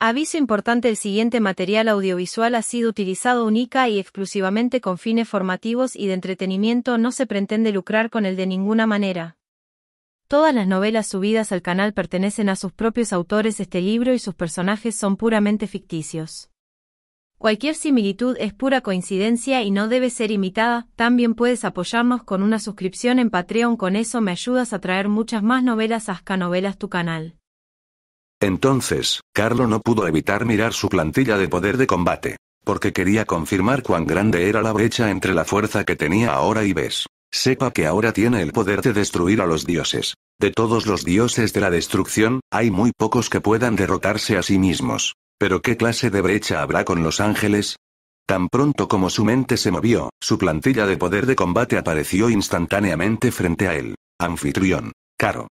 Aviso importante el siguiente material audiovisual ha sido utilizado única y exclusivamente con fines formativos y de entretenimiento no se pretende lucrar con él de ninguna manera. Todas las novelas subidas al canal pertenecen a sus propios autores este libro y sus personajes son puramente ficticios. Cualquier similitud es pura coincidencia y no debe ser imitada, también puedes apoyarnos con una suscripción en Patreon con eso me ayudas a traer muchas más novelas a Novelas tu canal. Entonces, Carlo no pudo evitar mirar su plantilla de poder de combate. Porque quería confirmar cuán grande era la brecha entre la fuerza que tenía ahora y ves. Sepa que ahora tiene el poder de destruir a los dioses. De todos los dioses de la destrucción, hay muy pocos que puedan derrotarse a sí mismos. Pero ¿qué clase de brecha habrá con los ángeles? Tan pronto como su mente se movió, su plantilla de poder de combate apareció instantáneamente frente a él. Anfitrión. Caro.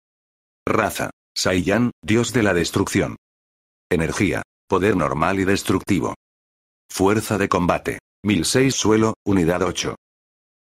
Raza. Saiyan, dios de la destrucción. Energía. Poder normal y destructivo. Fuerza de combate. 1006 suelo, unidad 8.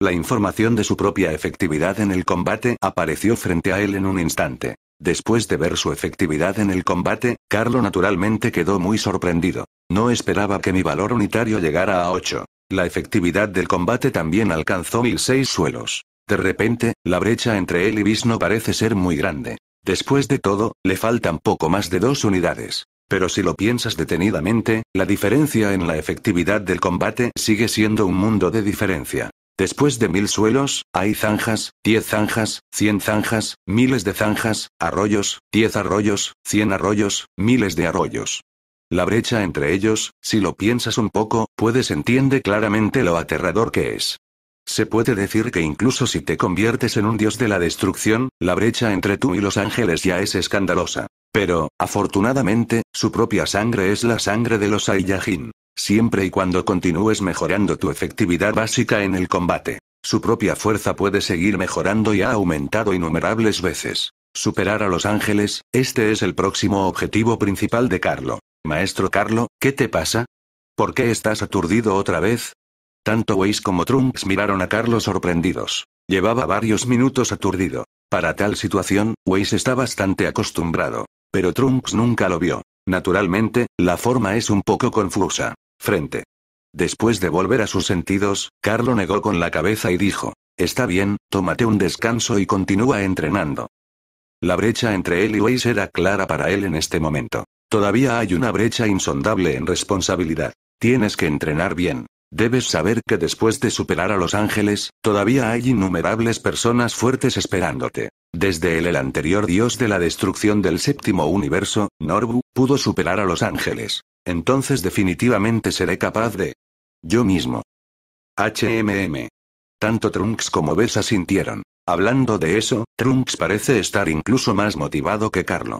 La información de su propia efectividad en el combate apareció frente a él en un instante. Después de ver su efectividad en el combate, Carlo naturalmente quedó muy sorprendido. No esperaba que mi valor unitario llegara a 8. La efectividad del combate también alcanzó 1006 suelos. De repente, la brecha entre él y no parece ser muy grande. Después de todo, le faltan poco más de dos unidades. Pero si lo piensas detenidamente, la diferencia en la efectividad del combate sigue siendo un mundo de diferencia. Después de mil suelos, hay zanjas, diez zanjas, cien zanjas, miles de zanjas, arroyos, diez arroyos, cien arroyos, miles de arroyos. La brecha entre ellos, si lo piensas un poco, puedes entiende claramente lo aterrador que es. Se puede decir que incluso si te conviertes en un dios de la destrucción, la brecha entre tú y los ángeles ya es escandalosa. Pero, afortunadamente, su propia sangre es la sangre de los Saiyajin. Siempre y cuando continúes mejorando tu efectividad básica en el combate. Su propia fuerza puede seguir mejorando y ha aumentado innumerables veces. Superar a los ángeles, este es el próximo objetivo principal de Carlo. Maestro Carlo, ¿qué te pasa? ¿Por qué estás aturdido otra vez? Tanto Weiss como Trunks miraron a Carlos sorprendidos. Llevaba varios minutos aturdido. Para tal situación, Weiss está bastante acostumbrado. Pero Trunks nunca lo vio. Naturalmente, la forma es un poco confusa. Frente. Después de volver a sus sentidos, Carlos negó con la cabeza y dijo, Está bien, tómate un descanso y continúa entrenando. La brecha entre él y Weiss era clara para él en este momento. Todavía hay una brecha insondable en responsabilidad. Tienes que entrenar bien. Debes saber que después de superar a Los Ángeles, todavía hay innumerables personas fuertes esperándote. Desde él el anterior dios de la destrucción del séptimo universo, Norbu, pudo superar a Los Ángeles. Entonces definitivamente seré capaz de... Yo mismo. HMM. Tanto Trunks como Besa sintieron. Hablando de eso, Trunks parece estar incluso más motivado que Carlo.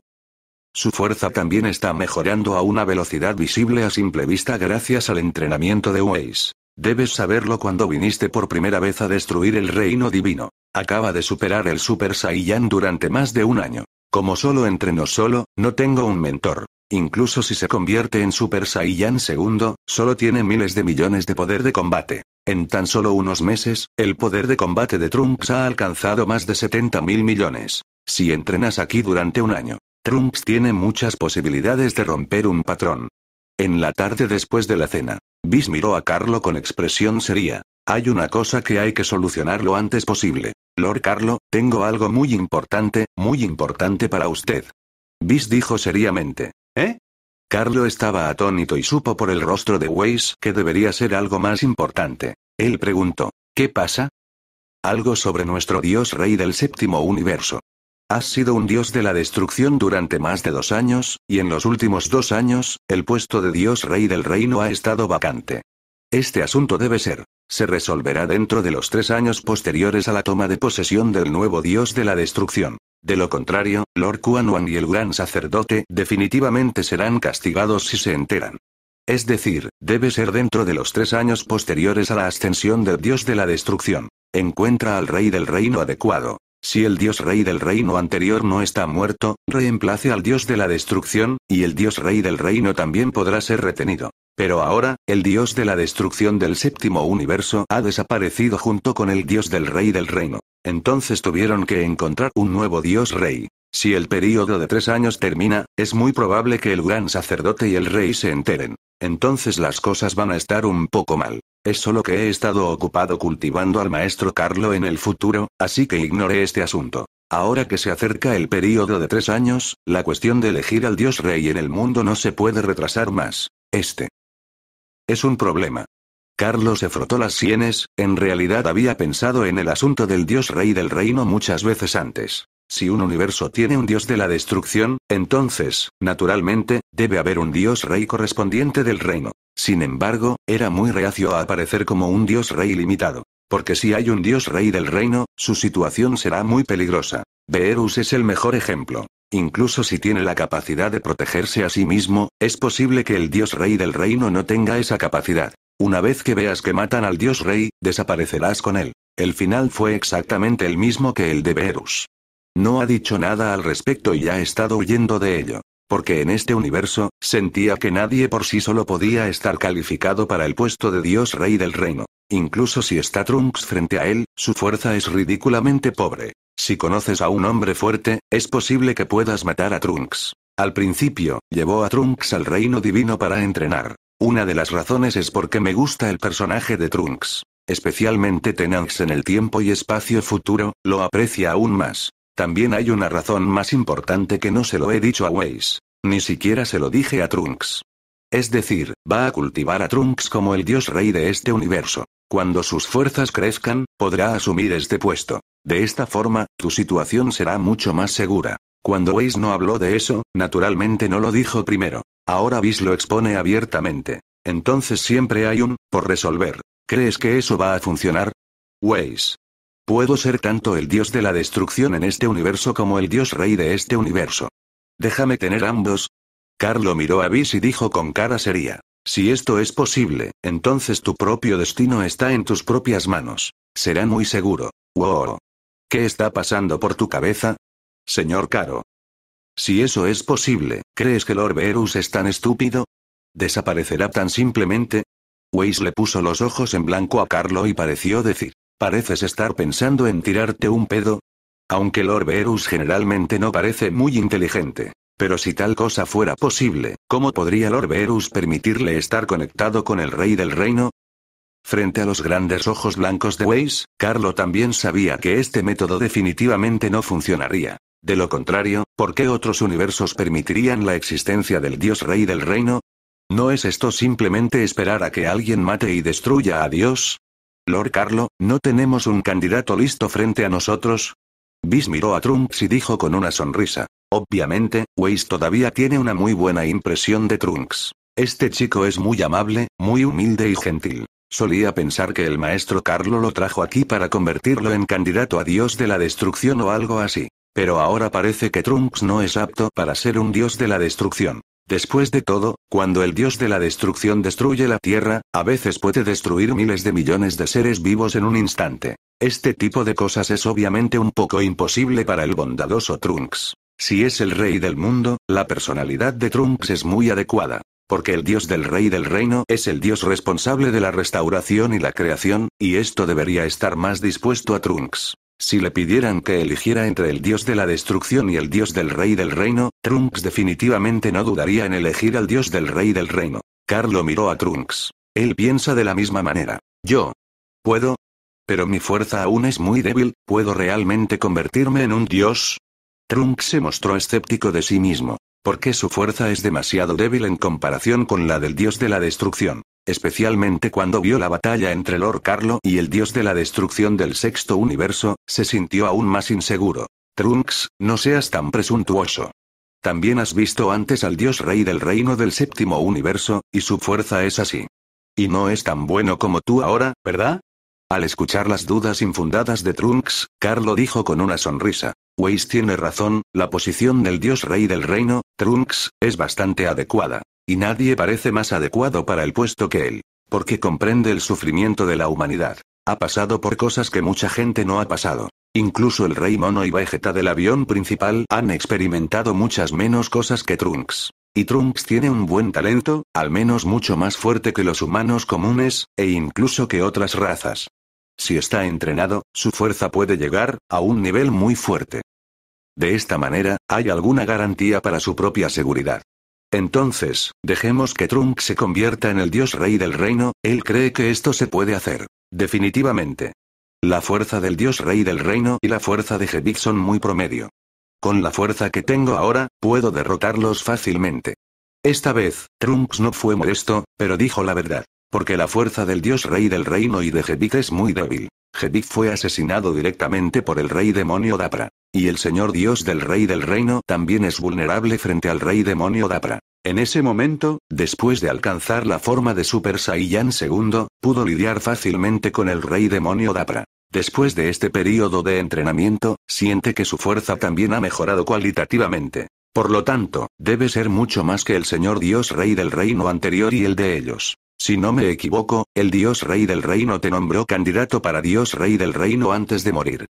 Su fuerza también está mejorando a una velocidad visible a simple vista gracias al entrenamiento de Waze. Debes saberlo cuando viniste por primera vez a destruir el reino divino. Acaba de superar el Super Saiyan durante más de un año. Como solo entreno solo, no tengo un mentor. Incluso si se convierte en Super Saiyan segundo, solo tiene miles de millones de poder de combate. En tan solo unos meses, el poder de combate de Trunks ha alcanzado más de 70 mil millones. Si entrenas aquí durante un año, Trumps tiene muchas posibilidades de romper un patrón. En la tarde después de la cena, Bis miró a Carlo con expresión seria. Hay una cosa que hay que solucionar lo antes posible. Lord Carlo, tengo algo muy importante, muy importante para usted. Bis dijo seriamente. ¿Eh? Carlo estaba atónito y supo por el rostro de Weiss que debería ser algo más importante. Él preguntó, ¿qué pasa? Algo sobre nuestro dios rey del séptimo universo. Ha sido un dios de la destrucción durante más de dos años, y en los últimos dos años, el puesto de dios rey del reino ha estado vacante. Este asunto debe ser. Se resolverá dentro de los tres años posteriores a la toma de posesión del nuevo dios de la destrucción. De lo contrario, Lord Kuan Wan y el gran sacerdote definitivamente serán castigados si se enteran. Es decir, debe ser dentro de los tres años posteriores a la ascensión del dios de la destrucción. Encuentra al rey del reino adecuado. Si el dios rey del reino anterior no está muerto, reemplace al dios de la destrucción, y el dios rey del reino también podrá ser retenido. Pero ahora, el dios de la destrucción del séptimo universo ha desaparecido junto con el dios del rey del reino. Entonces tuvieron que encontrar un nuevo dios rey. Si el período de tres años termina, es muy probable que el gran sacerdote y el rey se enteren. Entonces las cosas van a estar un poco mal. Es solo que he estado ocupado cultivando al maestro Carlo en el futuro, así que ignoré este asunto. Ahora que se acerca el período de tres años, la cuestión de elegir al dios rey en el mundo no se puede retrasar más. Este es un problema. Carlos se frotó las sienes, en realidad había pensado en el asunto del dios rey del reino muchas veces antes. Si un universo tiene un dios de la destrucción, entonces, naturalmente, debe haber un dios rey correspondiente del reino. Sin embargo, era muy reacio a aparecer como un dios rey limitado. Porque si hay un dios rey del reino, su situación será muy peligrosa. Beerus es el mejor ejemplo. Incluso si tiene la capacidad de protegerse a sí mismo, es posible que el dios rey del reino no tenga esa capacidad. Una vez que veas que matan al dios rey, desaparecerás con él. El final fue exactamente el mismo que el de Beerus. No ha dicho nada al respecto y ha estado huyendo de ello. Porque en este universo, sentía que nadie por sí solo podía estar calificado para el puesto de Dios Rey del Reino. Incluso si está Trunks frente a él, su fuerza es ridículamente pobre. Si conoces a un hombre fuerte, es posible que puedas matar a Trunks. Al principio, llevó a Trunks al reino divino para entrenar. Una de las razones es porque me gusta el personaje de Trunks. Especialmente Tenax en el tiempo y espacio futuro, lo aprecia aún más. También hay una razón más importante que no se lo he dicho a Weiss. Ni siquiera se lo dije a Trunks. Es decir, va a cultivar a Trunks como el dios rey de este universo. Cuando sus fuerzas crezcan, podrá asumir este puesto. De esta forma, tu situación será mucho más segura. Cuando Weiss no habló de eso, naturalmente no lo dijo primero. Ahora Vis lo expone abiertamente. Entonces siempre hay un, por resolver. ¿Crees que eso va a funcionar? Weiss, Puedo ser tanto el dios de la destrucción en este universo como el dios rey de este universo. Déjame tener ambos. Carlo miró a Bis y dijo con cara seria. Si esto es posible, entonces tu propio destino está en tus propias manos. Será muy seguro. Wow. ¿Qué está pasando por tu cabeza? Señor Caro. Si eso es posible, ¿crees que Lord Verus es tan estúpido? ¿Desaparecerá tan simplemente? Weiss le puso los ojos en blanco a Carlo y pareció decir, Pareces estar pensando en tirarte un pedo. Aunque Lord Verus generalmente no parece muy inteligente. Pero si tal cosa fuera posible, ¿cómo podría Lord Verus permitirle estar conectado con el rey del reino? Frente a los grandes ojos blancos de Weiss, Carlo también sabía que este método definitivamente no funcionaría. De lo contrario, ¿por qué otros universos permitirían la existencia del dios rey del reino? ¿No es esto simplemente esperar a que alguien mate y destruya a Dios? Lord Carlo, ¿no tenemos un candidato listo frente a nosotros? Bis miró a Trunks y dijo con una sonrisa. Obviamente, Weiss todavía tiene una muy buena impresión de Trunks. Este chico es muy amable, muy humilde y gentil. Solía pensar que el maestro Carlo lo trajo aquí para convertirlo en candidato a dios de la destrucción o algo así. Pero ahora parece que Trunks no es apto para ser un dios de la destrucción. Después de todo, cuando el dios de la destrucción destruye la Tierra, a veces puede destruir miles de millones de seres vivos en un instante. Este tipo de cosas es obviamente un poco imposible para el bondadoso Trunks. Si es el rey del mundo, la personalidad de Trunks es muy adecuada. Porque el dios del rey del reino es el dios responsable de la restauración y la creación, y esto debería estar más dispuesto a Trunks. Si le pidieran que eligiera entre el dios de la destrucción y el dios del rey del reino, Trunks definitivamente no dudaría en elegir al dios del rey del reino. Carlo miró a Trunks. Él piensa de la misma manera. Yo. ¿Puedo? Pero mi fuerza aún es muy débil, ¿puedo realmente convertirme en un dios? Trunks se mostró escéptico de sí mismo, porque su fuerza es demasiado débil en comparación con la del dios de la destrucción. Especialmente cuando vio la batalla entre Lord Carlo y el dios de la destrucción del sexto universo, se sintió aún más inseguro. Trunks, no seas tan presuntuoso. También has visto antes al dios rey del reino del séptimo universo, y su fuerza es así. Y no es tan bueno como tú ahora, ¿verdad? Al escuchar las dudas infundadas de Trunks, Carlo dijo con una sonrisa. Weiss tiene razón, la posición del dios rey del reino, Trunks, es bastante adecuada. Y nadie parece más adecuado para el puesto que él, porque comprende el sufrimiento de la humanidad. Ha pasado por cosas que mucha gente no ha pasado. Incluso el rey mono y Vegeta del avión principal han experimentado muchas menos cosas que Trunks. Y Trunks tiene un buen talento, al menos mucho más fuerte que los humanos comunes, e incluso que otras razas. Si está entrenado, su fuerza puede llegar a un nivel muy fuerte. De esta manera, hay alguna garantía para su propia seguridad. Entonces, dejemos que Trunks se convierta en el dios rey del reino, él cree que esto se puede hacer. Definitivamente. La fuerza del dios rey del reino y la fuerza de Jedik son muy promedio. Con la fuerza que tengo ahora, puedo derrotarlos fácilmente. Esta vez, Trunks no fue modesto, pero dijo la verdad. Porque la fuerza del dios rey del reino y de Jedith es muy débil. Jedith fue asesinado directamente por el rey demonio Dapra. Y el señor dios del rey del reino también es vulnerable frente al rey demonio Dapra. En ese momento, después de alcanzar la forma de Super Saiyan II, pudo lidiar fácilmente con el rey demonio Dapra. Después de este periodo de entrenamiento, siente que su fuerza también ha mejorado cualitativamente. Por lo tanto, debe ser mucho más que el señor dios rey del reino anterior y el de ellos. Si no me equivoco, el dios rey del reino te nombró candidato para dios rey del reino antes de morir.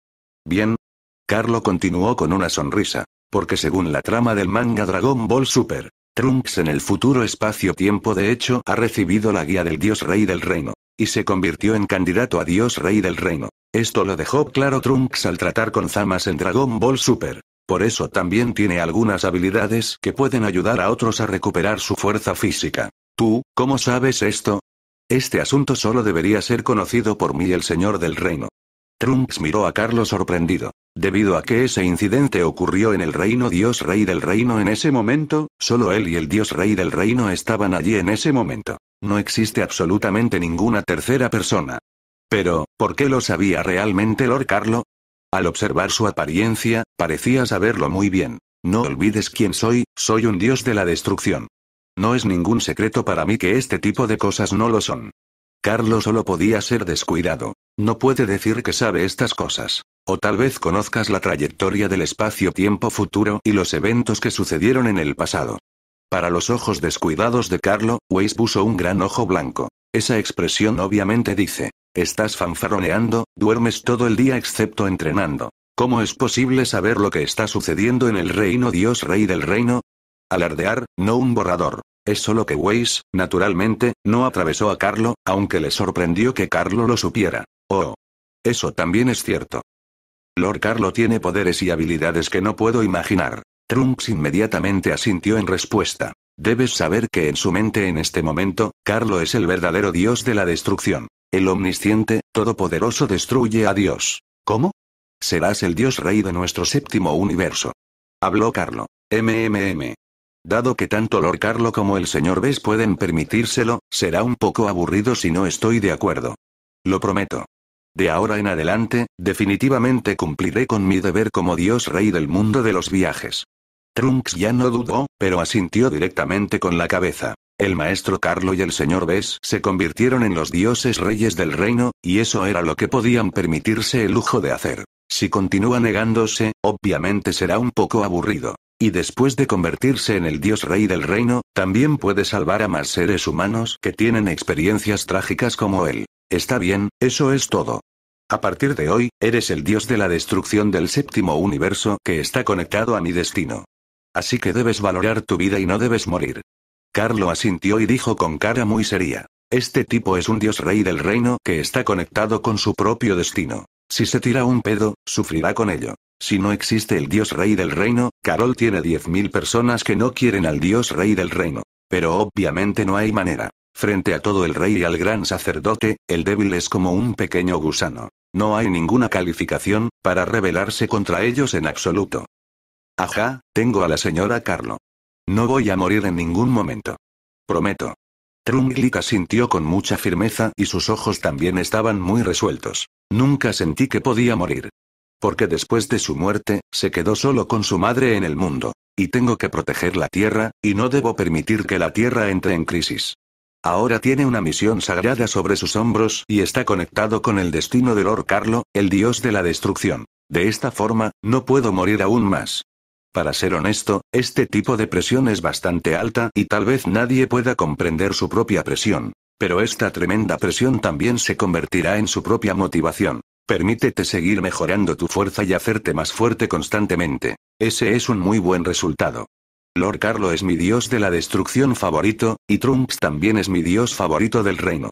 Bien. Carlo continuó con una sonrisa. Porque según la trama del manga Dragon Ball Super, Trunks en el futuro espacio-tiempo de hecho ha recibido la guía del dios rey del reino, y se convirtió en candidato a dios rey del reino. Esto lo dejó claro Trunks al tratar con Zamas en Dragon Ball Super. Por eso también tiene algunas habilidades que pueden ayudar a otros a recuperar su fuerza física. ¿Tú, cómo sabes esto? Este asunto solo debería ser conocido por mí el señor del reino. Trunks miró a Carlos sorprendido. Debido a que ese incidente ocurrió en el reino Dios Rey del Reino en ese momento, solo él y el Dios Rey del Reino estaban allí en ese momento. No existe absolutamente ninguna tercera persona. Pero, ¿por qué lo sabía realmente Lord Carlo? Al observar su apariencia, parecía saberlo muy bien. No olvides quién soy, soy un dios de la destrucción. No es ningún secreto para mí que este tipo de cosas no lo son. Carlos solo podía ser descuidado. No puede decir que sabe estas cosas. O tal vez conozcas la trayectoria del espacio-tiempo futuro y los eventos que sucedieron en el pasado. Para los ojos descuidados de Carlo, Weiss puso un gran ojo blanco. Esa expresión obviamente dice, estás fanfaroneando, duermes todo el día excepto entrenando. ¿Cómo es posible saber lo que está sucediendo en el reino Dios Rey del Reino? alardear, no un borrador. Es solo que Weiss, naturalmente, no atravesó a Carlo, aunque le sorprendió que Carlo lo supiera. Oh. Eso también es cierto. Lord Carlo tiene poderes y habilidades que no puedo imaginar. Trunks inmediatamente asintió en respuesta. Debes saber que en su mente en este momento, Carlo es el verdadero dios de la destrucción. El omnisciente, todopoderoso destruye a Dios. ¿Cómo? Serás el dios rey de nuestro séptimo universo. Habló Carlo. MMM. Dado que tanto Lord Carlo como el señor Bess pueden permitírselo, será un poco aburrido si no estoy de acuerdo. Lo prometo. De ahora en adelante, definitivamente cumpliré con mi deber como Dios Rey del mundo de los viajes. Trunks ya no dudó, pero asintió directamente con la cabeza. El maestro Carlo y el señor Bess se convirtieron en los dioses reyes del reino, y eso era lo que podían permitirse el lujo de hacer. Si continúa negándose, obviamente será un poco aburrido. Y después de convertirse en el dios rey del reino, también puede salvar a más seres humanos que tienen experiencias trágicas como él. Está bien, eso es todo. A partir de hoy, eres el dios de la destrucción del séptimo universo que está conectado a mi destino. Así que debes valorar tu vida y no debes morir. Carlo asintió y dijo con cara muy seria. Este tipo es un dios rey del reino que está conectado con su propio destino. Si se tira un pedo, sufrirá con ello. Si no existe el dios rey del reino, Carol tiene 10.000 personas que no quieren al dios rey del reino. Pero obviamente no hay manera. Frente a todo el rey y al gran sacerdote, el débil es como un pequeño gusano. No hay ninguna calificación, para rebelarse contra ellos en absoluto. Ajá, tengo a la señora Carlo. No voy a morir en ningún momento. Prometo. Trunglik asintió con mucha firmeza y sus ojos también estaban muy resueltos. Nunca sentí que podía morir porque después de su muerte, se quedó solo con su madre en el mundo. Y tengo que proteger la Tierra, y no debo permitir que la Tierra entre en crisis. Ahora tiene una misión sagrada sobre sus hombros y está conectado con el destino de Lord Carlo, el dios de la destrucción. De esta forma, no puedo morir aún más. Para ser honesto, este tipo de presión es bastante alta y tal vez nadie pueda comprender su propia presión. Pero esta tremenda presión también se convertirá en su propia motivación. Permítete seguir mejorando tu fuerza y hacerte más fuerte constantemente. Ese es un muy buen resultado. Lord Carlo es mi dios de la destrucción favorito, y Trumps también es mi dios favorito del reino.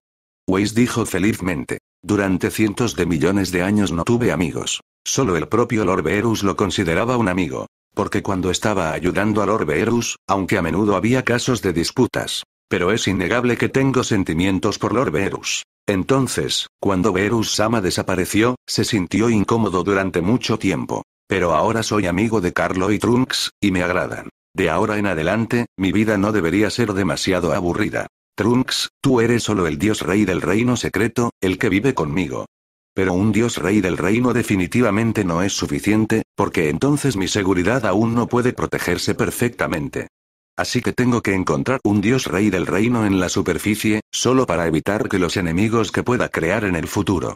Weiss dijo felizmente. Durante cientos de millones de años no tuve amigos. Solo el propio Lord Verus lo consideraba un amigo. Porque cuando estaba ayudando a Lord Beerus, aunque a menudo había casos de disputas. Pero es innegable que tengo sentimientos por Lord Verus. Entonces, cuando Verusama Sama desapareció, se sintió incómodo durante mucho tiempo. Pero ahora soy amigo de Carlo y Trunks, y me agradan. De ahora en adelante, mi vida no debería ser demasiado aburrida. Trunks, tú eres solo el dios rey del reino secreto, el que vive conmigo. Pero un dios rey del reino definitivamente no es suficiente, porque entonces mi seguridad aún no puede protegerse perfectamente. Así que tengo que encontrar un dios rey del reino en la superficie, solo para evitar que los enemigos que pueda crear en el futuro.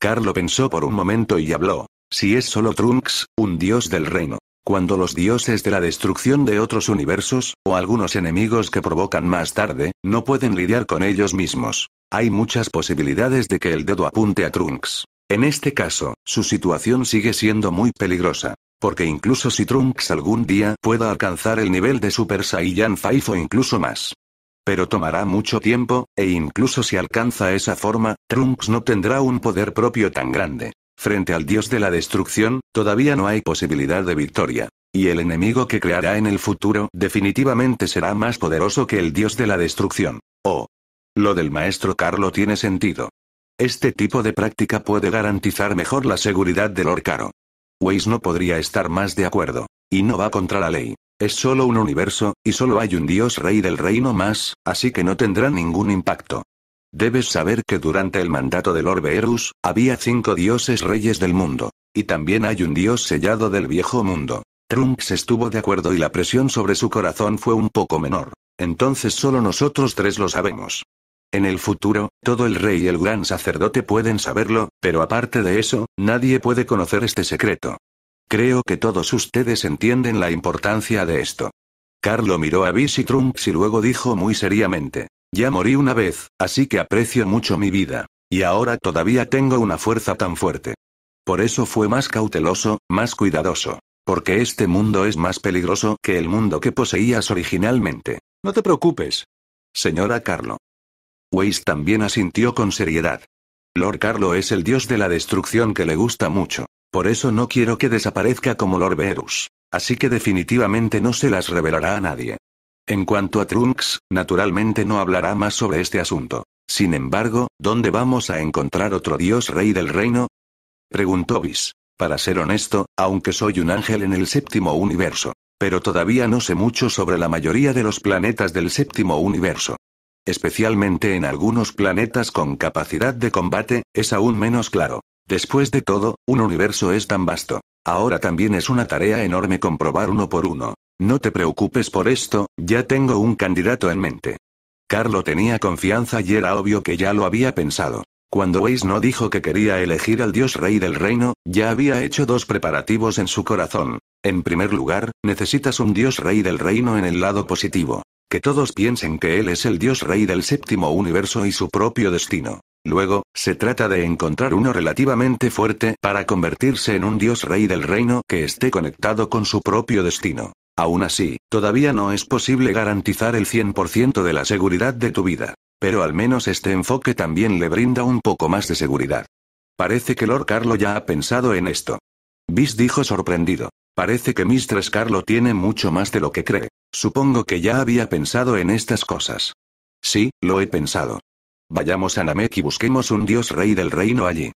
Carlo pensó por un momento y habló. Si es solo Trunks, un dios del reino. Cuando los dioses de la destrucción de otros universos, o algunos enemigos que provocan más tarde, no pueden lidiar con ellos mismos. Hay muchas posibilidades de que el dedo apunte a Trunks. En este caso, su situación sigue siendo muy peligrosa porque incluso si Trunks algún día pueda alcanzar el nivel de Super Saiyan 5 o incluso más. Pero tomará mucho tiempo, e incluso si alcanza esa forma, Trunks no tendrá un poder propio tan grande. Frente al dios de la destrucción, todavía no hay posibilidad de victoria. Y el enemigo que creará en el futuro definitivamente será más poderoso que el dios de la destrucción. Oh. Lo del maestro Carlo tiene sentido. Este tipo de práctica puede garantizar mejor la seguridad del Orcaro. Weiss no podría estar más de acuerdo. Y no va contra la ley. Es solo un universo, y solo hay un dios rey del reino más, así que no tendrá ningún impacto. Debes saber que durante el mandato del Lord Beerus, había cinco dioses reyes del mundo. Y también hay un dios sellado del viejo mundo. Trunks estuvo de acuerdo y la presión sobre su corazón fue un poco menor. Entonces solo nosotros tres lo sabemos. En el futuro, todo el rey y el gran sacerdote pueden saberlo, pero aparte de eso, nadie puede conocer este secreto. Creo que todos ustedes entienden la importancia de esto. Carlo miró a Trunks y luego dijo muy seriamente. Ya morí una vez, así que aprecio mucho mi vida. Y ahora todavía tengo una fuerza tan fuerte. Por eso fue más cauteloso, más cuidadoso. Porque este mundo es más peligroso que el mundo que poseías originalmente. No te preocupes. Señora Carlo. Weiss también asintió con seriedad. Lord Carlo es el dios de la destrucción que le gusta mucho. Por eso no quiero que desaparezca como Lord Verus. Así que definitivamente no se las revelará a nadie. En cuanto a Trunks, naturalmente no hablará más sobre este asunto. Sin embargo, ¿dónde vamos a encontrar otro dios rey del reino? Preguntó Bis. Para ser honesto, aunque soy un ángel en el séptimo universo, pero todavía no sé mucho sobre la mayoría de los planetas del séptimo universo especialmente en algunos planetas con capacidad de combate, es aún menos claro. Después de todo, un universo es tan vasto. Ahora también es una tarea enorme comprobar uno por uno. No te preocupes por esto, ya tengo un candidato en mente. Carlo tenía confianza y era obvio que ya lo había pensado. Cuando Weiss no dijo que quería elegir al dios rey del reino, ya había hecho dos preparativos en su corazón. En primer lugar, necesitas un dios rey del reino en el lado positivo que todos piensen que él es el dios rey del séptimo universo y su propio destino. Luego, se trata de encontrar uno relativamente fuerte para convertirse en un dios rey del reino que esté conectado con su propio destino. Aún así, todavía no es posible garantizar el 100% de la seguridad de tu vida. Pero al menos este enfoque también le brinda un poco más de seguridad. Parece que Lord Carlo ya ha pensado en esto. Bis dijo sorprendido. Parece que Mistress Carlo tiene mucho más de lo que cree. Supongo que ya había pensado en estas cosas. Sí, lo he pensado. Vayamos a Namek y busquemos un dios rey del reino allí.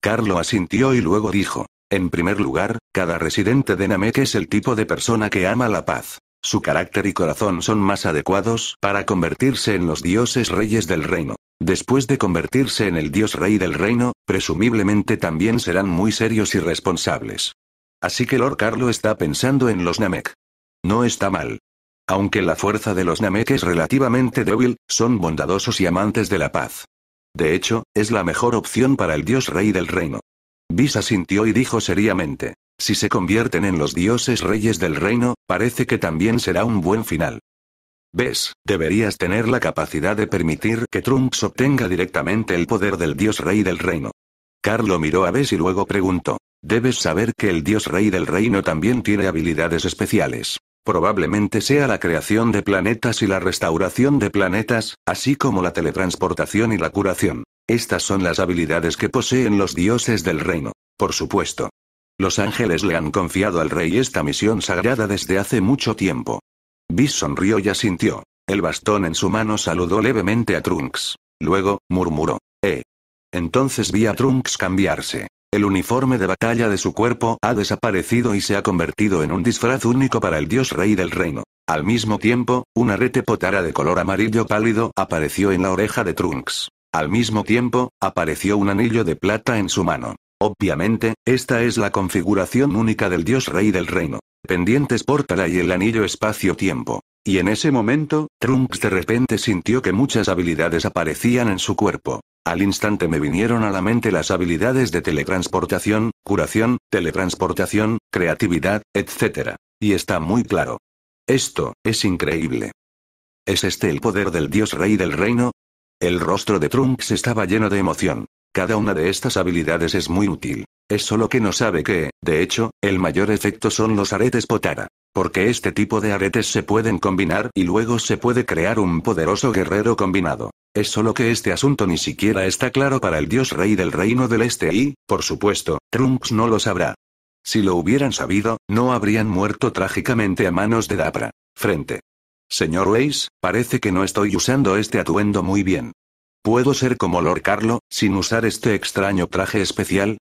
Carlo asintió y luego dijo, en primer lugar, cada residente de Namek es el tipo de persona que ama la paz. Su carácter y corazón son más adecuados para convertirse en los dioses reyes del reino. Después de convertirse en el dios rey del reino, presumiblemente también serán muy serios y responsables. Así que Lord Carlo está pensando en los Namek. No está mal. Aunque la fuerza de los Namek es relativamente débil, son bondadosos y amantes de la paz. De hecho, es la mejor opción para el dios rey del reino. Visa sintió y dijo seriamente. Si se convierten en los dioses reyes del reino, parece que también será un buen final. ¿Ves? Deberías tener la capacidad de permitir que Trunks obtenga directamente el poder del dios rey del reino. Carlo miró a Bess y luego preguntó. Debes saber que el dios rey del reino también tiene habilidades especiales. Probablemente sea la creación de planetas y la restauración de planetas, así como la teletransportación y la curación. Estas son las habilidades que poseen los dioses del reino. Por supuesto. Los ángeles le han confiado al rey esta misión sagrada desde hace mucho tiempo. Bis sonrió y asintió. El bastón en su mano saludó levemente a Trunks. Luego, murmuró. Eh. Entonces vi a Trunks cambiarse. El uniforme de batalla de su cuerpo ha desaparecido y se ha convertido en un disfraz único para el dios rey del reino. Al mismo tiempo, una rete potara de color amarillo pálido apareció en la oreja de Trunks. Al mismo tiempo, apareció un anillo de plata en su mano. Obviamente, esta es la configuración única del dios rey del reino. Pendientes pórtala y el anillo espacio-tiempo. Y en ese momento, Trunks de repente sintió que muchas habilidades aparecían en su cuerpo. Al instante me vinieron a la mente las habilidades de teletransportación, curación, teletransportación, creatividad, etc. Y está muy claro. Esto, es increíble. ¿Es este el poder del dios rey del reino? El rostro de Trunks estaba lleno de emoción. Cada una de estas habilidades es muy útil. Es solo que no sabe que, de hecho, el mayor efecto son los aretes potara. Porque este tipo de aretes se pueden combinar y luego se puede crear un poderoso guerrero combinado. Es solo que este asunto ni siquiera está claro para el dios rey del reino del este y, por supuesto, Trunks no lo sabrá. Si lo hubieran sabido, no habrían muerto trágicamente a manos de Dapra. Frente. Señor Weiss, parece que no estoy usando este atuendo muy bien. ¿Puedo ser como Lord Carlo, sin usar este extraño traje especial?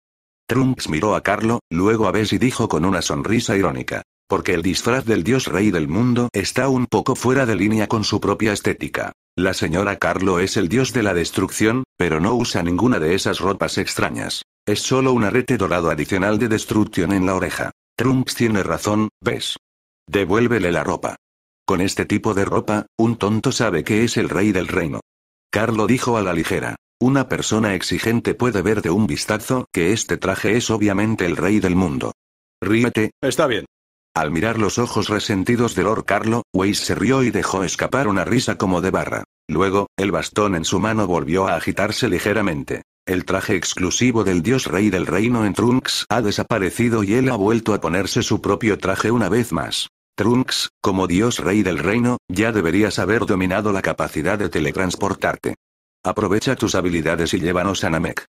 Trunks miró a Carlo, luego a Bess y dijo con una sonrisa irónica. Porque el disfraz del dios rey del mundo está un poco fuera de línea con su propia estética. La señora Carlo es el dios de la destrucción, pero no usa ninguna de esas ropas extrañas. Es solo un arete dorado adicional de destrucción en la oreja. Trumps tiene razón, ¿ves? Devuélvele la ropa. Con este tipo de ropa, un tonto sabe que es el rey del reino. Carlo dijo a la ligera. Una persona exigente puede ver de un vistazo que este traje es obviamente el rey del mundo. Ríete. Está bien. Al mirar los ojos resentidos de Lord Carlo, Weiss se rió y dejó escapar una risa como de barra. Luego, el bastón en su mano volvió a agitarse ligeramente. El traje exclusivo del dios rey del reino en Trunks ha desaparecido y él ha vuelto a ponerse su propio traje una vez más. Trunks, como dios rey del reino, ya deberías haber dominado la capacidad de teletransportarte. Aprovecha tus habilidades y llévanos a Namek.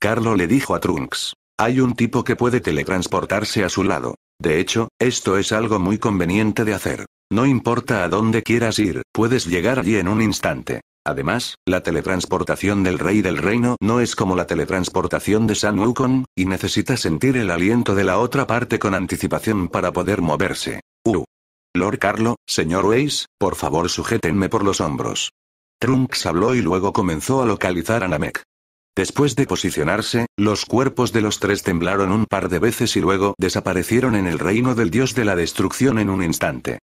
Carlo le dijo a Trunks. Hay un tipo que puede teletransportarse a su lado. De hecho, esto es algo muy conveniente de hacer. No importa a dónde quieras ir, puedes llegar allí en un instante. Además, la teletransportación del rey del reino no es como la teletransportación de San Wukong, y necesita sentir el aliento de la otra parte con anticipación para poder moverse. Uh. Lord Carlo, señor Weiss, por favor sujétenme por los hombros. Trunks habló y luego comenzó a localizar a Namek. Después de posicionarse, los cuerpos de los tres temblaron un par de veces y luego desaparecieron en el reino del dios de la destrucción en un instante.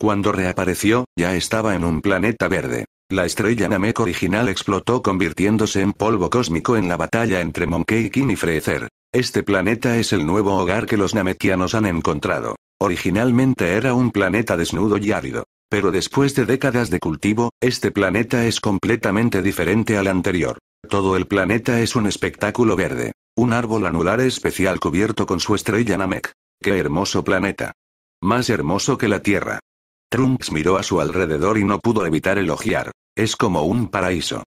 Cuando reapareció, ya estaba en un planeta verde. La estrella Namek original explotó convirtiéndose en polvo cósmico en la batalla entre Monkey King y Freezer. Este planeta es el nuevo hogar que los namekianos han encontrado. Originalmente era un planeta desnudo y árido. Pero después de décadas de cultivo, este planeta es completamente diferente al anterior. Todo el planeta es un espectáculo verde. Un árbol anular especial cubierto con su estrella Namek. ¡Qué hermoso planeta! Más hermoso que la Tierra. Trunks miró a su alrededor y no pudo evitar elogiar. Es como un paraíso.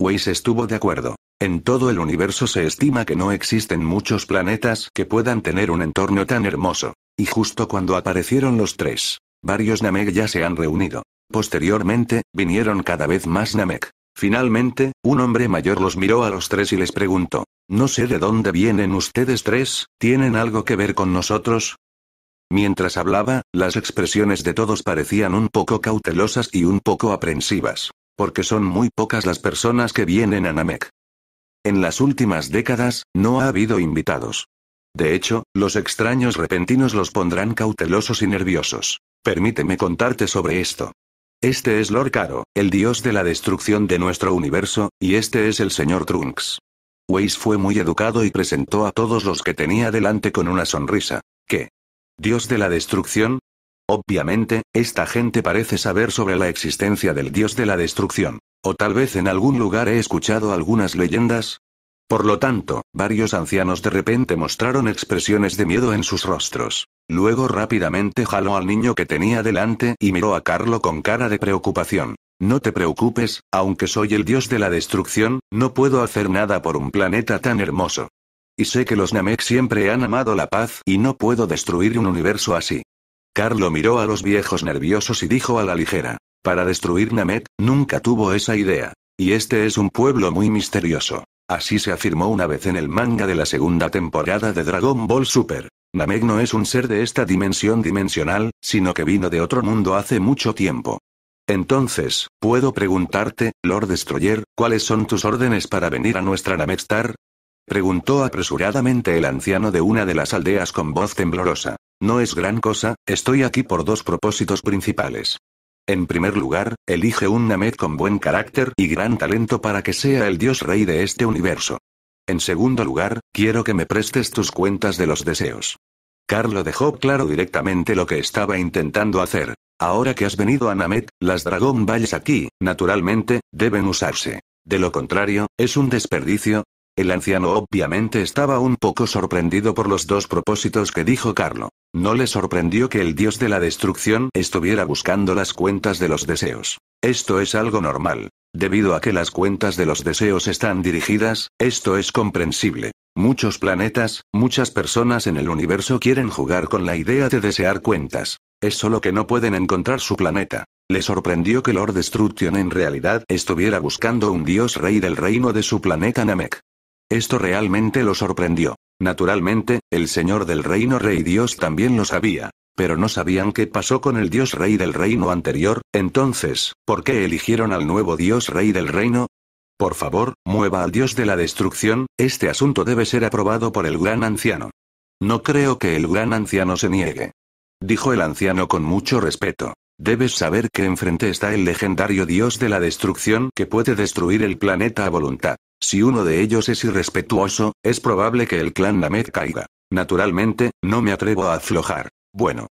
Weiss estuvo de acuerdo. En todo el universo se estima que no existen muchos planetas que puedan tener un entorno tan hermoso. Y justo cuando aparecieron los tres, varios Namek ya se han reunido. Posteriormente, vinieron cada vez más Namek. Finalmente, un hombre mayor los miró a los tres y les preguntó, No sé de dónde vienen ustedes tres, ¿tienen algo que ver con nosotros? Mientras hablaba, las expresiones de todos parecían un poco cautelosas y un poco aprensivas, porque son muy pocas las personas que vienen a Namek. En las últimas décadas, no ha habido invitados. De hecho, los extraños repentinos los pondrán cautelosos y nerviosos. Permíteme contarte sobre esto. Este es Lord Caro, el dios de la destrucción de nuestro universo, y este es el señor Trunks. Weiss fue muy educado y presentó a todos los que tenía delante con una sonrisa. ¿Qué? ¿Dios de la destrucción? Obviamente, esta gente parece saber sobre la existencia del dios de la destrucción. O tal vez en algún lugar he escuchado algunas leyendas. Por lo tanto, varios ancianos de repente mostraron expresiones de miedo en sus rostros. Luego rápidamente jaló al niño que tenía delante y miró a Carlo con cara de preocupación. No te preocupes, aunque soy el dios de la destrucción, no puedo hacer nada por un planeta tan hermoso. Y sé que los Namek siempre han amado la paz y no puedo destruir un universo así. Carlo miró a los viejos nerviosos y dijo a la ligera. Para destruir Namek, nunca tuvo esa idea. Y este es un pueblo muy misterioso. Así se afirmó una vez en el manga de la segunda temporada de Dragon Ball Super. Namek no es un ser de esta dimensión dimensional, sino que vino de otro mundo hace mucho tiempo. Entonces, puedo preguntarte, Lord Destroyer, ¿cuáles son tus órdenes para venir a nuestra Namek Star? Preguntó apresuradamente el anciano de una de las aldeas con voz temblorosa. No es gran cosa, estoy aquí por dos propósitos principales. En primer lugar, elige un Named con buen carácter y gran talento para que sea el dios rey de este universo. En segundo lugar, quiero que me prestes tus cuentas de los deseos. Carlo dejó claro directamente lo que estaba intentando hacer. Ahora que has venido a Namet, las Dragón Valles aquí, naturalmente, deben usarse. De lo contrario, es un desperdicio, el anciano obviamente estaba un poco sorprendido por los dos propósitos que dijo Carlo. No le sorprendió que el dios de la destrucción estuviera buscando las cuentas de los deseos. Esto es algo normal. Debido a que las cuentas de los deseos están dirigidas, esto es comprensible. Muchos planetas, muchas personas en el universo quieren jugar con la idea de desear cuentas. Es solo que no pueden encontrar su planeta. Le sorprendió que Lord Destruction en realidad estuviera buscando un dios rey del reino de su planeta Namek. Esto realmente lo sorprendió. Naturalmente, el señor del reino rey Dios también lo sabía. Pero no sabían qué pasó con el dios rey del reino anterior, entonces, ¿por qué eligieron al nuevo dios rey del reino? Por favor, mueva al dios de la destrucción, este asunto debe ser aprobado por el gran anciano. No creo que el gran anciano se niegue. Dijo el anciano con mucho respeto. Debes saber que enfrente está el legendario dios de la destrucción que puede destruir el planeta a voluntad. Si uno de ellos es irrespetuoso, es probable que el clan Named caiga. Naturalmente, no me atrevo a aflojar. Bueno.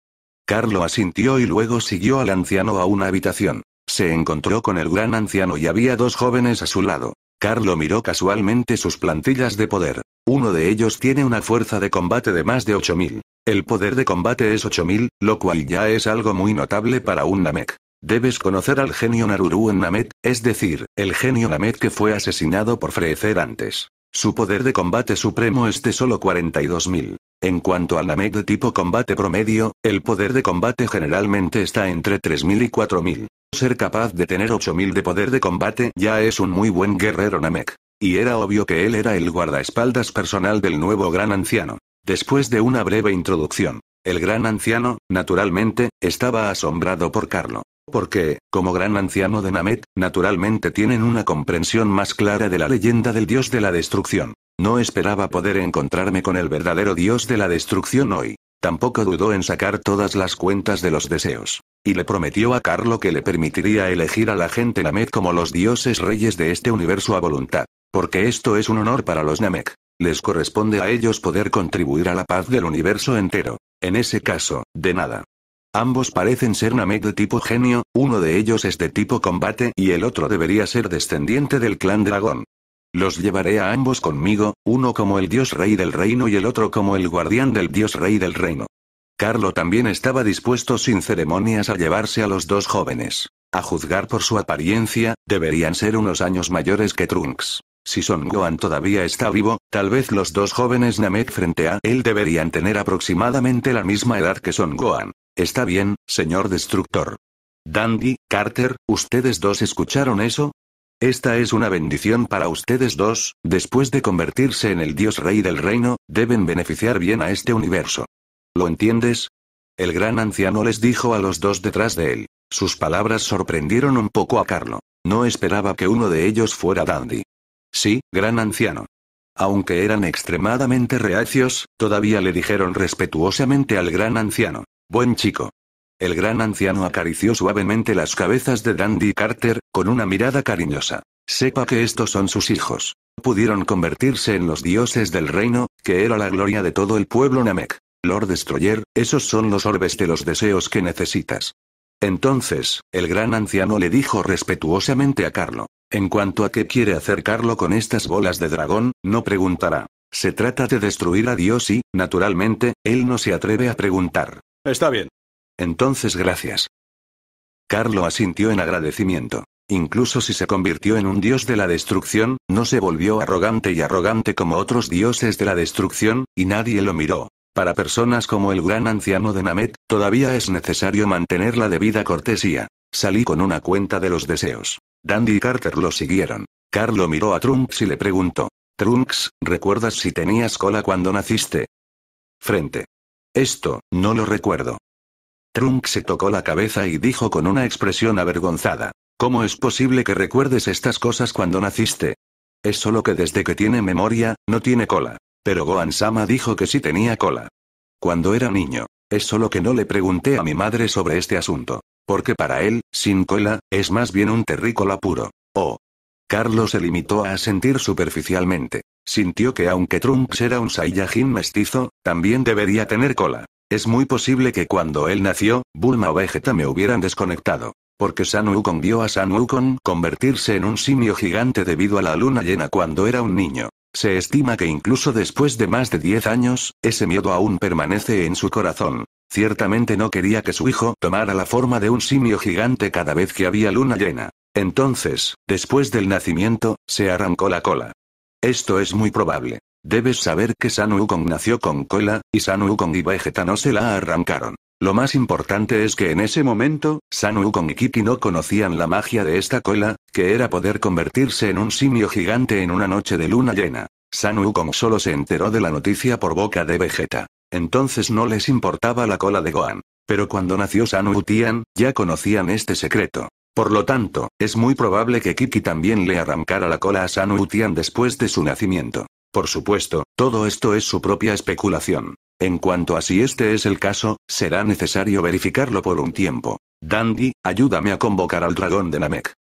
Carlo asintió y luego siguió al anciano a una habitación. Se encontró con el gran anciano y había dos jóvenes a su lado. Carlo miró casualmente sus plantillas de poder. Uno de ellos tiene una fuerza de combate de más de 8000. El poder de combate es 8000, lo cual ya es algo muy notable para un Namek. Debes conocer al genio Naruru en Namek, es decir, el genio Namek que fue asesinado por Frecer antes. Su poder de combate supremo es de solo 42.000. En cuanto al Namek de tipo combate promedio, el poder de combate generalmente está entre 3.000 y 4.000. Ser capaz de tener 8.000 de poder de combate ya es un muy buen guerrero Namek. Y era obvio que él era el guardaespaldas personal del nuevo gran anciano. Después de una breve introducción, el gran anciano, naturalmente, estaba asombrado por Carlo. Porque, como gran anciano de Namet, naturalmente tienen una comprensión más clara de la leyenda del dios de la destrucción. No esperaba poder encontrarme con el verdadero dios de la destrucción hoy. Tampoco dudó en sacar todas las cuentas de los deseos. Y le prometió a Carlo que le permitiría elegir a la gente Namek como los dioses reyes de este universo a voluntad. Porque esto es un honor para los Namek. Les corresponde a ellos poder contribuir a la paz del universo entero. En ese caso, de nada. Ambos parecen ser Namek de tipo genio, uno de ellos es de tipo combate y el otro debería ser descendiente del clan dragón. Los llevaré a ambos conmigo, uno como el dios rey del reino y el otro como el guardián del dios rey del reino. Carlo también estaba dispuesto sin ceremonias a llevarse a los dos jóvenes. A juzgar por su apariencia, deberían ser unos años mayores que Trunks. Si Son Gohan todavía está vivo, tal vez los dos jóvenes Namek frente a él deberían tener aproximadamente la misma edad que Son Gohan. Está bien, señor Destructor. Dandy, Carter, ¿ustedes dos escucharon eso? Esta es una bendición para ustedes dos, después de convertirse en el dios rey del reino, deben beneficiar bien a este universo. ¿Lo entiendes? El gran anciano les dijo a los dos detrás de él. Sus palabras sorprendieron un poco a Carlo. No esperaba que uno de ellos fuera Dandy. Sí, gran anciano. Aunque eran extremadamente reacios, todavía le dijeron respetuosamente al gran anciano. Buen chico. El gran anciano acarició suavemente las cabezas de Dandy Carter, con una mirada cariñosa. Sepa que estos son sus hijos. Pudieron convertirse en los dioses del reino, que era la gloria de todo el pueblo Namek. Lord Destroyer, esos son los orbes de los deseos que necesitas. Entonces, el gran anciano le dijo respetuosamente a Carlo. En cuanto a qué quiere hacer Carlo con estas bolas de dragón, no preguntará. Se trata de destruir a Dios y, naturalmente, él no se atreve a preguntar. Está bien. Entonces gracias. Carlo asintió en agradecimiento. Incluso si se convirtió en un dios de la destrucción, no se volvió arrogante y arrogante como otros dioses de la destrucción, y nadie lo miró. Para personas como el gran anciano de Namet, todavía es necesario mantener la debida cortesía. Salí con una cuenta de los deseos. Dandy y Carter lo siguieron. Carlo miró a Trunks y le preguntó. Trunks, ¿recuerdas si tenías cola cuando naciste? Frente. Esto, no lo recuerdo. Trunks se tocó la cabeza y dijo con una expresión avergonzada. ¿Cómo es posible que recuerdes estas cosas cuando naciste? Es solo que desde que tiene memoria, no tiene cola. Pero Gohan-sama dijo que sí tenía cola. Cuando era niño. Es solo que no le pregunté a mi madre sobre este asunto. Porque para él, sin cola, es más bien un terrícola puro. Oh. Carlos se limitó a sentir superficialmente. Sintió que aunque Trunks era un Saiyajin mestizo, también debería tener cola. Es muy posible que cuando él nació, Bulma o Vegeta me hubieran desconectado. Porque San Wukong vio a San Wukong convertirse en un simio gigante debido a la luna llena cuando era un niño. Se estima que incluso después de más de 10 años, ese miedo aún permanece en su corazón. Ciertamente no quería que su hijo tomara la forma de un simio gigante cada vez que había luna llena. Entonces, después del nacimiento, se arrancó la cola. Esto es muy probable. Debes saber que San Wukong nació con cola, y San Wukong y Vegeta no se la arrancaron. Lo más importante es que en ese momento, San Wukong y Kiki no conocían la magia de esta cola, que era poder convertirse en un simio gigante en una noche de luna llena. Sanu como solo se enteró de la noticia por boca de Vegeta. Entonces no les importaba la cola de Gohan. Pero cuando nació Sanu Tian, ya conocían este secreto. Por lo tanto, es muy probable que Kiki también le arrancara la cola a Sanu Tian después de su nacimiento. Por supuesto, todo esto es su propia especulación. En cuanto a si este es el caso, será necesario verificarlo por un tiempo. Dandy, ayúdame a convocar al dragón de Namek.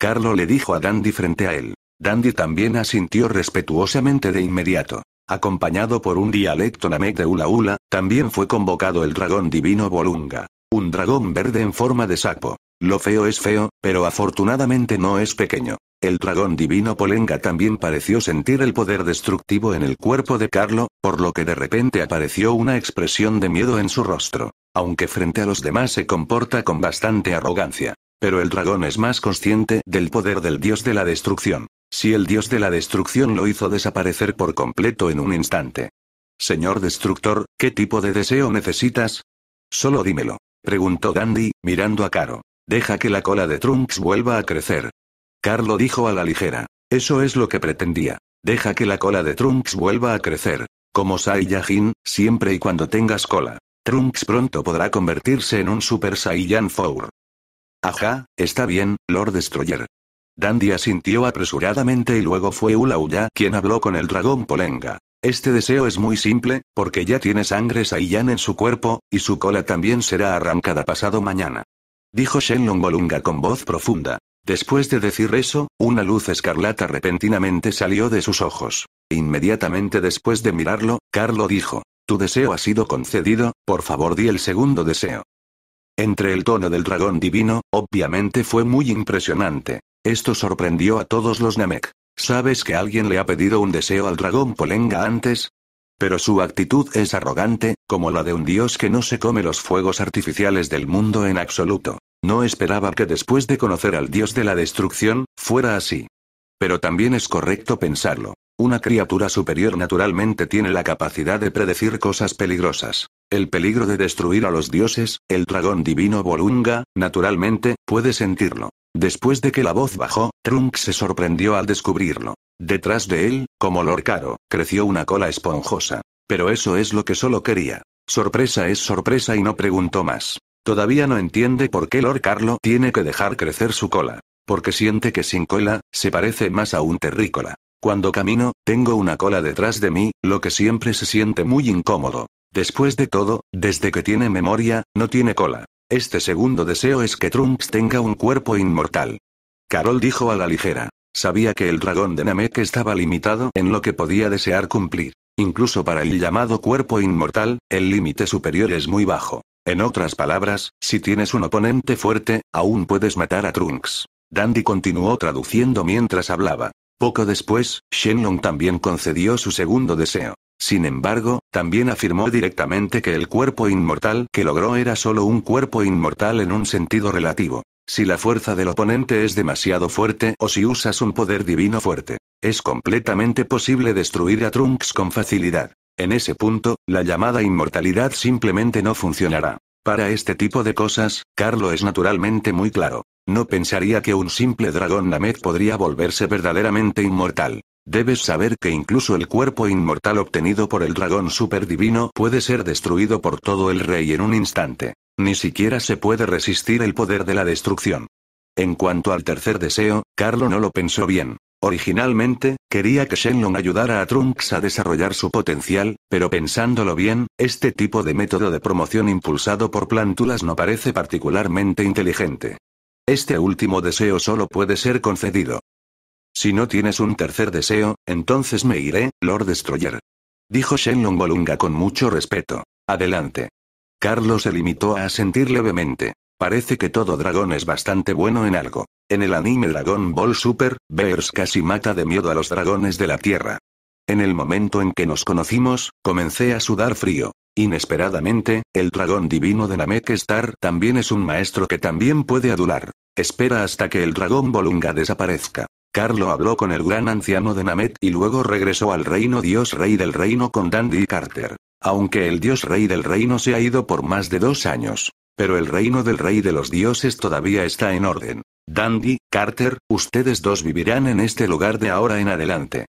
Carlo le dijo a Dandy frente a él. Dandy también asintió respetuosamente de inmediato. Acompañado por un dialecto namek de Ula Ula, también fue convocado el dragón divino Bolunga. Un dragón verde en forma de sapo. Lo feo es feo, pero afortunadamente no es pequeño. El dragón divino Polenga también pareció sentir el poder destructivo en el cuerpo de Carlo, por lo que de repente apareció una expresión de miedo en su rostro, aunque frente a los demás se comporta con bastante arrogancia. Pero el dragón es más consciente del poder del dios de la destrucción. Si el dios de la destrucción lo hizo desaparecer por completo en un instante. Señor destructor, ¿qué tipo de deseo necesitas? Solo dímelo, preguntó Dandy, mirando a Caro. Deja que la cola de Trunks vuelva a crecer. Carlo dijo a la ligera. Eso es lo que pretendía. Deja que la cola de Trunks vuelva a crecer. Como Saiyajin, siempre y cuando tengas cola. Trunks pronto podrá convertirse en un Super Saiyan Four. Ajá, está bien, Lord Destroyer. Dandy asintió apresuradamente y luego fue Ulauya quien habló con el dragón Polenga. Este deseo es muy simple, porque ya tiene sangre Saiyan en su cuerpo, y su cola también será arrancada pasado mañana. Dijo Shenlong Bolunga con voz profunda. Después de decir eso, una luz escarlata repentinamente salió de sus ojos. Inmediatamente después de mirarlo, Carlo dijo, Tu deseo ha sido concedido, por favor di el segundo deseo. Entre el tono del dragón divino, obviamente fue muy impresionante. Esto sorprendió a todos los Namek. ¿Sabes que alguien le ha pedido un deseo al dragón Polenga antes? Pero su actitud es arrogante, como la de un dios que no se come los fuegos artificiales del mundo en absoluto. No esperaba que después de conocer al dios de la destrucción, fuera así. Pero también es correcto pensarlo. Una criatura superior naturalmente tiene la capacidad de predecir cosas peligrosas. El peligro de destruir a los dioses, el dragón divino Borunga, naturalmente, puede sentirlo. Después de que la voz bajó, Trunk se sorprendió al descubrirlo. Detrás de él, como Caro, creció una cola esponjosa. Pero eso es lo que solo quería. Sorpresa es sorpresa y no preguntó más. Todavía no entiende por qué Lord Carlo tiene que dejar crecer su cola. Porque siente que sin cola, se parece más a un terrícola. Cuando camino, tengo una cola detrás de mí, lo que siempre se siente muy incómodo. Después de todo, desde que tiene memoria, no tiene cola. Este segundo deseo es que Trunks tenga un cuerpo inmortal. Carol dijo a la ligera. Sabía que el dragón de Namek estaba limitado en lo que podía desear cumplir. Incluso para el llamado cuerpo inmortal, el límite superior es muy bajo. En otras palabras, si tienes un oponente fuerte, aún puedes matar a Trunks. Dandy continuó traduciendo mientras hablaba. Poco después, Shenlong también concedió su segundo deseo. Sin embargo, también afirmó directamente que el cuerpo inmortal que logró era solo un cuerpo inmortal en un sentido relativo. Si la fuerza del oponente es demasiado fuerte o si usas un poder divino fuerte, es completamente posible destruir a Trunks con facilidad. En ese punto, la llamada inmortalidad simplemente no funcionará. Para este tipo de cosas, Carlo es naturalmente muy claro. No pensaría que un simple dragón Namek podría volverse verdaderamente inmortal. Debes saber que incluso el cuerpo inmortal obtenido por el dragón superdivino puede ser destruido por todo el rey en un instante. Ni siquiera se puede resistir el poder de la destrucción. En cuanto al tercer deseo, Carlo no lo pensó bien. Originalmente, quería que Shenlong ayudara a Trunks a desarrollar su potencial, pero pensándolo bien, este tipo de método de promoción impulsado por plántulas no parece particularmente inteligente. Este último deseo solo puede ser concedido si no tienes un tercer deseo, entonces me iré, Lord Destroyer. Dijo Shenlong Bolunga con mucho respeto. Adelante. Carlos se limitó a asentir levemente. Parece que todo dragón es bastante bueno en algo. En el anime Dragon Ball Super, Bears casi mata de miedo a los dragones de la Tierra. En el momento en que nos conocimos, comencé a sudar frío. Inesperadamente, el dragón divino de Namek Star también es un maestro que también puede adular. Espera hasta que el dragón Bolunga desaparezca. Carlo habló con el gran anciano de Namet y luego regresó al reino dios rey del reino con Dandy Carter. Aunque el dios rey del reino se ha ido por más de dos años. Pero el reino del rey de los dioses todavía está en orden. Dandy, Carter, ustedes dos vivirán en este lugar de ahora en adelante.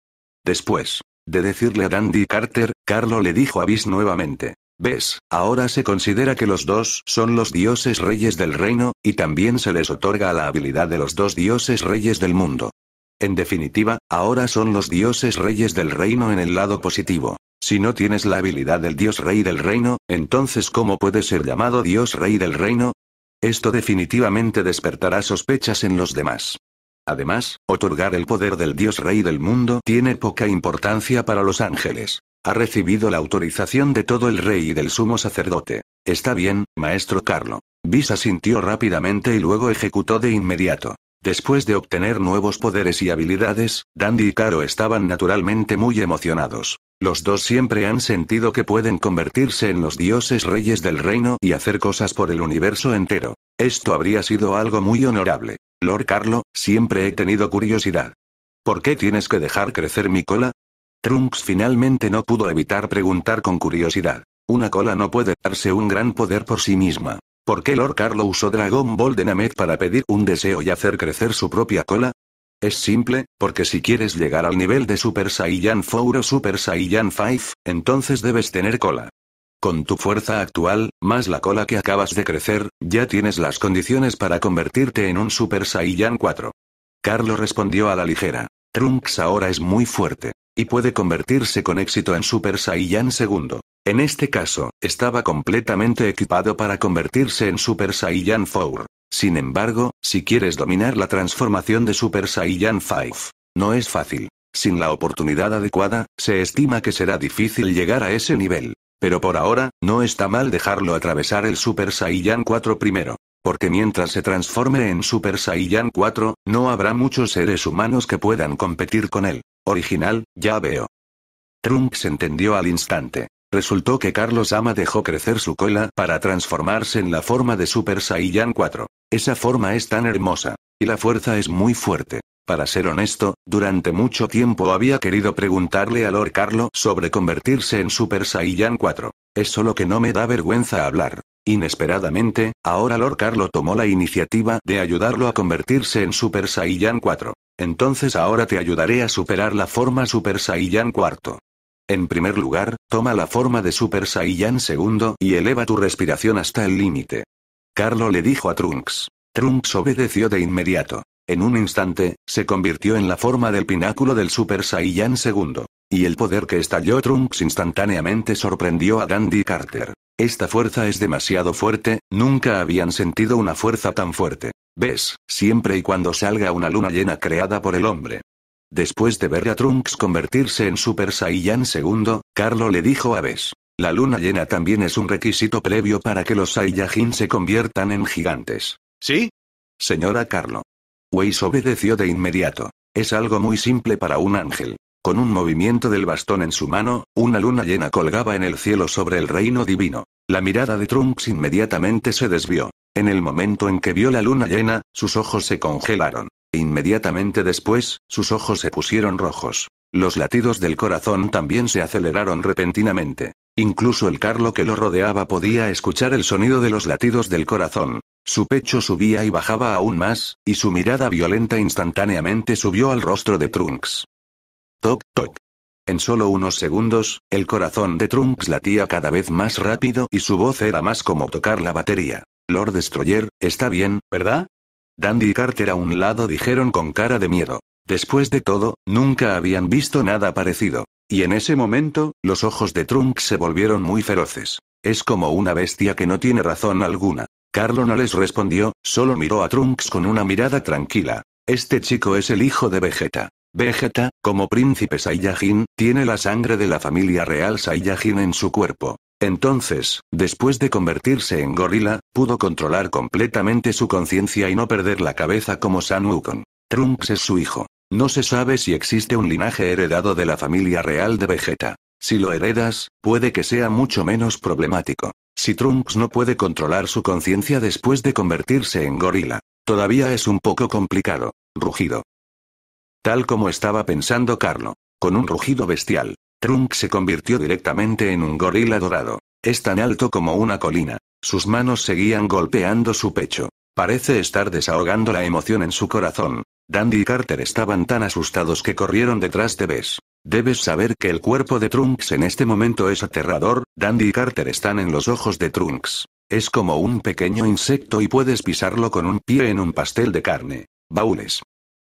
Después de decirle a Dandy Carter, Carlo le dijo a Bis nuevamente. ¿Ves? Ahora se considera que los dos son los dioses reyes del reino, y también se les otorga la habilidad de los dos dioses reyes del mundo. En definitiva, ahora son los dioses reyes del reino en el lado positivo. Si no tienes la habilidad del dios rey del reino, entonces ¿cómo puedes ser llamado dios rey del reino? Esto definitivamente despertará sospechas en los demás. Además, otorgar el poder del dios rey del mundo tiene poca importancia para los ángeles. Ha recibido la autorización de todo el rey y del sumo sacerdote. Está bien, maestro Carlo. Visa sintió rápidamente y luego ejecutó de inmediato. Después de obtener nuevos poderes y habilidades, Dandy y Caro estaban naturalmente muy emocionados. Los dos siempre han sentido que pueden convertirse en los dioses reyes del reino y hacer cosas por el universo entero. Esto habría sido algo muy honorable. Lord Carlo, siempre he tenido curiosidad. ¿Por qué tienes que dejar crecer mi cola? Trunks finalmente no pudo evitar preguntar con curiosidad. Una cola no puede darse un gran poder por sí misma. ¿Por qué Lord Carlo usó Dragon Ball de Namek para pedir un deseo y hacer crecer su propia cola? Es simple, porque si quieres llegar al nivel de Super Saiyan 4 o Super Saiyan 5, entonces debes tener cola. Con tu fuerza actual, más la cola que acabas de crecer, ya tienes las condiciones para convertirte en un Super Saiyan 4. Carlo respondió a la ligera. Trunks ahora es muy fuerte. Y puede convertirse con éxito en Super Saiyan 2. En este caso, estaba completamente equipado para convertirse en Super Saiyan 4. Sin embargo, si quieres dominar la transformación de Super Saiyan 5, no es fácil. Sin la oportunidad adecuada, se estima que será difícil llegar a ese nivel. Pero por ahora, no está mal dejarlo atravesar el Super Saiyan 4 primero. Porque mientras se transforme en Super Saiyan 4, no habrá muchos seres humanos que puedan competir con él. Original, ya veo. Trunks entendió al instante. Resultó que Carlos Ama dejó crecer su cola para transformarse en la forma de Super Saiyan 4. Esa forma es tan hermosa. Y la fuerza es muy fuerte. Para ser honesto, durante mucho tiempo había querido preguntarle a Lord Carlo sobre convertirse en Super Saiyan 4. Es solo que no me da vergüenza hablar. Inesperadamente, ahora Lord Carlo tomó la iniciativa de ayudarlo a convertirse en Super Saiyan 4. Entonces ahora te ayudaré a superar la forma Super Saiyan 4. En primer lugar, toma la forma de Super Saiyan II y eleva tu respiración hasta el límite. Carlo le dijo a Trunks. Trunks obedeció de inmediato. En un instante, se convirtió en la forma del pináculo del Super Saiyan II. Y el poder que estalló Trunks instantáneamente sorprendió a Dandy Carter. Esta fuerza es demasiado fuerte, nunca habían sentido una fuerza tan fuerte. ¿Ves? Siempre y cuando salga una luna llena creada por el hombre. Después de ver a Trunks convertirse en Super Saiyan II, Carlo le dijo a Bess. La luna llena también es un requisito previo para que los Saiyajin se conviertan en gigantes. ¿Sí? Señora Carlo. Weiss obedeció de inmediato. Es algo muy simple para un ángel. Con un movimiento del bastón en su mano, una luna llena colgaba en el cielo sobre el reino divino. La mirada de Trunks inmediatamente se desvió. En el momento en que vio la luna llena, sus ojos se congelaron. E inmediatamente después, sus ojos se pusieron rojos. Los latidos del corazón también se aceleraron repentinamente. Incluso el Carlo que lo rodeaba podía escuchar el sonido de los latidos del corazón. Su pecho subía y bajaba aún más, y su mirada violenta instantáneamente subió al rostro de Trunks. Toc, toc. En solo unos segundos, el corazón de Trunks latía cada vez más rápido y su voz era más como tocar la batería. Lord Destroyer, está bien, ¿verdad? Dandy y Carter a un lado dijeron con cara de miedo. Después de todo, nunca habían visto nada parecido. Y en ese momento, los ojos de Trunks se volvieron muy feroces. Es como una bestia que no tiene razón alguna. Carlo no les respondió, solo miró a Trunks con una mirada tranquila. Este chico es el hijo de Vegeta. Vegeta, como príncipe Saiyajin, tiene la sangre de la familia real Saiyajin en su cuerpo. Entonces, después de convertirse en gorila, pudo controlar completamente su conciencia y no perder la cabeza como San Wukong. Trunks es su hijo. No se sabe si existe un linaje heredado de la familia real de Vegeta. Si lo heredas, puede que sea mucho menos problemático. Si Trunks no puede controlar su conciencia después de convertirse en gorila, todavía es un poco complicado. Rugido. Tal como estaba pensando Carlo. Con un rugido bestial, Trunks se convirtió directamente en un gorila dorado. Es tan alto como una colina. Sus manos seguían golpeando su pecho. Parece estar desahogando la emoción en su corazón. Dandy y Carter estaban tan asustados que corrieron detrás de Bess. Debes saber que el cuerpo de Trunks en este momento es aterrador, Dandy y Carter están en los ojos de Trunks. Es como un pequeño insecto y puedes pisarlo con un pie en un pastel de carne. Baules.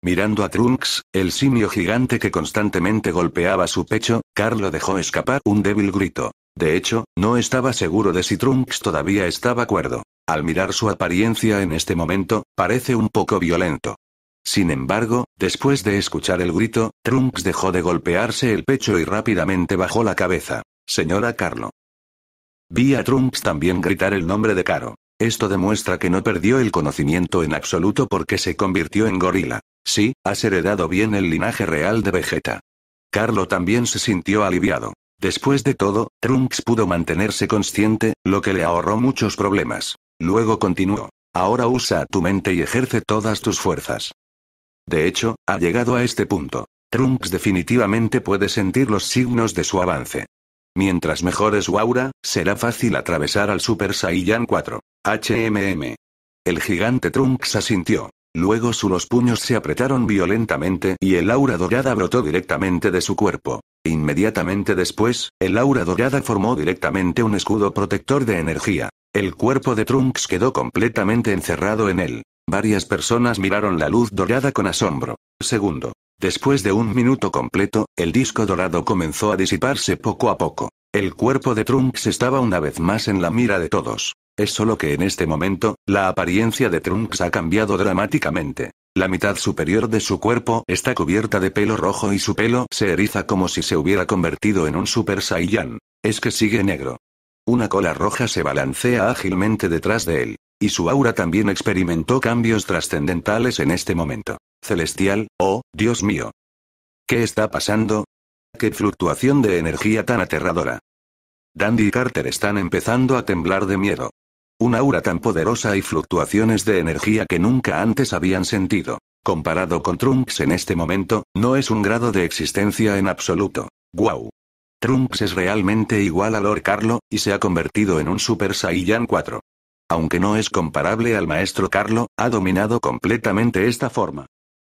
Mirando a Trunks, el simio gigante que constantemente golpeaba su pecho, Carlo dejó escapar un débil grito. De hecho, no estaba seguro de si Trunks todavía estaba cuerdo. Al mirar su apariencia en este momento, parece un poco violento. Sin embargo, después de escuchar el grito, Trunks dejó de golpearse el pecho y rápidamente bajó la cabeza. Señora Carlo. Vi a Trunks también gritar el nombre de Caro. Esto demuestra que no perdió el conocimiento en absoluto porque se convirtió en gorila. Sí, has heredado bien el linaje real de Vegeta. Carlo también se sintió aliviado. Después de todo, Trunks pudo mantenerse consciente, lo que le ahorró muchos problemas. Luego continuó. Ahora usa tu mente y ejerce todas tus fuerzas. De hecho, ha llegado a este punto. Trunks definitivamente puede sentir los signos de su avance. Mientras mejores Waura, será fácil atravesar al Super Saiyan 4. HMM. El gigante Trunks asintió. Luego sus puños se apretaron violentamente y el aura dorada brotó directamente de su cuerpo. Inmediatamente después, el aura dorada formó directamente un escudo protector de energía. El cuerpo de Trunks quedó completamente encerrado en él. Varias personas miraron la luz dorada con asombro. Segundo. Después de un minuto completo, el disco dorado comenzó a disiparse poco a poco. El cuerpo de Trunks estaba una vez más en la mira de todos. Es solo que en este momento, la apariencia de Trunks ha cambiado dramáticamente. La mitad superior de su cuerpo está cubierta de pelo rojo y su pelo se eriza como si se hubiera convertido en un Super Saiyan. Es que sigue negro. Una cola roja se balancea ágilmente detrás de él. Y su aura también experimentó cambios trascendentales en este momento. Celestial, oh, Dios mío. ¿Qué está pasando? ¡Qué fluctuación de energía tan aterradora! Dandy y Carter están empezando a temblar de miedo. Una aura tan poderosa y fluctuaciones de energía que nunca antes habían sentido. Comparado con Trunks en este momento, no es un grado de existencia en absoluto. ¡Guau! Trunks es realmente igual a Lord Carlo, y se ha convertido en un Super Saiyan 4. Aunque no es comparable al maestro Carlo, ha dominado completamente esta forma.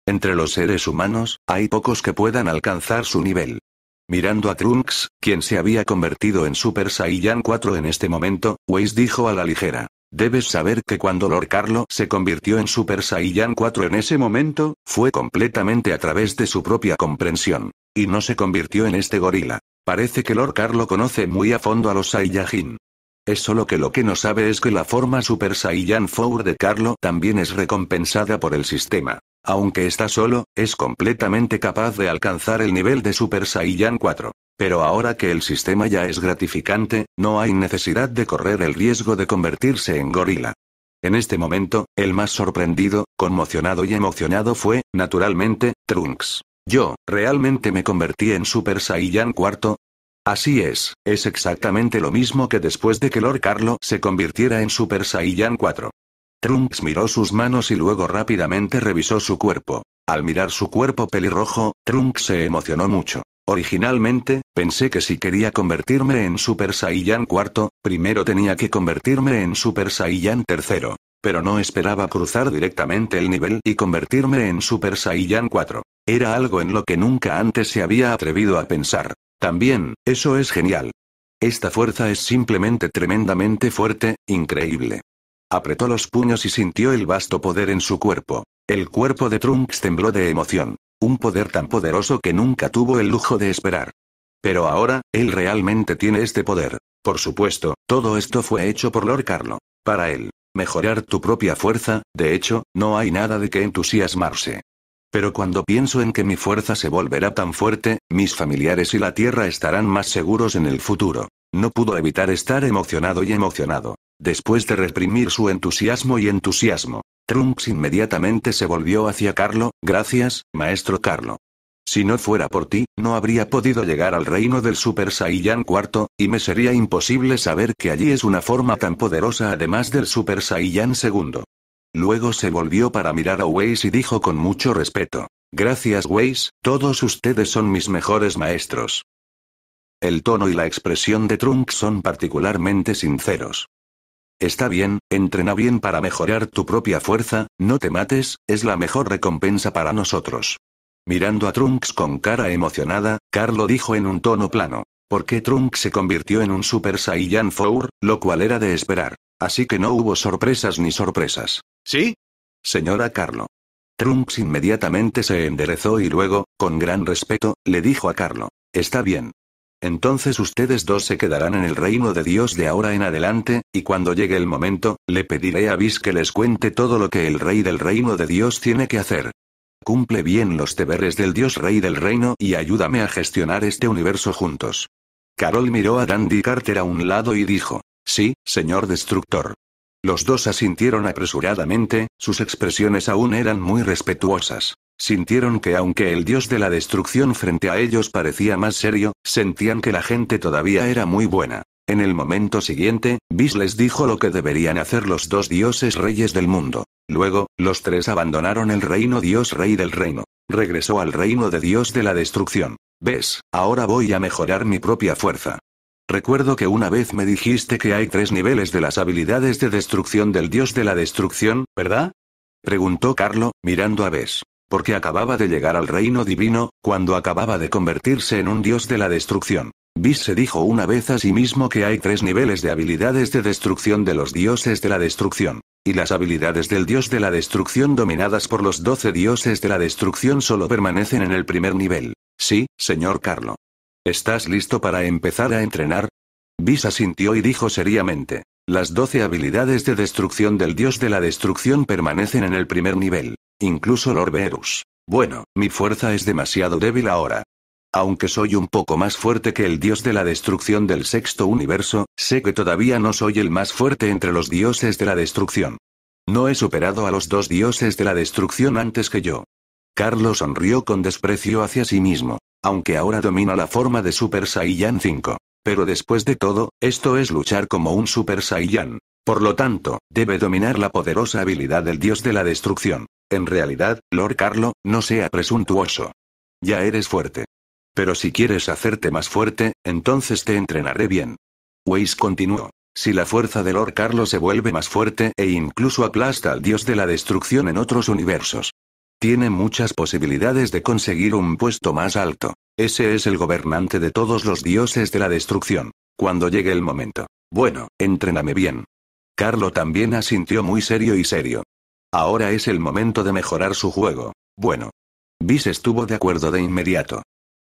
Entre los seres humanos, hay pocos que puedan alcanzar su nivel. Mirando a Trunks, quien se había convertido en Super Saiyan 4 en este momento, Weiss dijo a la ligera. Debes saber que cuando Lord Carlo se convirtió en Super Saiyan 4 en ese momento, fue completamente a través de su propia comprensión. Y no se convirtió en este gorila. Parece que Lord Carlo conoce muy a fondo a los Saiyajin. Es solo que lo que no sabe es que la forma Super Saiyan 4 de Carlo también es recompensada por el sistema. Aunque está solo, es completamente capaz de alcanzar el nivel de Super Saiyan 4. Pero ahora que el sistema ya es gratificante, no hay necesidad de correr el riesgo de convertirse en gorila. En este momento, el más sorprendido, conmocionado y emocionado fue, naturalmente, Trunks. Yo, ¿realmente me convertí en Super Saiyan 4? Así es, es exactamente lo mismo que después de que Lord Carlo se convirtiera en Super Saiyan 4. Trunks miró sus manos y luego rápidamente revisó su cuerpo. Al mirar su cuerpo pelirrojo, Trunks se emocionó mucho. Originalmente, pensé que si quería convertirme en Super Saiyan cuarto, primero tenía que convertirme en Super Saiyan tercero. Pero no esperaba cruzar directamente el nivel y convertirme en Super Saiyan 4. Era algo en lo que nunca antes se había atrevido a pensar. También, eso es genial. Esta fuerza es simplemente tremendamente fuerte, increíble. Apretó los puños y sintió el vasto poder en su cuerpo. El cuerpo de Trunks tembló de emoción. Un poder tan poderoso que nunca tuvo el lujo de esperar. Pero ahora, él realmente tiene este poder. Por supuesto, todo esto fue hecho por Lord Carlo. Para él, mejorar tu propia fuerza, de hecho, no hay nada de que entusiasmarse. Pero cuando pienso en que mi fuerza se volverá tan fuerte, mis familiares y la Tierra estarán más seguros en el futuro. No pudo evitar estar emocionado y emocionado. Después de reprimir su entusiasmo y entusiasmo, Trunks inmediatamente se volvió hacia Carlo, gracias, maestro Carlo. Si no fuera por ti, no habría podido llegar al reino del Super Saiyan cuarto, y me sería imposible saber que allí es una forma tan poderosa además del Super Saiyan II. Luego se volvió para mirar a Waze y dijo con mucho respeto. Gracias Waze, todos ustedes son mis mejores maestros. El tono y la expresión de Trunks son particularmente sinceros. Está bien, entrena bien para mejorar tu propia fuerza, no te mates, es la mejor recompensa para nosotros. Mirando a Trunks con cara emocionada, Carlo dijo en un tono plano. ¿Por qué Trunks se convirtió en un Super Saiyan 4, lo cual era de esperar. Así que no hubo sorpresas ni sorpresas. ¿Sí? Señora Carlo. Trunks inmediatamente se enderezó y luego, con gran respeto, le dijo a Carlo. Está bien, entonces ustedes dos se quedarán en el reino de Dios de ahora en adelante, y cuando llegue el momento, le pediré a Vis que les cuente todo lo que el rey del reino de Dios tiene que hacer. Cumple bien los deberes del Dios rey del reino y ayúdame a gestionar este universo juntos. Carol miró a Dandy Carter a un lado y dijo, Sí, señor destructor. Los dos asintieron apresuradamente, sus expresiones aún eran muy respetuosas. Sintieron que aunque el dios de la destrucción frente a ellos parecía más serio, sentían que la gente todavía era muy buena. En el momento siguiente, Bis les dijo lo que deberían hacer los dos dioses reyes del mundo. Luego, los tres abandonaron el reino dios rey del reino. Regresó al reino de dios de la destrucción. ¿Ves? Ahora voy a mejorar mi propia fuerza. Recuerdo que una vez me dijiste que hay tres niveles de las habilidades de destrucción del dios de la destrucción, ¿verdad? Preguntó Carlo, mirando a Bess porque acababa de llegar al reino divino, cuando acababa de convertirse en un dios de la destrucción. Bis se dijo una vez a sí mismo que hay tres niveles de habilidades de destrucción de los dioses de la destrucción. Y las habilidades del dios de la destrucción dominadas por los doce dioses de la destrucción solo permanecen en el primer nivel. Sí, señor Carlo. ¿Estás listo para empezar a entrenar? Bis asintió y dijo seriamente. Las doce habilidades de destrucción del dios de la destrucción permanecen en el primer nivel. Incluso Lord Bueno, mi fuerza es demasiado débil ahora. Aunque soy un poco más fuerte que el dios de la destrucción del sexto universo, sé que todavía no soy el más fuerte entre los dioses de la destrucción. No he superado a los dos dioses de la destrucción antes que yo. Carlos sonrió con desprecio hacia sí mismo, aunque ahora domina la forma de Super Saiyan 5. Pero después de todo, esto es luchar como un Super Saiyan. Por lo tanto, debe dominar la poderosa habilidad del dios de la destrucción. En realidad, Lord Carlo, no sea presuntuoso. Ya eres fuerte. Pero si quieres hacerte más fuerte, entonces te entrenaré bien. Weiss continuó. Si la fuerza de Lord Carlo se vuelve más fuerte e incluso aplasta al dios de la destrucción en otros universos. Tiene muchas posibilidades de conseguir un puesto más alto. Ese es el gobernante de todos los dioses de la destrucción. Cuando llegue el momento. Bueno, entréname bien. Carlo también asintió muy serio y serio. Ahora es el momento de mejorar su juego. Bueno. Bis estuvo de acuerdo de inmediato.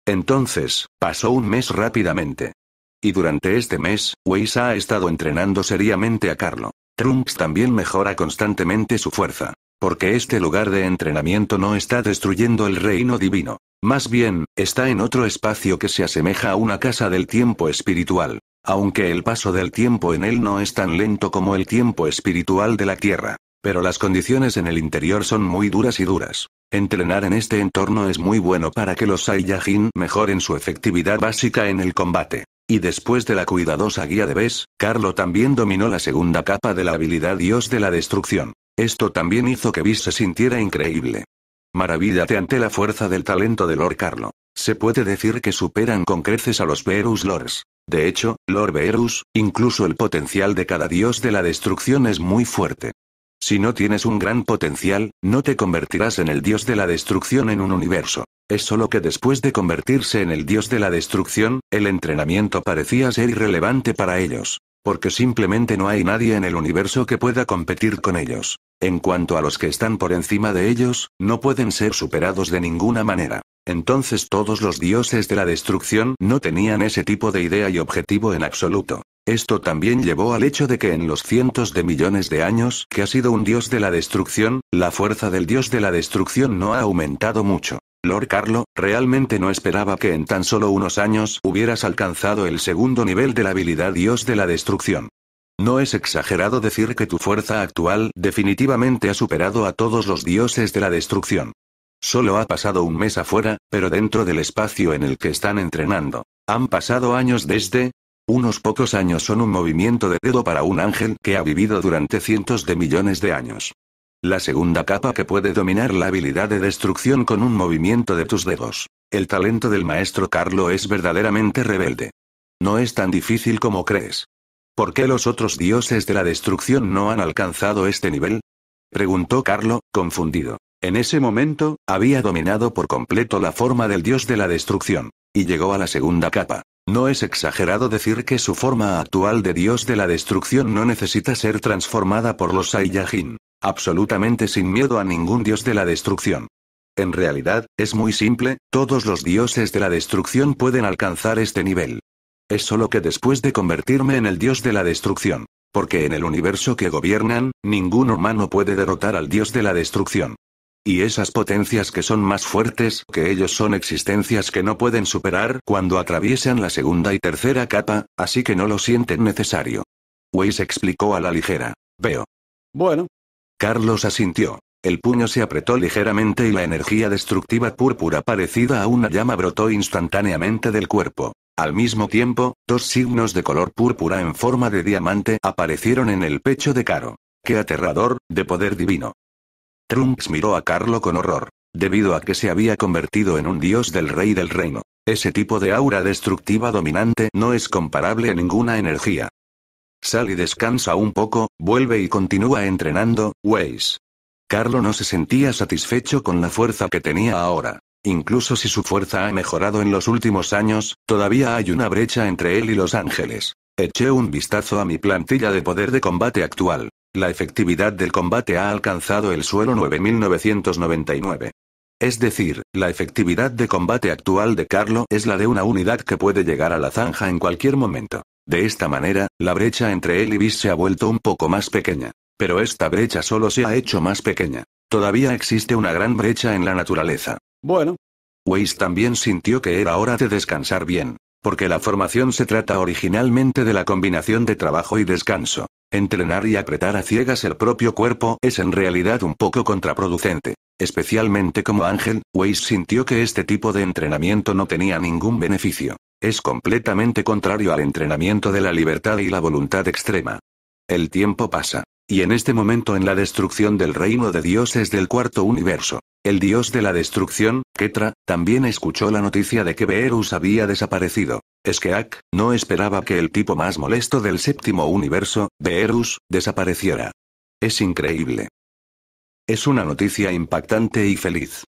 Entonces, pasó un mes rápidamente. Y durante este mes, Weiss ha estado entrenando seriamente a Carlo. Trunks también mejora constantemente su fuerza. Porque este lugar de entrenamiento no está destruyendo el reino divino. Más bien, está en otro espacio que se asemeja a una casa del tiempo espiritual. Aunque el paso del tiempo en él no es tan lento como el tiempo espiritual de la Tierra. Pero las condiciones en el interior son muy duras y duras. Entrenar en este entorno es muy bueno para que los Saiyajin mejoren su efectividad básica en el combate. Y después de la cuidadosa guía de Bess, Carlo también dominó la segunda capa de la habilidad Dios de la Destrucción. Esto también hizo que Bess se sintiera increíble. Maravillate ante la fuerza del talento de Lord Carlo. Se puede decir que superan con creces a los Verus Lords. De hecho, Lord Verus, incluso el potencial de cada dios de la destrucción es muy fuerte. Si no tienes un gran potencial, no te convertirás en el dios de la destrucción en un universo. Es solo que después de convertirse en el dios de la destrucción, el entrenamiento parecía ser irrelevante para ellos. Porque simplemente no hay nadie en el universo que pueda competir con ellos. En cuanto a los que están por encima de ellos, no pueden ser superados de ninguna manera. Entonces todos los dioses de la destrucción no tenían ese tipo de idea y objetivo en absoluto. Esto también llevó al hecho de que en los cientos de millones de años que ha sido un dios de la destrucción, la fuerza del dios de la destrucción no ha aumentado mucho. Lord Carlo, realmente no esperaba que en tan solo unos años hubieras alcanzado el segundo nivel de la habilidad dios de la destrucción. No es exagerado decir que tu fuerza actual definitivamente ha superado a todos los dioses de la destrucción. Solo ha pasado un mes afuera, pero dentro del espacio en el que están entrenando. Han pasado años desde... Unos pocos años son un movimiento de dedo para un ángel que ha vivido durante cientos de millones de años. La segunda capa que puede dominar la habilidad de destrucción con un movimiento de tus dedos. El talento del maestro Carlo es verdaderamente rebelde. No es tan difícil como crees. ¿Por qué los otros dioses de la destrucción no han alcanzado este nivel? Preguntó Carlo, confundido. En ese momento, había dominado por completo la forma del dios de la destrucción, y llegó a la segunda capa. No es exagerado decir que su forma actual de dios de la destrucción no necesita ser transformada por los Saiyajin. Absolutamente sin miedo a ningún dios de la destrucción. En realidad, es muy simple, todos los dioses de la destrucción pueden alcanzar este nivel. Es solo que después de convertirme en el dios de la destrucción. Porque en el universo que gobiernan, ningún humano puede derrotar al dios de la destrucción. Y esas potencias que son más fuertes que ellos son existencias que no pueden superar cuando atraviesan la segunda y tercera capa, así que no lo sienten necesario. Weiss explicó a la ligera. Veo. Bueno. Carlos asintió. El puño se apretó ligeramente y la energía destructiva púrpura parecida a una llama brotó instantáneamente del cuerpo. Al mismo tiempo, dos signos de color púrpura en forma de diamante aparecieron en el pecho de Caro. ¡Qué aterrador, de poder divino! Trunks miró a Carlo con horror. Debido a que se había convertido en un dios del rey del reino. Ese tipo de aura destructiva dominante no es comparable a ninguna energía. Sal y descansa un poco, vuelve y continúa entrenando, Waze. Carlo no se sentía satisfecho con la fuerza que tenía ahora. Incluso si su fuerza ha mejorado en los últimos años, todavía hay una brecha entre él y Los Ángeles. Eché un vistazo a mi plantilla de poder de combate actual. La efectividad del combate ha alcanzado el suelo 9999. Es decir, la efectividad de combate actual de Carlo es la de una unidad que puede llegar a la zanja en cualquier momento. De esta manera, la brecha entre él y Bis se ha vuelto un poco más pequeña. Pero esta brecha solo se ha hecho más pequeña. Todavía existe una gran brecha en la naturaleza. Bueno. Weiss también sintió que era hora de descansar bien. Porque la formación se trata originalmente de la combinación de trabajo y descanso. Entrenar y apretar a ciegas el propio cuerpo es en realidad un poco contraproducente. Especialmente como Ángel, Weiss sintió que este tipo de entrenamiento no tenía ningún beneficio. Es completamente contrario al entrenamiento de la libertad y la voluntad extrema. El tiempo pasa. Y en este momento en la destrucción del reino de Dios es del cuarto universo, el dios de la destrucción, Ketra, también escuchó la noticia de que Beerus había desaparecido. Es Ak, no esperaba que el tipo más molesto del séptimo universo, Beerus, desapareciera. Es increíble. Es una noticia impactante y feliz.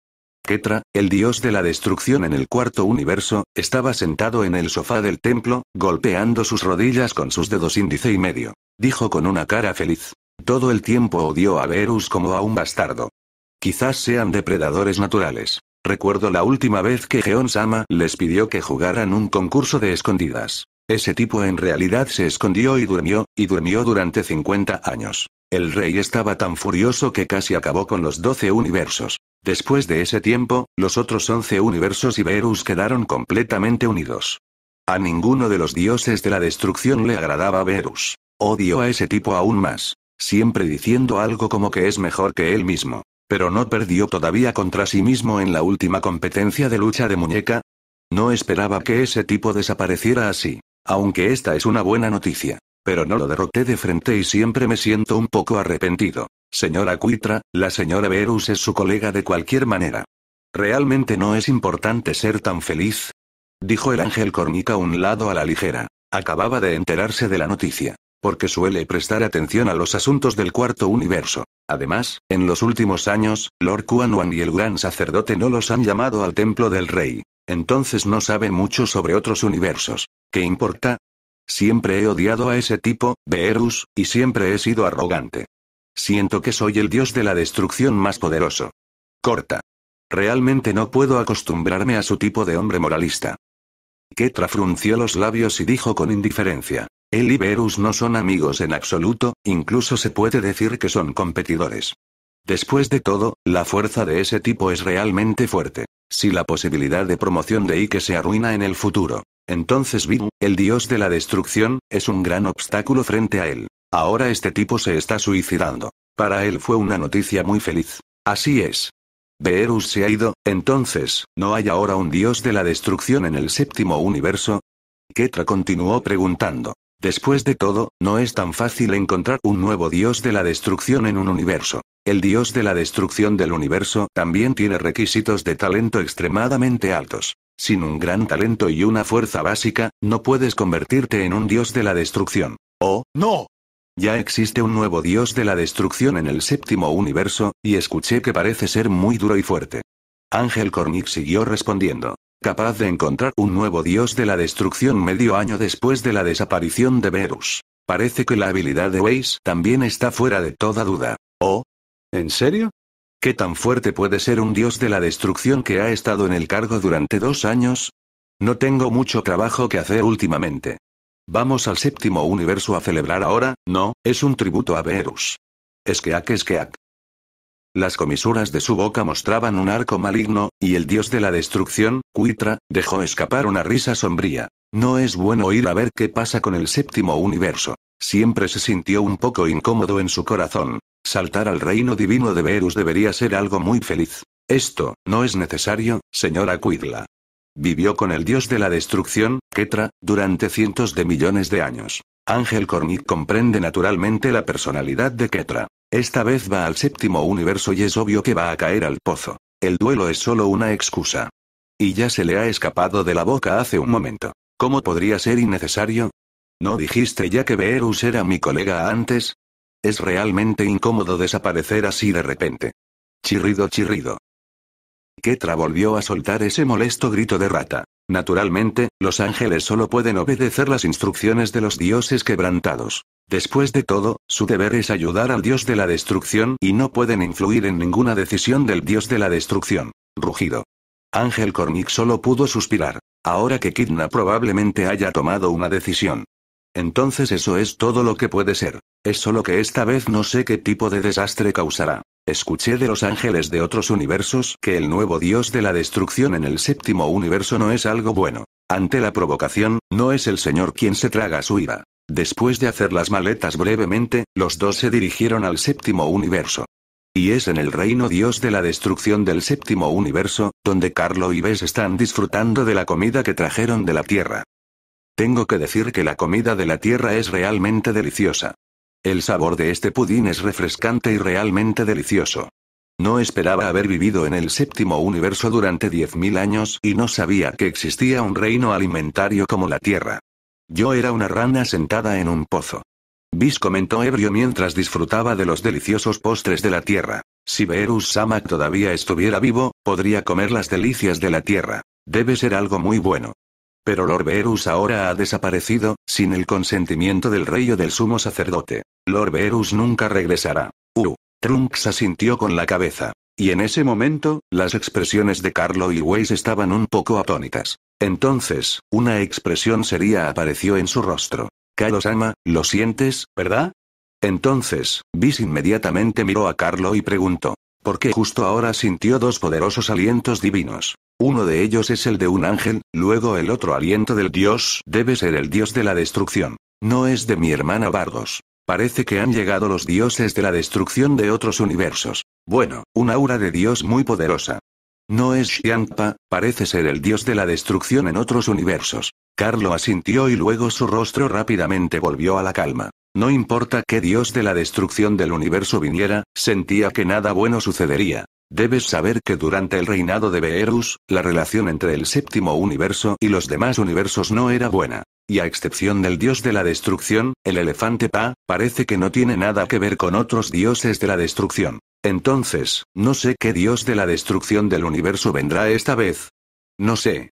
Ketra, el dios de la destrucción en el cuarto universo, estaba sentado en el sofá del templo, golpeando sus rodillas con sus dedos índice y medio. Dijo con una cara feliz. Todo el tiempo odió a Verus como a un bastardo. Quizás sean depredadores naturales. Recuerdo la última vez que Geon Sama les pidió que jugaran un concurso de escondidas. Ese tipo en realidad se escondió y durmió, y durmió durante 50 años. El rey estaba tan furioso que casi acabó con los 12 universos. Después de ese tiempo, los otros 11 universos y Verus quedaron completamente unidos. A ninguno de los dioses de la destrucción le agradaba Verus. Odio a ese tipo aún más. Siempre diciendo algo como que es mejor que él mismo. Pero no perdió todavía contra sí mismo en la última competencia de lucha de muñeca. No esperaba que ese tipo desapareciera así, aunque esta es una buena noticia. Pero no lo derroté de frente y siempre me siento un poco arrepentido. Señora Cuitra, la señora Verus es su colega de cualquier manera. ¿Realmente no es importante ser tan feliz? Dijo el ángel cornica un lado a la ligera. Acababa de enterarse de la noticia porque suele prestar atención a los asuntos del cuarto universo. Además, en los últimos años, Lord Kuan Wan y el gran sacerdote no los han llamado al templo del rey. Entonces no sabe mucho sobre otros universos. ¿Qué importa? Siempre he odiado a ese tipo, Beerus, y siempre he sido arrogante. Siento que soy el dios de la destrucción más poderoso. Corta. Realmente no puedo acostumbrarme a su tipo de hombre moralista. Ketra frunció los labios y dijo con indiferencia. Él y Verus no son amigos en absoluto, incluso se puede decir que son competidores. Después de todo, la fuerza de ese tipo es realmente fuerte. Si la posibilidad de promoción de Ike se arruina en el futuro, entonces Bin, el dios de la destrucción, es un gran obstáculo frente a él. Ahora este tipo se está suicidando. Para él fue una noticia muy feliz. Así es. Beerus se ha ido, entonces, ¿no hay ahora un dios de la destrucción en el séptimo universo? Ketra continuó preguntando. Después de todo, no es tan fácil encontrar un nuevo dios de la destrucción en un universo. El dios de la destrucción del universo también tiene requisitos de talento extremadamente altos. Sin un gran talento y una fuerza básica, no puedes convertirte en un dios de la destrucción. ¡Oh, no! Ya existe un nuevo dios de la destrucción en el séptimo universo, y escuché que parece ser muy duro y fuerte. Ángel Cornick siguió respondiendo capaz de encontrar un nuevo dios de la destrucción medio año después de la desaparición de Verus. Parece que la habilidad de Weiss también está fuera de toda duda. ¿Oh? ¿En serio? ¿Qué tan fuerte puede ser un dios de la destrucción que ha estado en el cargo durante dos años? No tengo mucho trabajo que hacer últimamente. Vamos al séptimo universo a celebrar ahora, no, es un tributo a Verus. que Ak. Las comisuras de su boca mostraban un arco maligno, y el dios de la destrucción, Cuitra, dejó escapar una risa sombría. No es bueno ir a ver qué pasa con el séptimo universo. Siempre se sintió un poco incómodo en su corazón. Saltar al reino divino de Verus debería ser algo muy feliz. Esto, no es necesario, señora Cuidla. Vivió con el dios de la destrucción, Ketra, durante cientos de millones de años. Ángel Cornit comprende naturalmente la personalidad de Ketra. Esta vez va al séptimo universo y es obvio que va a caer al pozo. El duelo es solo una excusa. Y ya se le ha escapado de la boca hace un momento. ¿Cómo podría ser innecesario? ¿No dijiste ya que Beerus era mi colega antes? Es realmente incómodo desaparecer así de repente. Chirrido, chirrido. Ketra volvió a soltar ese molesto grito de rata. Naturalmente, los ángeles solo pueden obedecer las instrucciones de los dioses quebrantados. Después de todo, su deber es ayudar al dios de la destrucción y no pueden influir en ninguna decisión del dios de la destrucción. Rugido. Ángel Cornick solo pudo suspirar. Ahora que Kidna probablemente haya tomado una decisión. Entonces eso es todo lo que puede ser. Es solo que esta vez no sé qué tipo de desastre causará. Escuché de los ángeles de otros universos que el nuevo dios de la destrucción en el séptimo universo no es algo bueno. Ante la provocación, no es el Señor quien se traga su ira. Después de hacer las maletas brevemente, los dos se dirigieron al séptimo universo. Y es en el reino dios de la destrucción del séptimo universo, donde Carlo y Bess están disfrutando de la comida que trajeron de la Tierra. Tengo que decir que la comida de la Tierra es realmente deliciosa. El sabor de este pudín es refrescante y realmente delicioso. No esperaba haber vivido en el séptimo universo durante 10.000 años y no sabía que existía un reino alimentario como la Tierra. Yo era una rana sentada en un pozo. Bis comentó ebrio mientras disfrutaba de los deliciosos postres de la tierra. Si Beerus Samak todavía estuviera vivo, podría comer las delicias de la tierra. Debe ser algo muy bueno. Pero Lord Beerus ahora ha desaparecido, sin el consentimiento del rey o del sumo sacerdote. Lord Beerus nunca regresará. Uh. Trunks asintió con la cabeza. Y en ese momento, las expresiones de Carlo y Weiss estaban un poco atónitas. Entonces, una expresión seria apareció en su rostro. Carlos ama, lo sientes, ¿verdad? Entonces, Bis inmediatamente miró a Carlo y preguntó. ¿Por qué justo ahora sintió dos poderosos alientos divinos? Uno de ellos es el de un ángel, luego el otro aliento del dios debe ser el dios de la destrucción. No es de mi hermana Bardos. Parece que han llegado los dioses de la destrucción de otros universos. Bueno, un aura de dios muy poderosa. No es Pa, parece ser el dios de la destrucción en otros universos. Carlo asintió y luego su rostro rápidamente volvió a la calma. No importa qué dios de la destrucción del universo viniera, sentía que nada bueno sucedería. Debes saber que durante el reinado de Beerus, la relación entre el séptimo universo y los demás universos no era buena. Y a excepción del dios de la destrucción, el elefante Pa, parece que no tiene nada que ver con otros dioses de la destrucción. Entonces, no sé qué dios de la destrucción del universo vendrá esta vez. No sé.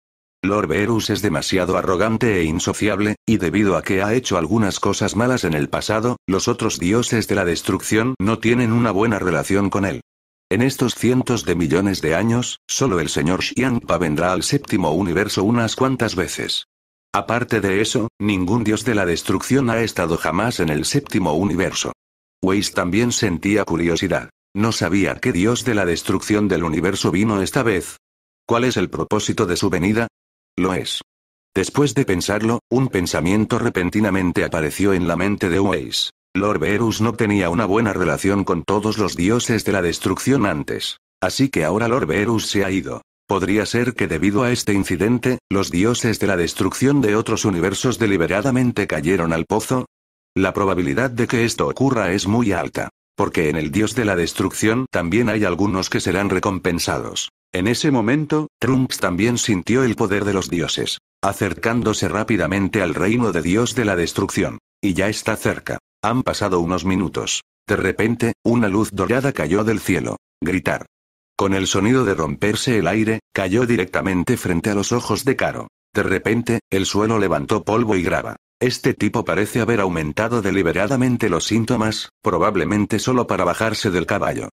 Lord Verus es demasiado arrogante e insociable, y debido a que ha hecho algunas cosas malas en el pasado, los otros dioses de la destrucción no tienen una buena relación con él. En estos cientos de millones de años, solo el señor Xianpa vendrá al séptimo universo unas cuantas veces. Aparte de eso, ningún dios de la destrucción ha estado jamás en el séptimo universo. Weiss también sentía curiosidad. No sabía qué Dios de la destrucción del universo vino esta vez. ¿Cuál es el propósito de su venida? Lo es. Después de pensarlo, un pensamiento repentinamente apareció en la mente de Weiss. Lord Verus no tenía una buena relación con todos los dioses de la destrucción antes. Así que ahora Lord Verus se ha ido. Podría ser que debido a este incidente, los dioses de la destrucción de otros universos deliberadamente cayeron al pozo. La probabilidad de que esto ocurra es muy alta. Porque en el dios de la destrucción también hay algunos que serán recompensados. En ese momento, Trunks también sintió el poder de los dioses, acercándose rápidamente al reino de dios de la destrucción. Y ya está cerca. Han pasado unos minutos. De repente, una luz dorada cayó del cielo. Gritar. Con el sonido de romperse el aire, cayó directamente frente a los ojos de Caro. De repente, el suelo levantó polvo y grava. Este tipo parece haber aumentado deliberadamente los síntomas, probablemente solo para bajarse del caballo.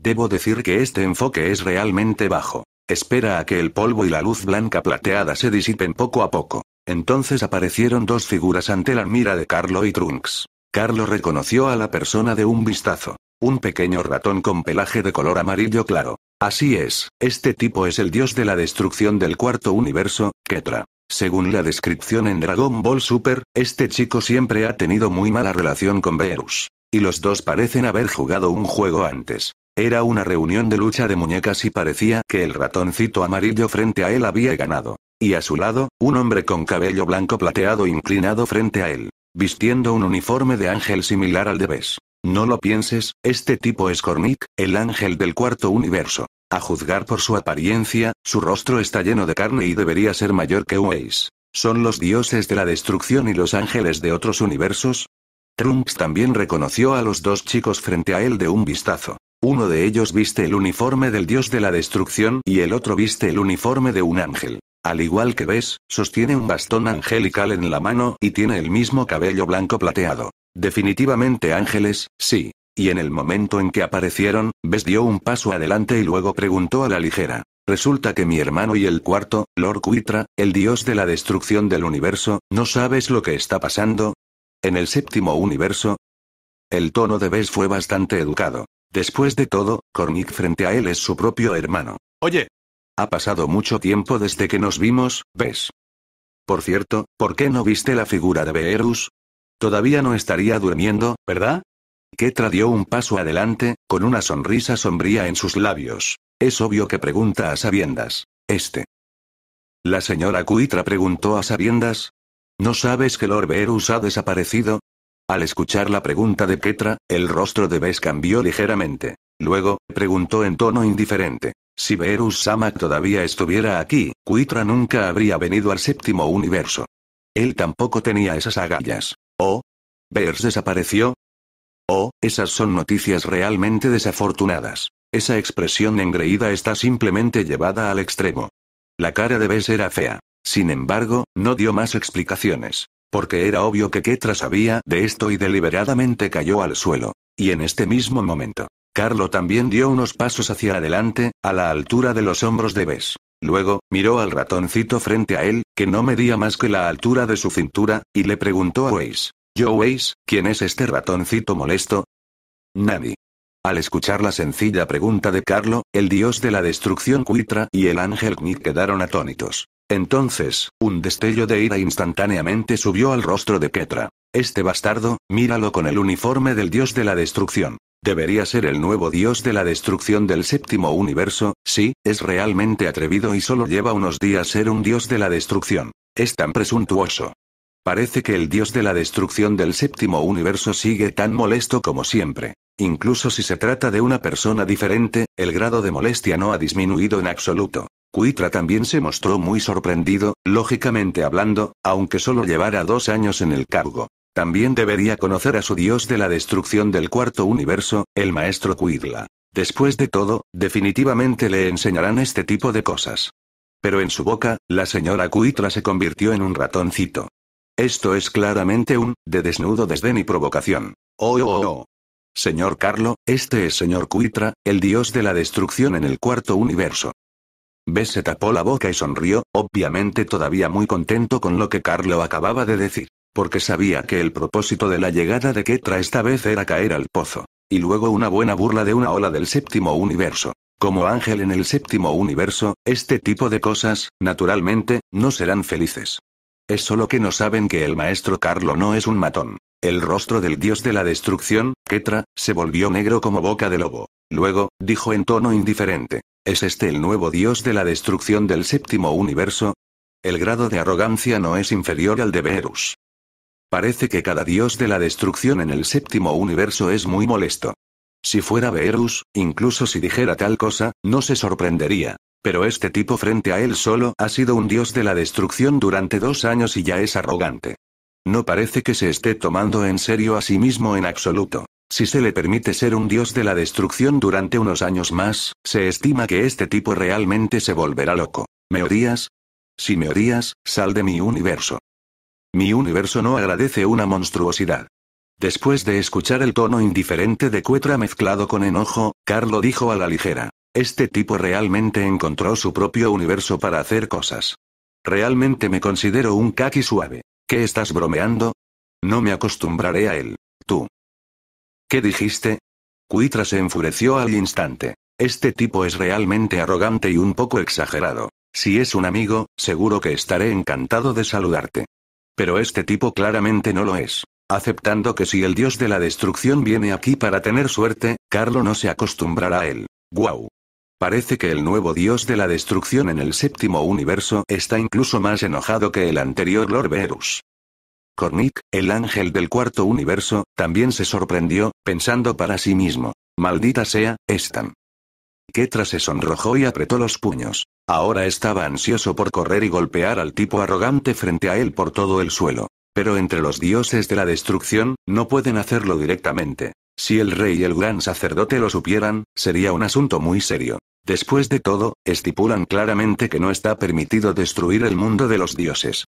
Debo decir que este enfoque es realmente bajo. Espera a que el polvo y la luz blanca plateada se disipen poco a poco. Entonces aparecieron dos figuras ante la mira de Carlo y Trunks. Carlo reconoció a la persona de un vistazo. Un pequeño ratón con pelaje de color amarillo claro. Así es, este tipo es el dios de la destrucción del cuarto universo, Ketra. Según la descripción en Dragon Ball Super, este chico siempre ha tenido muy mala relación con Beerus. Y los dos parecen haber jugado un juego antes. Era una reunión de lucha de muñecas y parecía que el ratoncito amarillo frente a él había ganado. Y a su lado, un hombre con cabello blanco plateado inclinado frente a él, vistiendo un uniforme de ángel similar al de Bess. No lo pienses, este tipo es Cornick, el ángel del cuarto universo. A juzgar por su apariencia, su rostro está lleno de carne y debería ser mayor que Weiss. ¿Son los dioses de la destrucción y los ángeles de otros universos? Trumps también reconoció a los dos chicos frente a él de un vistazo. Uno de ellos viste el uniforme del dios de la destrucción y el otro viste el uniforme de un ángel. Al igual que ves, sostiene un bastón angelical en la mano y tiene el mismo cabello blanco plateado. Definitivamente ángeles, sí. Y en el momento en que aparecieron, Bess dio un paso adelante y luego preguntó a la ligera. Resulta que mi hermano y el cuarto, Lord Quitra, el dios de la destrucción del universo, ¿no sabes lo que está pasando? ¿En el séptimo universo? El tono de Bess fue bastante educado. Después de todo, Cornick frente a él es su propio hermano. Oye. Ha pasado mucho tiempo desde que nos vimos, ¿ves? Por cierto, ¿por qué no viste la figura de Beerus? Todavía no estaría durmiendo, ¿verdad? Ketra dio un paso adelante, con una sonrisa sombría en sus labios. Es obvio que pregunta a sabiendas. Este. La señora Cuitra preguntó a sabiendas. ¿No sabes que Lord Verus ha desaparecido? Al escuchar la pregunta de Ketra, el rostro de Bess cambió ligeramente. Luego, preguntó en tono indiferente. Si Verus Samak todavía estuviera aquí, Cuitra nunca habría venido al séptimo universo. Él tampoco tenía esas agallas. ¿O? Oh, desapareció? Oh, esas son noticias realmente desafortunadas. Esa expresión engreída está simplemente llevada al extremo. La cara de Bess era fea. Sin embargo, no dio más explicaciones. Porque era obvio que Ketra sabía de esto y deliberadamente cayó al suelo. Y en este mismo momento, Carlo también dio unos pasos hacia adelante, a la altura de los hombros de Bess. Luego, miró al ratoncito frente a él, que no medía más que la altura de su cintura, y le preguntó a Weiss. Joyce, ¿quién es este ratoncito molesto? Nani. Al escuchar la sencilla pregunta de Carlo, el dios de la destrucción Cuitra y el ángel Knit quedaron atónitos. Entonces, un destello de ira instantáneamente subió al rostro de Ketra. Este bastardo, míralo con el uniforme del dios de la destrucción. Debería ser el nuevo dios de la destrucción del séptimo universo, sí, es realmente atrevido y solo lleva unos días ser un dios de la destrucción. Es tan presuntuoso. Parece que el dios de la destrucción del séptimo universo sigue tan molesto como siempre. Incluso si se trata de una persona diferente, el grado de molestia no ha disminuido en absoluto. Cuitra también se mostró muy sorprendido, lógicamente hablando, aunque solo llevara dos años en el cargo. También debería conocer a su dios de la destrucción del cuarto universo, el maestro Cuidla. Después de todo, definitivamente le enseñarán este tipo de cosas. Pero en su boca, la señora Cuitra se convirtió en un ratoncito. Esto es claramente un, de desnudo desde mi provocación. Oh, oh, oh, oh. Señor Carlo, este es señor Cuitra, el dios de la destrucción en el cuarto universo. B se tapó la boca y sonrió, obviamente todavía muy contento con lo que Carlo acababa de decir, porque sabía que el propósito de la llegada de Ketra esta vez era caer al pozo, y luego una buena burla de una ola del séptimo universo. Como ángel en el séptimo universo, este tipo de cosas, naturalmente, no serán felices. Es solo que no saben que el maestro Carlo no es un matón. El rostro del dios de la destrucción, Ketra, se volvió negro como boca de lobo. Luego, dijo en tono indiferente, ¿es este el nuevo dios de la destrucción del séptimo universo? El grado de arrogancia no es inferior al de Verus. Parece que cada dios de la destrucción en el séptimo universo es muy molesto. Si fuera Verus, incluso si dijera tal cosa, no se sorprendería. Pero este tipo frente a él solo ha sido un dios de la destrucción durante dos años y ya es arrogante. No parece que se esté tomando en serio a sí mismo en absoluto. Si se le permite ser un dios de la destrucción durante unos años más, se estima que este tipo realmente se volverá loco. ¿Me odias? Si me odias, sal de mi universo. Mi universo no agradece una monstruosidad. Después de escuchar el tono indiferente de Cuetra mezclado con enojo, Carlo dijo a la ligera, este tipo realmente encontró su propio universo para hacer cosas. Realmente me considero un kaki suave. ¿Qué estás bromeando? No me acostumbraré a él. Tú. ¿Qué dijiste? Cuitra se enfureció al instante. Este tipo es realmente arrogante y un poco exagerado. Si es un amigo, seguro que estaré encantado de saludarte. Pero este tipo claramente no lo es. Aceptando que si el dios de la destrucción viene aquí para tener suerte, Carlo no se acostumbrará a él. ¡Guau! Parece que el nuevo dios de la destrucción en el séptimo universo está incluso más enojado que el anterior Lord Verus. el ángel del cuarto universo, también se sorprendió, pensando para sí mismo. Maldita sea, Estan. Ketra se sonrojó y apretó los puños. Ahora estaba ansioso por correr y golpear al tipo arrogante frente a él por todo el suelo. Pero entre los dioses de la destrucción, no pueden hacerlo directamente. Si el rey y el gran sacerdote lo supieran, sería un asunto muy serio. Después de todo, estipulan claramente que no está permitido destruir el mundo de los dioses.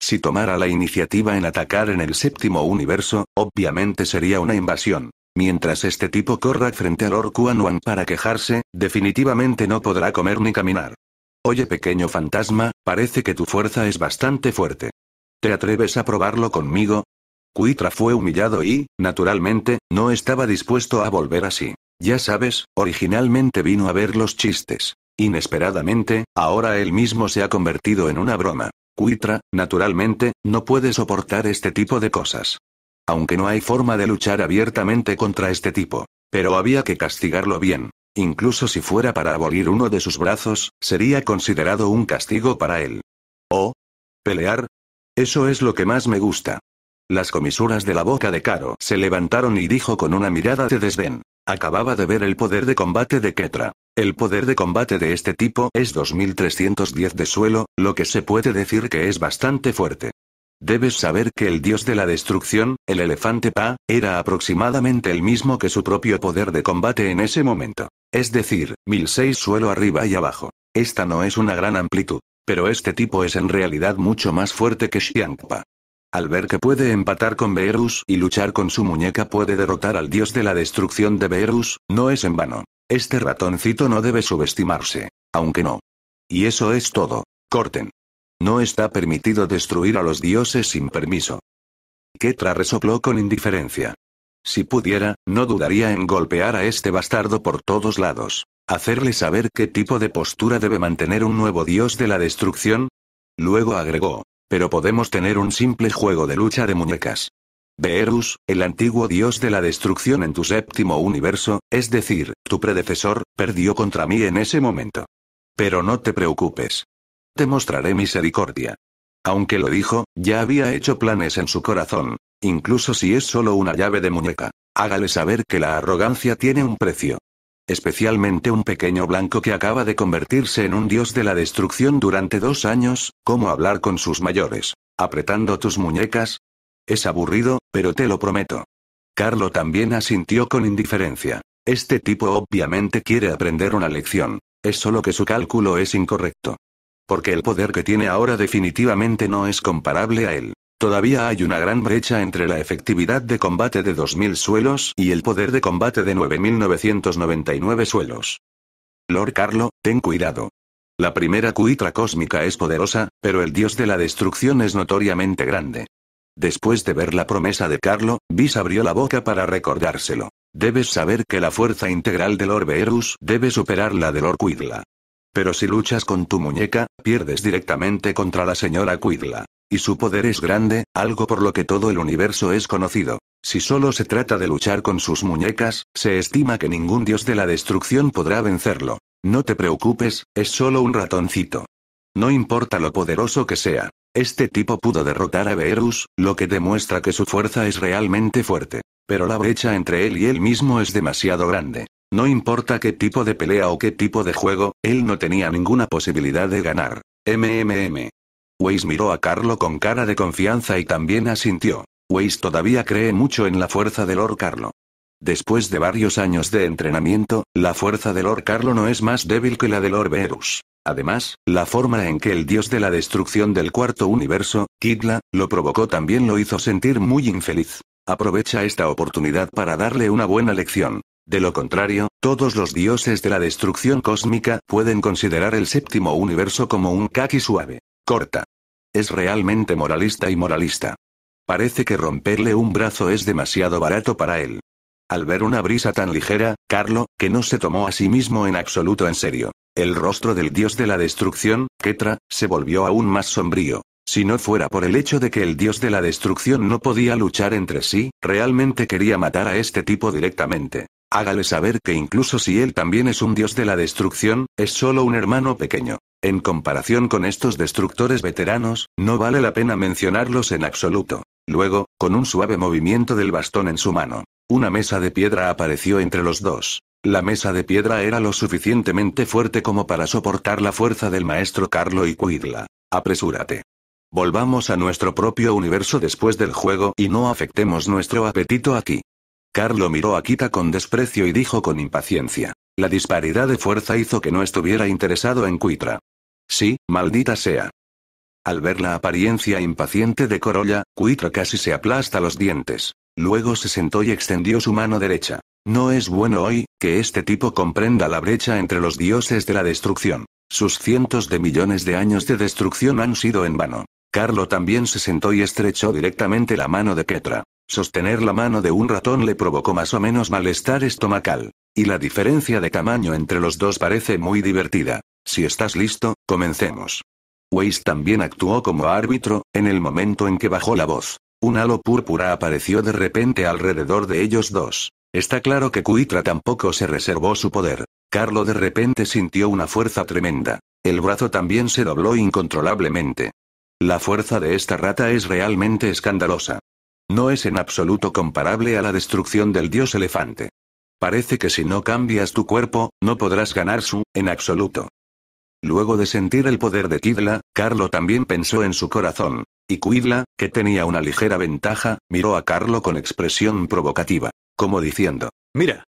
Si tomara la iniciativa en atacar en el séptimo universo, obviamente sería una invasión. Mientras este tipo corra frente a Lord Kuan para quejarse, definitivamente no podrá comer ni caminar. Oye pequeño fantasma, parece que tu fuerza es bastante fuerte. ¿Te atreves a probarlo conmigo? Cuitra fue humillado y, naturalmente, no estaba dispuesto a volver así. Ya sabes, originalmente vino a ver los chistes. Inesperadamente, ahora él mismo se ha convertido en una broma. Cuitra, naturalmente, no puede soportar este tipo de cosas. Aunque no hay forma de luchar abiertamente contra este tipo. Pero había que castigarlo bien. Incluso si fuera para abolir uno de sus brazos, sería considerado un castigo para él. ¿O? ¿Pelear? Eso es lo que más me gusta. Las comisuras de la boca de Caro se levantaron y dijo con una mirada de desdén. Acababa de ver el poder de combate de Ketra. El poder de combate de este tipo es 2310 de suelo, lo que se puede decir que es bastante fuerte. Debes saber que el dios de la destrucción, el elefante Pa, era aproximadamente el mismo que su propio poder de combate en ese momento. Es decir, 1006 suelo arriba y abajo. Esta no es una gran amplitud. Pero este tipo es en realidad mucho más fuerte que Pa. Al ver que puede empatar con Beerus y luchar con su muñeca puede derrotar al dios de la destrucción de Beerus, no es en vano. Este ratoncito no debe subestimarse. Aunque no. Y eso es todo. Corten. No está permitido destruir a los dioses sin permiso. Ketra resopló con indiferencia. Si pudiera, no dudaría en golpear a este bastardo por todos lados. Hacerle saber qué tipo de postura debe mantener un nuevo dios de la destrucción. Luego agregó, pero podemos tener un simple juego de lucha de muñecas. Beerus, el antiguo dios de la destrucción en tu séptimo universo, es decir, tu predecesor, perdió contra mí en ese momento. Pero no te preocupes. Te mostraré misericordia. Aunque lo dijo, ya había hecho planes en su corazón. Incluso si es solo una llave de muñeca. Hágale saber que la arrogancia tiene un precio. Especialmente un pequeño blanco que acaba de convertirse en un dios de la destrucción durante dos años, ¿cómo hablar con sus mayores? ¿Apretando tus muñecas? Es aburrido, pero te lo prometo. Carlo también asintió con indiferencia. Este tipo obviamente quiere aprender una lección. Es solo que su cálculo es incorrecto. Porque el poder que tiene ahora definitivamente no es comparable a él. Todavía hay una gran brecha entre la efectividad de combate de 2.000 suelos y el poder de combate de 9.999 suelos. Lord Carlo, ten cuidado. La primera cuitra cósmica es poderosa, pero el dios de la destrucción es notoriamente grande. Después de ver la promesa de Carlo, Bis abrió la boca para recordárselo. Debes saber que la fuerza integral del Lord Beerus debe superar la de Lord Cuidla. Pero si luchas con tu muñeca, pierdes directamente contra la señora Cuidla. Y su poder es grande, algo por lo que todo el universo es conocido. Si solo se trata de luchar con sus muñecas, se estima que ningún dios de la destrucción podrá vencerlo. No te preocupes, es solo un ratoncito. No importa lo poderoso que sea. Este tipo pudo derrotar a Beerus, lo que demuestra que su fuerza es realmente fuerte. Pero la brecha entre él y él mismo es demasiado grande. No importa qué tipo de pelea o qué tipo de juego, él no tenía ninguna posibilidad de ganar. MMM. Weiss miró a Carlo con cara de confianza y también asintió. Weiss todavía cree mucho en la fuerza de Lord Carlo. Después de varios años de entrenamiento, la fuerza de Lord Carlo no es más débil que la de Lord Verus. Además, la forma en que el dios de la destrucción del cuarto universo, Kidla, lo provocó también lo hizo sentir muy infeliz. Aprovecha esta oportunidad para darle una buena lección. De lo contrario, todos los dioses de la destrucción cósmica pueden considerar el séptimo universo como un kaki suave. Corta. Es realmente moralista y moralista. Parece que romperle un brazo es demasiado barato para él. Al ver una brisa tan ligera, Carlo, que no se tomó a sí mismo en absoluto en serio, el rostro del dios de la destrucción, Ketra, se volvió aún más sombrío. Si no fuera por el hecho de que el dios de la destrucción no podía luchar entre sí, realmente quería matar a este tipo directamente. Hágale saber que incluso si él también es un dios de la destrucción, es solo un hermano pequeño. En comparación con estos destructores veteranos, no vale la pena mencionarlos en absoluto. Luego, con un suave movimiento del bastón en su mano, una mesa de piedra apareció entre los dos. La mesa de piedra era lo suficientemente fuerte como para soportar la fuerza del maestro Carlo y Cuidla. Apresúrate. Volvamos a nuestro propio universo después del juego y no afectemos nuestro apetito aquí. Carlo miró a Kita con desprecio y dijo con impaciencia. La disparidad de fuerza hizo que no estuviera interesado en Cuitra. Sí, maldita sea. Al ver la apariencia impaciente de Corolla, Cuitra casi se aplasta los dientes. Luego se sentó y extendió su mano derecha. No es bueno hoy, que este tipo comprenda la brecha entre los dioses de la destrucción. Sus cientos de millones de años de destrucción han sido en vano. Carlo también se sentó y estrechó directamente la mano de Ketra. Sostener la mano de un ratón le provocó más o menos malestar estomacal. Y la diferencia de tamaño entre los dos parece muy divertida. Si estás listo, comencemos. Weiss también actuó como árbitro, en el momento en que bajó la voz. Un halo púrpura apareció de repente alrededor de ellos dos. Está claro que Cuitra tampoco se reservó su poder. Carlo de repente sintió una fuerza tremenda. El brazo también se dobló incontrolablemente. La fuerza de esta rata es realmente escandalosa. No es en absoluto comparable a la destrucción del dios elefante. Parece que si no cambias tu cuerpo, no podrás ganar su, en absoluto. Luego de sentir el poder de Kidla, Carlo también pensó en su corazón. Y Kidla, que tenía una ligera ventaja, miró a Carlo con expresión provocativa. Como diciendo, mira.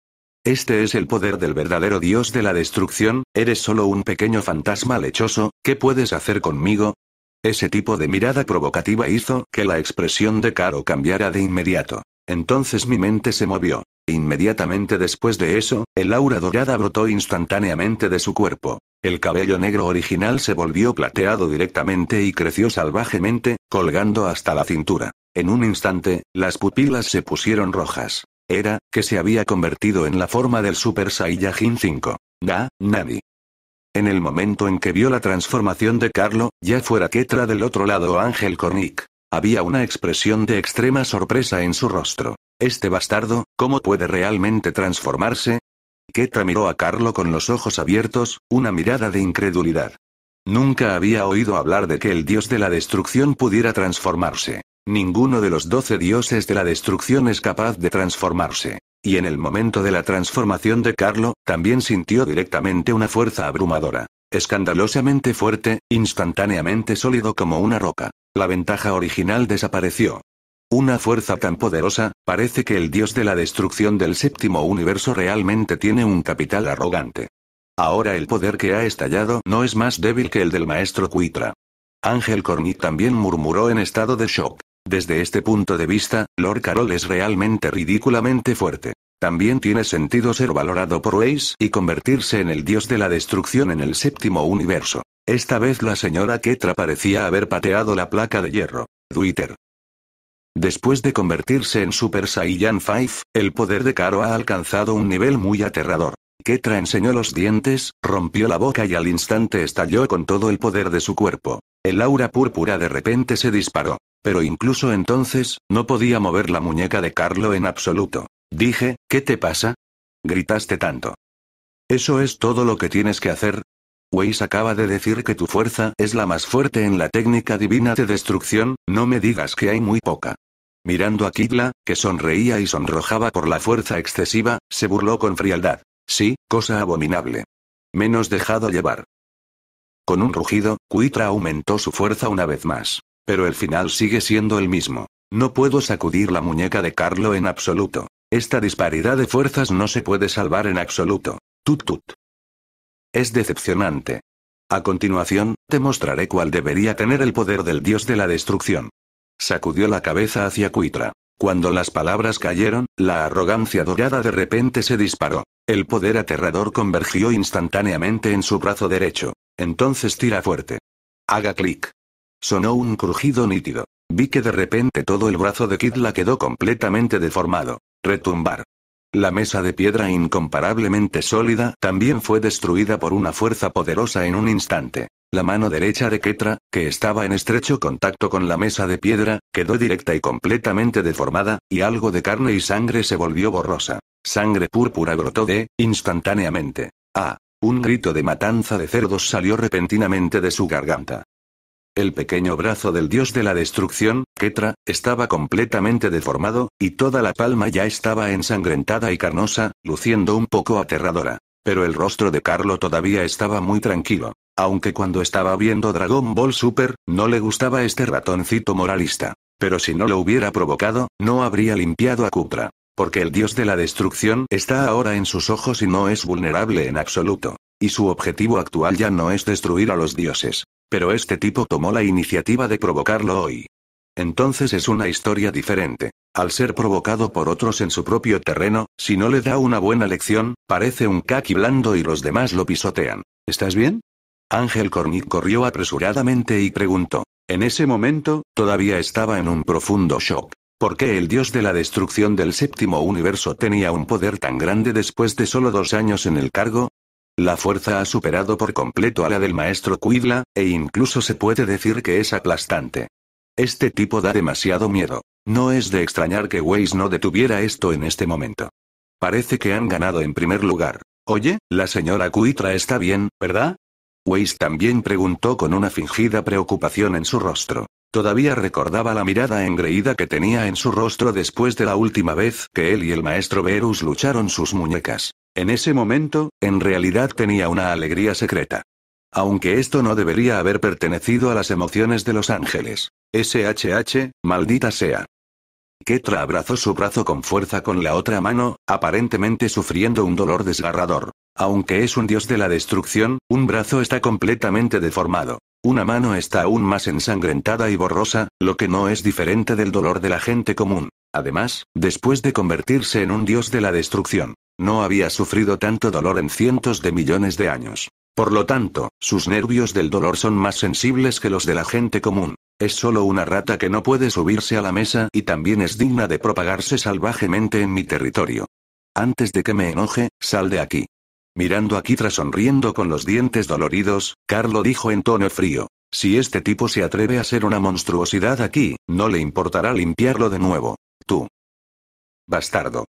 Este es el poder del verdadero dios de la destrucción, eres solo un pequeño fantasma lechoso, ¿qué puedes hacer conmigo? Ese tipo de mirada provocativa hizo que la expresión de Karo cambiara de inmediato. Entonces mi mente se movió. Inmediatamente después de eso, el aura dorada brotó instantáneamente de su cuerpo. El cabello negro original se volvió plateado directamente y creció salvajemente, colgando hasta la cintura. En un instante, las pupilas se pusieron rojas. Era, que se había convertido en la forma del Super Saiyajin 5. Da, Nani. En el momento en que vio la transformación de Carlo, ya fuera Ketra del otro lado o Ángel Cornick, había una expresión de extrema sorpresa en su rostro. Este bastardo, ¿cómo puede realmente transformarse? Ketra miró a Carlo con los ojos abiertos, una mirada de incredulidad. Nunca había oído hablar de que el dios de la destrucción pudiera transformarse. Ninguno de los doce dioses de la destrucción es capaz de transformarse. Y en el momento de la transformación de Carlo, también sintió directamente una fuerza abrumadora. Escandalosamente fuerte, instantáneamente sólido como una roca. La ventaja original desapareció. Una fuerza tan poderosa, parece que el dios de la destrucción del séptimo universo realmente tiene un capital arrogante. Ahora el poder que ha estallado no es más débil que el del maestro Cuitra. Ángel Corny también murmuró en estado de shock. Desde este punto de vista, Lord Carol es realmente ridículamente fuerte. También tiene sentido ser valorado por Ace y convertirse en el dios de la destrucción en el séptimo universo. Esta vez la señora Ketra parecía haber pateado la placa de hierro. Twitter. Después de convertirse en Super Saiyan 5, el poder de Karo ha alcanzado un nivel muy aterrador. Ketra enseñó los dientes, rompió la boca y al instante estalló con todo el poder de su cuerpo. El aura púrpura de repente se disparó. Pero incluso entonces, no podía mover la muñeca de Carlo en absoluto. Dije, ¿qué te pasa? Gritaste tanto. ¿Eso es todo lo que tienes que hacer? Weiss acaba de decir que tu fuerza es la más fuerte en la técnica divina de destrucción, no me digas que hay muy poca. Mirando a Kidla, que sonreía y sonrojaba por la fuerza excesiva, se burló con frialdad. Sí, cosa abominable. Menos dejado llevar. Con un rugido, Cuitra aumentó su fuerza una vez más. Pero el final sigue siendo el mismo. No puedo sacudir la muñeca de Carlo en absoluto. Esta disparidad de fuerzas no se puede salvar en absoluto. Tut tut. Es decepcionante. A continuación, te mostraré cuál debería tener el poder del dios de la destrucción. Sacudió la cabeza hacia Cuitra. Cuando las palabras cayeron, la arrogancia dorada de repente se disparó. El poder aterrador convergió instantáneamente en su brazo derecho. Entonces tira fuerte. Haga clic. Sonó un crujido nítido. Vi que de repente todo el brazo de Kidla quedó completamente deformado. Retumbar. La mesa de piedra incomparablemente sólida también fue destruida por una fuerza poderosa en un instante. La mano derecha de Ketra, que estaba en estrecho contacto con la mesa de piedra, quedó directa y completamente deformada, y algo de carne y sangre se volvió borrosa. Sangre púrpura brotó de, instantáneamente. Ah. Un grito de matanza de cerdos salió repentinamente de su garganta. El pequeño brazo del dios de la destrucción, Ketra, estaba completamente deformado, y toda la palma ya estaba ensangrentada y carnosa, luciendo un poco aterradora. Pero el rostro de Carlo todavía estaba muy tranquilo. Aunque cuando estaba viendo Dragon Ball Super, no le gustaba este ratoncito moralista. Pero si no lo hubiera provocado, no habría limpiado a Kutra. Porque el dios de la destrucción está ahora en sus ojos y no es vulnerable en absoluto. Y su objetivo actual ya no es destruir a los dioses. Pero este tipo tomó la iniciativa de provocarlo hoy. Entonces es una historia diferente. Al ser provocado por otros en su propio terreno, si no le da una buena lección, parece un caqui blando y los demás lo pisotean. ¿Estás bien? Ángel Cornick corrió apresuradamente y preguntó. En ese momento, todavía estaba en un profundo shock. ¿Por qué el dios de la destrucción del séptimo universo tenía un poder tan grande después de solo dos años en el cargo? La fuerza ha superado por completo a la del maestro Cuidla, e incluso se puede decir que es aplastante. Este tipo da demasiado miedo. No es de extrañar que Weiss no detuviera esto en este momento. Parece que han ganado en primer lugar. Oye, la señora Cuitra está bien, ¿verdad? Weiss también preguntó con una fingida preocupación en su rostro. Todavía recordaba la mirada engreída que tenía en su rostro después de la última vez que él y el maestro Verus lucharon sus muñecas. En ese momento, en realidad tenía una alegría secreta. Aunque esto no debería haber pertenecido a las emociones de los ángeles. SHH, maldita sea. Ketra abrazó su brazo con fuerza con la otra mano, aparentemente sufriendo un dolor desgarrador. Aunque es un dios de la destrucción, un brazo está completamente deformado. Una mano está aún más ensangrentada y borrosa, lo que no es diferente del dolor de la gente común. Además, después de convertirse en un dios de la destrucción, no había sufrido tanto dolor en cientos de millones de años. Por lo tanto, sus nervios del dolor son más sensibles que los de la gente común. Es solo una rata que no puede subirse a la mesa y también es digna de propagarse salvajemente en mi territorio. Antes de que me enoje, sal de aquí. Mirando a tras sonriendo con los dientes doloridos, Carlo dijo en tono frío. Si este tipo se atreve a ser una monstruosidad aquí, no le importará limpiarlo de nuevo. Tú. Bastardo.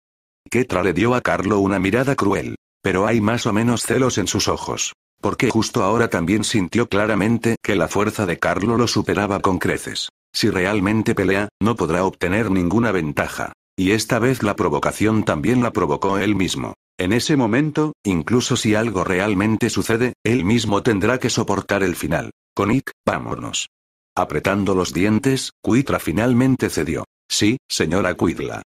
Ketra le dio a Carlo una mirada cruel. Pero hay más o menos celos en sus ojos. Porque justo ahora también sintió claramente que la fuerza de Carlo lo superaba con creces. Si realmente pelea, no podrá obtener ninguna ventaja. Y esta vez la provocación también la provocó él mismo. En ese momento, incluso si algo realmente sucede, él mismo tendrá que soportar el final. Con vámonos. Apretando los dientes, Cuitra finalmente cedió. Sí, señora Cuidla.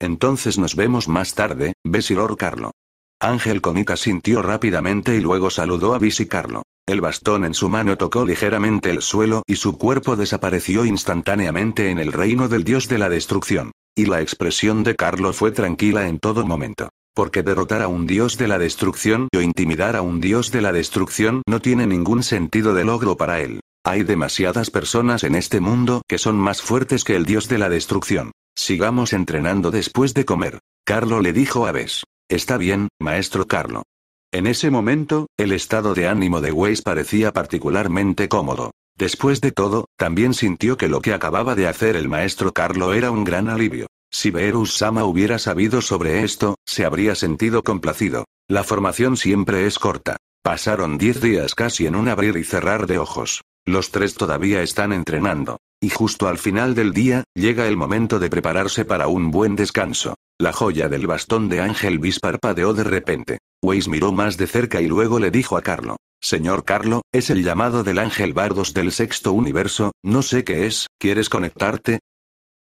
Entonces nos vemos más tarde, Bess Carlo. Ángel Conica sintió rápidamente y luego saludó a Bess Carlo. El bastón en su mano tocó ligeramente el suelo y su cuerpo desapareció instantáneamente en el reino del dios de la destrucción. Y la expresión de Carlo fue tranquila en todo momento. Porque derrotar a un dios de la destrucción o intimidar a un dios de la destrucción no tiene ningún sentido de logro para él. Hay demasiadas personas en este mundo que son más fuertes que el dios de la destrucción. Sigamos entrenando después de comer. Carlo le dijo a Bess. Está bien, maestro Carlo. En ese momento, el estado de ánimo de Weiss parecía particularmente cómodo. Después de todo, también sintió que lo que acababa de hacer el maestro Carlo era un gran alivio. Si Beerus Sama hubiera sabido sobre esto, se habría sentido complacido. La formación siempre es corta. Pasaron diez días casi en un abrir y cerrar de ojos. Los tres todavía están entrenando. Y justo al final del día, llega el momento de prepararse para un buen descanso. La joya del bastón de Ángel Bis de repente. Weiss miró más de cerca y luego le dijo a Carlo. Señor Carlo, es el llamado del Ángel Bardos del sexto universo, no sé qué es, ¿quieres conectarte?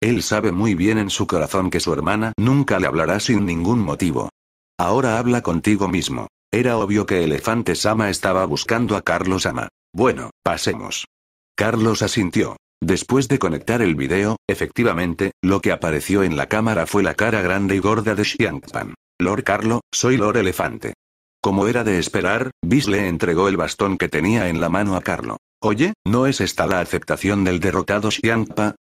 Él sabe muy bien en su corazón que su hermana nunca le hablará sin ningún motivo. Ahora habla contigo mismo. Era obvio que Elefante Sama estaba buscando a Carlos Sama. Bueno, pasemos. Carlos asintió. Después de conectar el video, efectivamente, lo que apareció en la cámara fue la cara grande y gorda de Xiangpan. Lord Carlo, soy Lord Elefante. Como era de esperar, Bis le entregó el bastón que tenía en la mano a Carlo. Oye, ¿no es esta la aceptación del derrotado Xiangpa?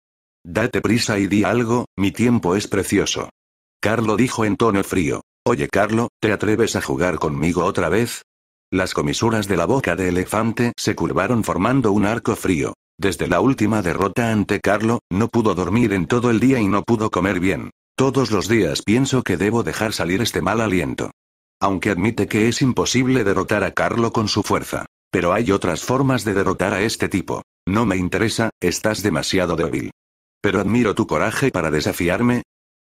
Date prisa y di algo, mi tiempo es precioso. Carlo dijo en tono frío. Oye Carlo, ¿te atreves a jugar conmigo otra vez? Las comisuras de la boca de elefante se curvaron formando un arco frío. Desde la última derrota ante Carlo, no pudo dormir en todo el día y no pudo comer bien. Todos los días pienso que debo dejar salir este mal aliento. Aunque admite que es imposible derrotar a Carlo con su fuerza. Pero hay otras formas de derrotar a este tipo. No me interesa, estás demasiado débil. Pero admiro tu coraje para desafiarme.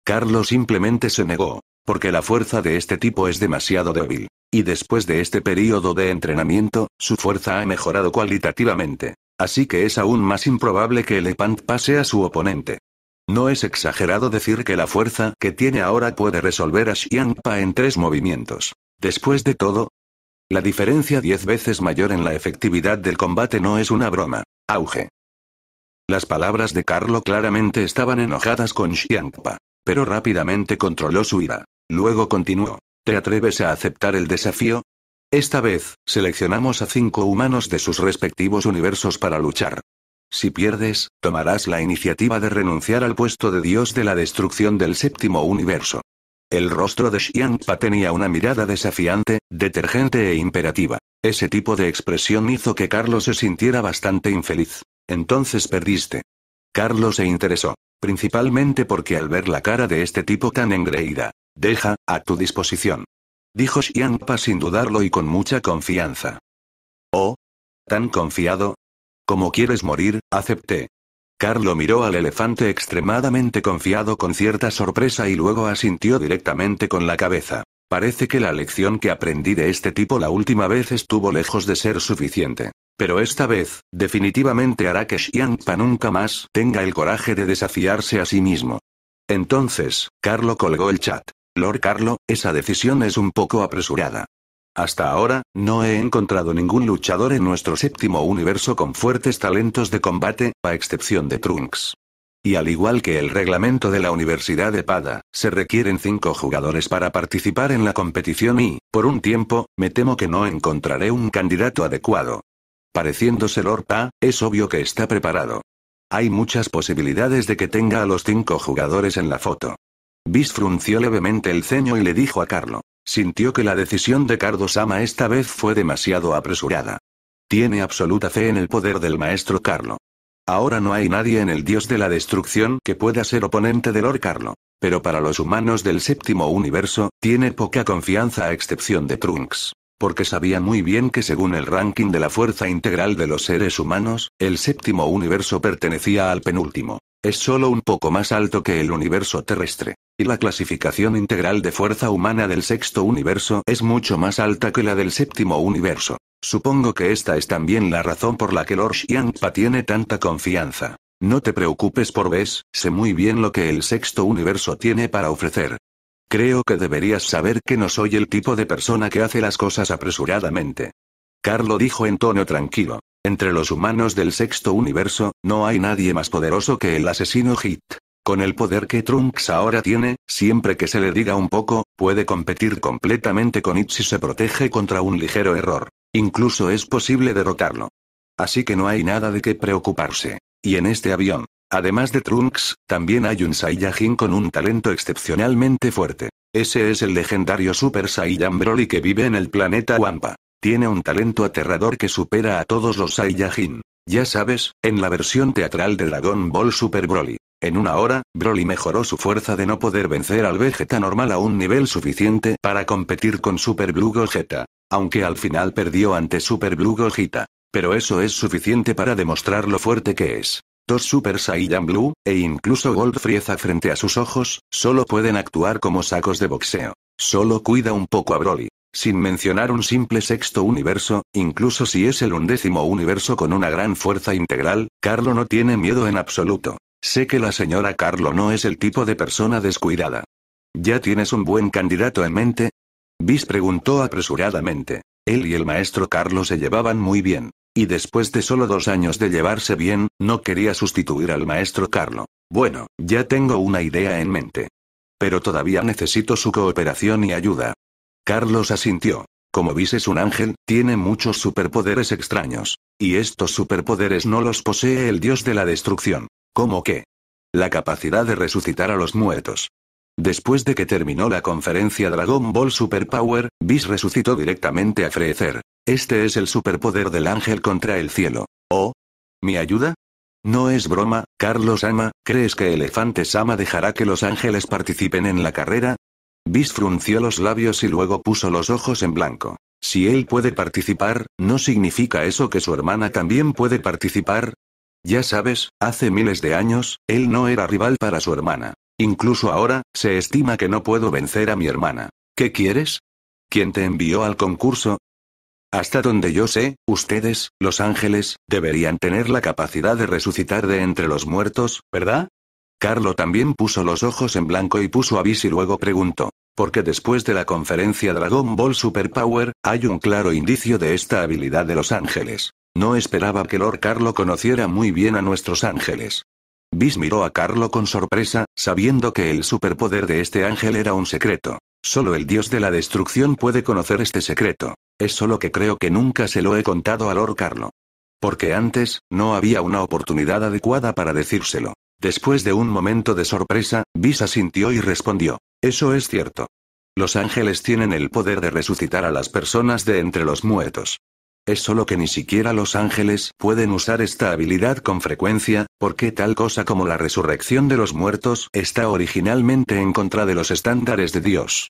Carlo simplemente se negó, porque la fuerza de este tipo es demasiado débil. Y después de este periodo de entrenamiento, su fuerza ha mejorado cualitativamente. Así que es aún más improbable que el pase a su oponente. No es exagerado decir que la fuerza que tiene ahora puede resolver a Xiangpa en tres movimientos. Después de todo, la diferencia diez veces mayor en la efectividad del combate no es una broma. Auge. Las palabras de Carlo claramente estaban enojadas con Xiangpa, pero rápidamente controló su ira. Luego continuó. ¿Te atreves a aceptar el desafío? Esta vez, seleccionamos a cinco humanos de sus respectivos universos para luchar. Si pierdes, tomarás la iniciativa de renunciar al puesto de dios de la destrucción del séptimo universo. El rostro de Xianpa tenía una mirada desafiante, detergente e imperativa. Ese tipo de expresión hizo que Carlos se sintiera bastante infeliz. Entonces perdiste. Carlos se interesó, principalmente porque al ver la cara de este tipo tan engreída, deja, a tu disposición, dijo Xiangpa sin dudarlo y con mucha confianza. Oh. Tan confiado. Como quieres morir, acepté. Carlo miró al elefante extremadamente confiado con cierta sorpresa y luego asintió directamente con la cabeza. Parece que la lección que aprendí de este tipo la última vez estuvo lejos de ser suficiente. Pero esta vez, definitivamente hará que Xiangpa nunca más tenga el coraje de desafiarse a sí mismo. Entonces, Carlo colgó el chat. Lord Carlo, esa decisión es un poco apresurada. Hasta ahora, no he encontrado ningún luchador en nuestro séptimo universo con fuertes talentos de combate, a excepción de Trunks. Y al igual que el reglamento de la Universidad de Pada, se requieren cinco jugadores para participar en la competición y, por un tiempo, me temo que no encontraré un candidato adecuado. Pareciéndose Lord Pa, es obvio que está preparado. Hay muchas posibilidades de que tenga a los cinco jugadores en la foto. Bis frunció levemente el ceño y le dijo a Carlo. Sintió que la decisión de Cardo-sama esta vez fue demasiado apresurada. Tiene absoluta fe en el poder del maestro Carlo. Ahora no hay nadie en el dios de la destrucción que pueda ser oponente de Lord Carlo. Pero para los humanos del séptimo universo, tiene poca confianza a excepción de Trunks. Porque sabía muy bien que según el ranking de la fuerza integral de los seres humanos, el séptimo universo pertenecía al penúltimo. Es solo un poco más alto que el universo terrestre. Y la clasificación integral de fuerza humana del sexto universo es mucho más alta que la del séptimo universo. Supongo que esta es también la razón por la que Lord tiene tanta confianza. No te preocupes por ves, sé muy bien lo que el sexto universo tiene para ofrecer. Creo que deberías saber que no soy el tipo de persona que hace las cosas apresuradamente. Carlo dijo en tono tranquilo. Entre los humanos del sexto universo, no hay nadie más poderoso que el asesino Hit. Con el poder que Trunks ahora tiene, siempre que se le diga un poco, puede competir completamente con It si se protege contra un ligero error. Incluso es posible derrotarlo. Así que no hay nada de qué preocuparse. Y en este avión, además de Trunks, también hay un Saiyajin con un talento excepcionalmente fuerte. Ese es el legendario Super Saiyan Broly que vive en el planeta Wampa. Tiene un talento aterrador que supera a todos los Saiyajin. Ya sabes, en la versión teatral de Dragon Ball Super Broly. En una hora, Broly mejoró su fuerza de no poder vencer al Vegeta normal a un nivel suficiente para competir con Super Blue Gogeta. Aunque al final perdió ante Super Blue Gogeta. Pero eso es suficiente para demostrar lo fuerte que es. Dos Super Saiyan Blue, e incluso Gold Frieza frente a sus ojos, solo pueden actuar como sacos de boxeo. Solo cuida un poco a Broly sin mencionar un simple sexto universo, incluso si es el undécimo universo con una gran fuerza integral, Carlo no tiene miedo en absoluto. Sé que la señora Carlo no es el tipo de persona descuidada. ¿Ya tienes un buen candidato en mente? Bis preguntó apresuradamente. Él y el maestro Carlo se llevaban muy bien. Y después de solo dos años de llevarse bien, no quería sustituir al maestro Carlo. Bueno, ya tengo una idea en mente. Pero todavía necesito su cooperación y ayuda. Carlos asintió. Como vises es un ángel, tiene muchos superpoderes extraños. Y estos superpoderes no los posee el dios de la destrucción. ¿Cómo qué? La capacidad de resucitar a los muertos. Después de que terminó la conferencia Dragon Ball Super Power, Bis resucitó directamente a Freezer. Este es el superpoder del ángel contra el cielo. ¿Oh? ¿Mi ayuda? No es broma, Carlos Ama, ¿crees que Elefante Sama dejará que los ángeles participen en la carrera? Bis frunció los labios y luego puso los ojos en blanco. Si él puede participar, ¿no significa eso que su hermana también puede participar? Ya sabes, hace miles de años, él no era rival para su hermana. Incluso ahora, se estima que no puedo vencer a mi hermana. ¿Qué quieres? ¿Quién te envió al concurso? Hasta donde yo sé, ustedes, los ángeles, deberían tener la capacidad de resucitar de entre los muertos, ¿verdad? Carlo también puso los ojos en blanco y puso a Bis y luego preguntó. Porque después de la conferencia Dragon Ball Super Power, hay un claro indicio de esta habilidad de los ángeles. No esperaba que Lord Carlo conociera muy bien a nuestros ángeles. Bis miró a Carlo con sorpresa, sabiendo que el superpoder de este ángel era un secreto. Solo el dios de la destrucción puede conocer este secreto. Es solo que creo que nunca se lo he contado a Lord Carlo. Porque antes, no había una oportunidad adecuada para decírselo. Después de un momento de sorpresa, Visa sintió y respondió. Eso es cierto. Los ángeles tienen el poder de resucitar a las personas de entre los muertos. Es solo que ni siquiera los ángeles pueden usar esta habilidad con frecuencia, porque tal cosa como la resurrección de los muertos está originalmente en contra de los estándares de Dios.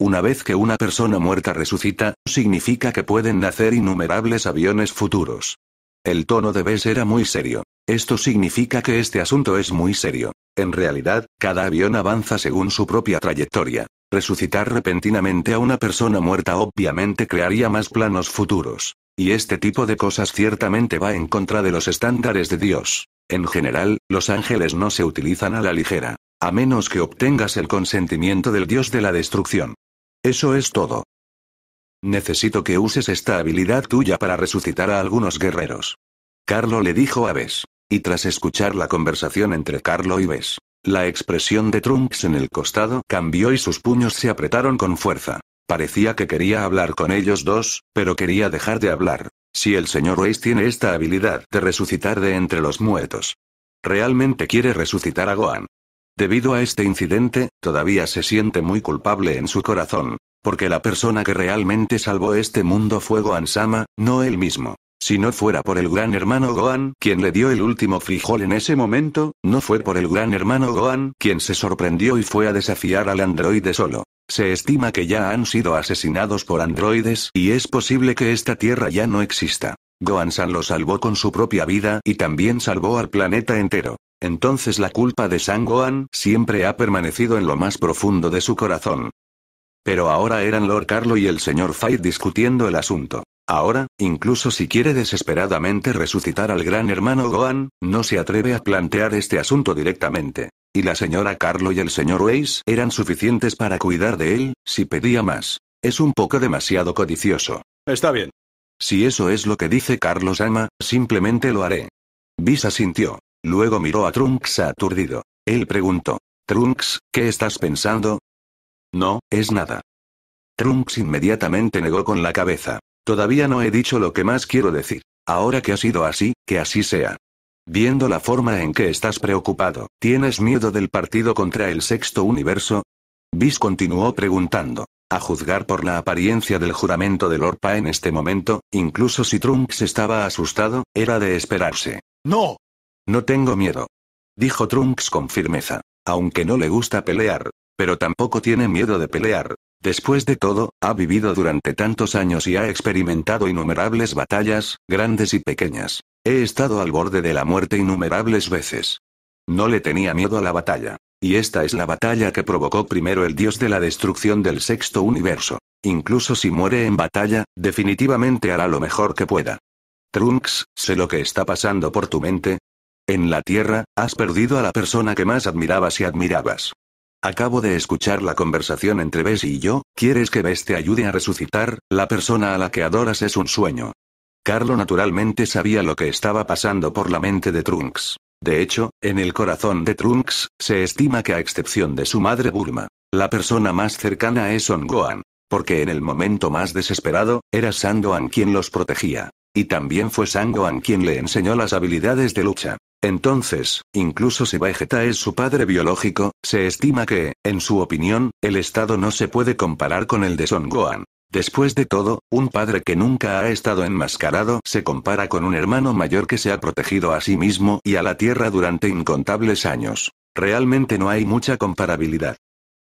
Una vez que una persona muerta resucita, significa que pueden nacer innumerables aviones futuros. El tono de Bess era muy serio. Esto significa que este asunto es muy serio. En realidad, cada avión avanza según su propia trayectoria. Resucitar repentinamente a una persona muerta obviamente crearía más planos futuros. Y este tipo de cosas ciertamente va en contra de los estándares de Dios. En general, los ángeles no se utilizan a la ligera, a menos que obtengas el consentimiento del Dios de la destrucción. Eso es todo. Necesito que uses esta habilidad tuya para resucitar a algunos guerreros. Carlo le dijo a Bess. Y tras escuchar la conversación entre Carlo y Bess, la expresión de Trunks en el costado cambió y sus puños se apretaron con fuerza. Parecía que quería hablar con ellos dos, pero quería dejar de hablar. Si el señor Weiss tiene esta habilidad de resucitar de entre los muertos. Realmente quiere resucitar a Gohan. Debido a este incidente, todavía se siente muy culpable en su corazón. Porque la persona que realmente salvó este mundo fue Gohan-sama, no él mismo. Si no fuera por el gran hermano Gohan, quien le dio el último frijol en ese momento, no fue por el gran hermano Gohan, quien se sorprendió y fue a desafiar al androide solo. Se estima que ya han sido asesinados por androides y es posible que esta tierra ya no exista. Gohan-san lo salvó con su propia vida y también salvó al planeta entero. Entonces la culpa de San Gohan siempre ha permanecido en lo más profundo de su corazón. Pero ahora eran Lord Carlo y el señor Fight discutiendo el asunto. Ahora, incluso si quiere desesperadamente resucitar al gran hermano Gohan, no se atreve a plantear este asunto directamente. Y la señora Carlo y el señor Weiss eran suficientes para cuidar de él, si pedía más. Es un poco demasiado codicioso. Está bien. Si eso es lo que dice Carlos Ama, simplemente lo haré. Visa sintió. Luego miró a Trunks aturdido. Él preguntó. Trunks, ¿qué estás pensando? No, es nada. Trunks inmediatamente negó con la cabeza. Todavía no he dicho lo que más quiero decir. Ahora que ha sido así, que así sea. Viendo la forma en que estás preocupado, ¿tienes miedo del partido contra el sexto universo? Bis continuó preguntando. A juzgar por la apariencia del juramento de Orpa en este momento, incluso si Trunks estaba asustado, era de esperarse. ¡No! No tengo miedo. Dijo Trunks con firmeza. Aunque no le gusta pelear, pero tampoco tiene miedo de pelear. Después de todo, ha vivido durante tantos años y ha experimentado innumerables batallas, grandes y pequeñas. He estado al borde de la muerte innumerables veces. No le tenía miedo a la batalla. Y esta es la batalla que provocó primero el dios de la destrucción del sexto universo. Incluso si muere en batalla, definitivamente hará lo mejor que pueda. Trunks, sé lo que está pasando por tu mente. En la Tierra, has perdido a la persona que más admirabas y admirabas. Acabo de escuchar la conversación entre Bess y yo, ¿quieres que Bess te ayude a resucitar? La persona a la que adoras es un sueño. Carlo naturalmente sabía lo que estaba pasando por la mente de Trunks. De hecho, en el corazón de Trunks, se estima que a excepción de su madre Bulma, la persona más cercana es Son Gohan. Porque en el momento más desesperado, era Gohan quien los protegía. Y también fue Gohan quien le enseñó las habilidades de lucha. Entonces, incluso si Vegeta es su padre biológico, se estima que, en su opinión, el estado no se puede comparar con el de Son Gohan. Después de todo, un padre que nunca ha estado enmascarado se compara con un hermano mayor que se ha protegido a sí mismo y a la Tierra durante incontables años. Realmente no hay mucha comparabilidad.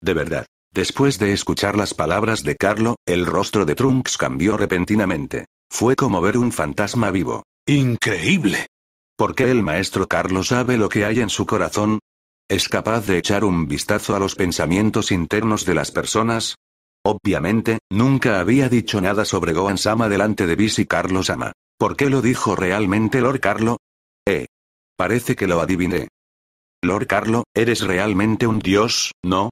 De verdad. Después de escuchar las palabras de Carlo, el rostro de Trunks cambió repentinamente. Fue como ver un fantasma vivo. Increíble. ¿Por qué el maestro Carlos sabe lo que hay en su corazón? ¿Es capaz de echar un vistazo a los pensamientos internos de las personas? Obviamente, nunca había dicho nada sobre Gohan Sama delante de Bis y Carlos Sama. ¿Por qué lo dijo realmente Lord Carlo? Eh. Parece que lo adiviné. Lord Carlo, eres realmente un dios, ¿no?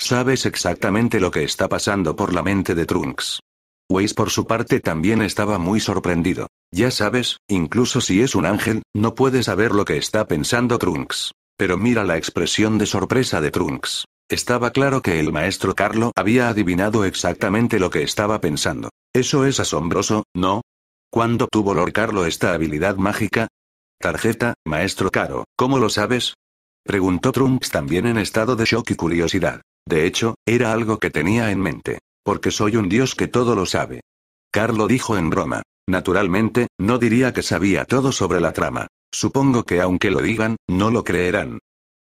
Sabes exactamente lo que está pasando por la mente de Trunks. Weiss por su parte también estaba muy sorprendido. Ya sabes, incluso si es un ángel, no puede saber lo que está pensando Trunks. Pero mira la expresión de sorpresa de Trunks. Estaba claro que el maestro Carlo había adivinado exactamente lo que estaba pensando. Eso es asombroso, ¿no? ¿Cuándo tuvo Lord Carlo esta habilidad mágica? Tarjeta, maestro Caro, ¿cómo lo sabes? Preguntó Trunks también en estado de shock y curiosidad. De hecho, era algo que tenía en mente. Porque soy un dios que todo lo sabe. Carlo dijo en broma. Naturalmente, no diría que sabía todo sobre la trama. Supongo que aunque lo digan, no lo creerán.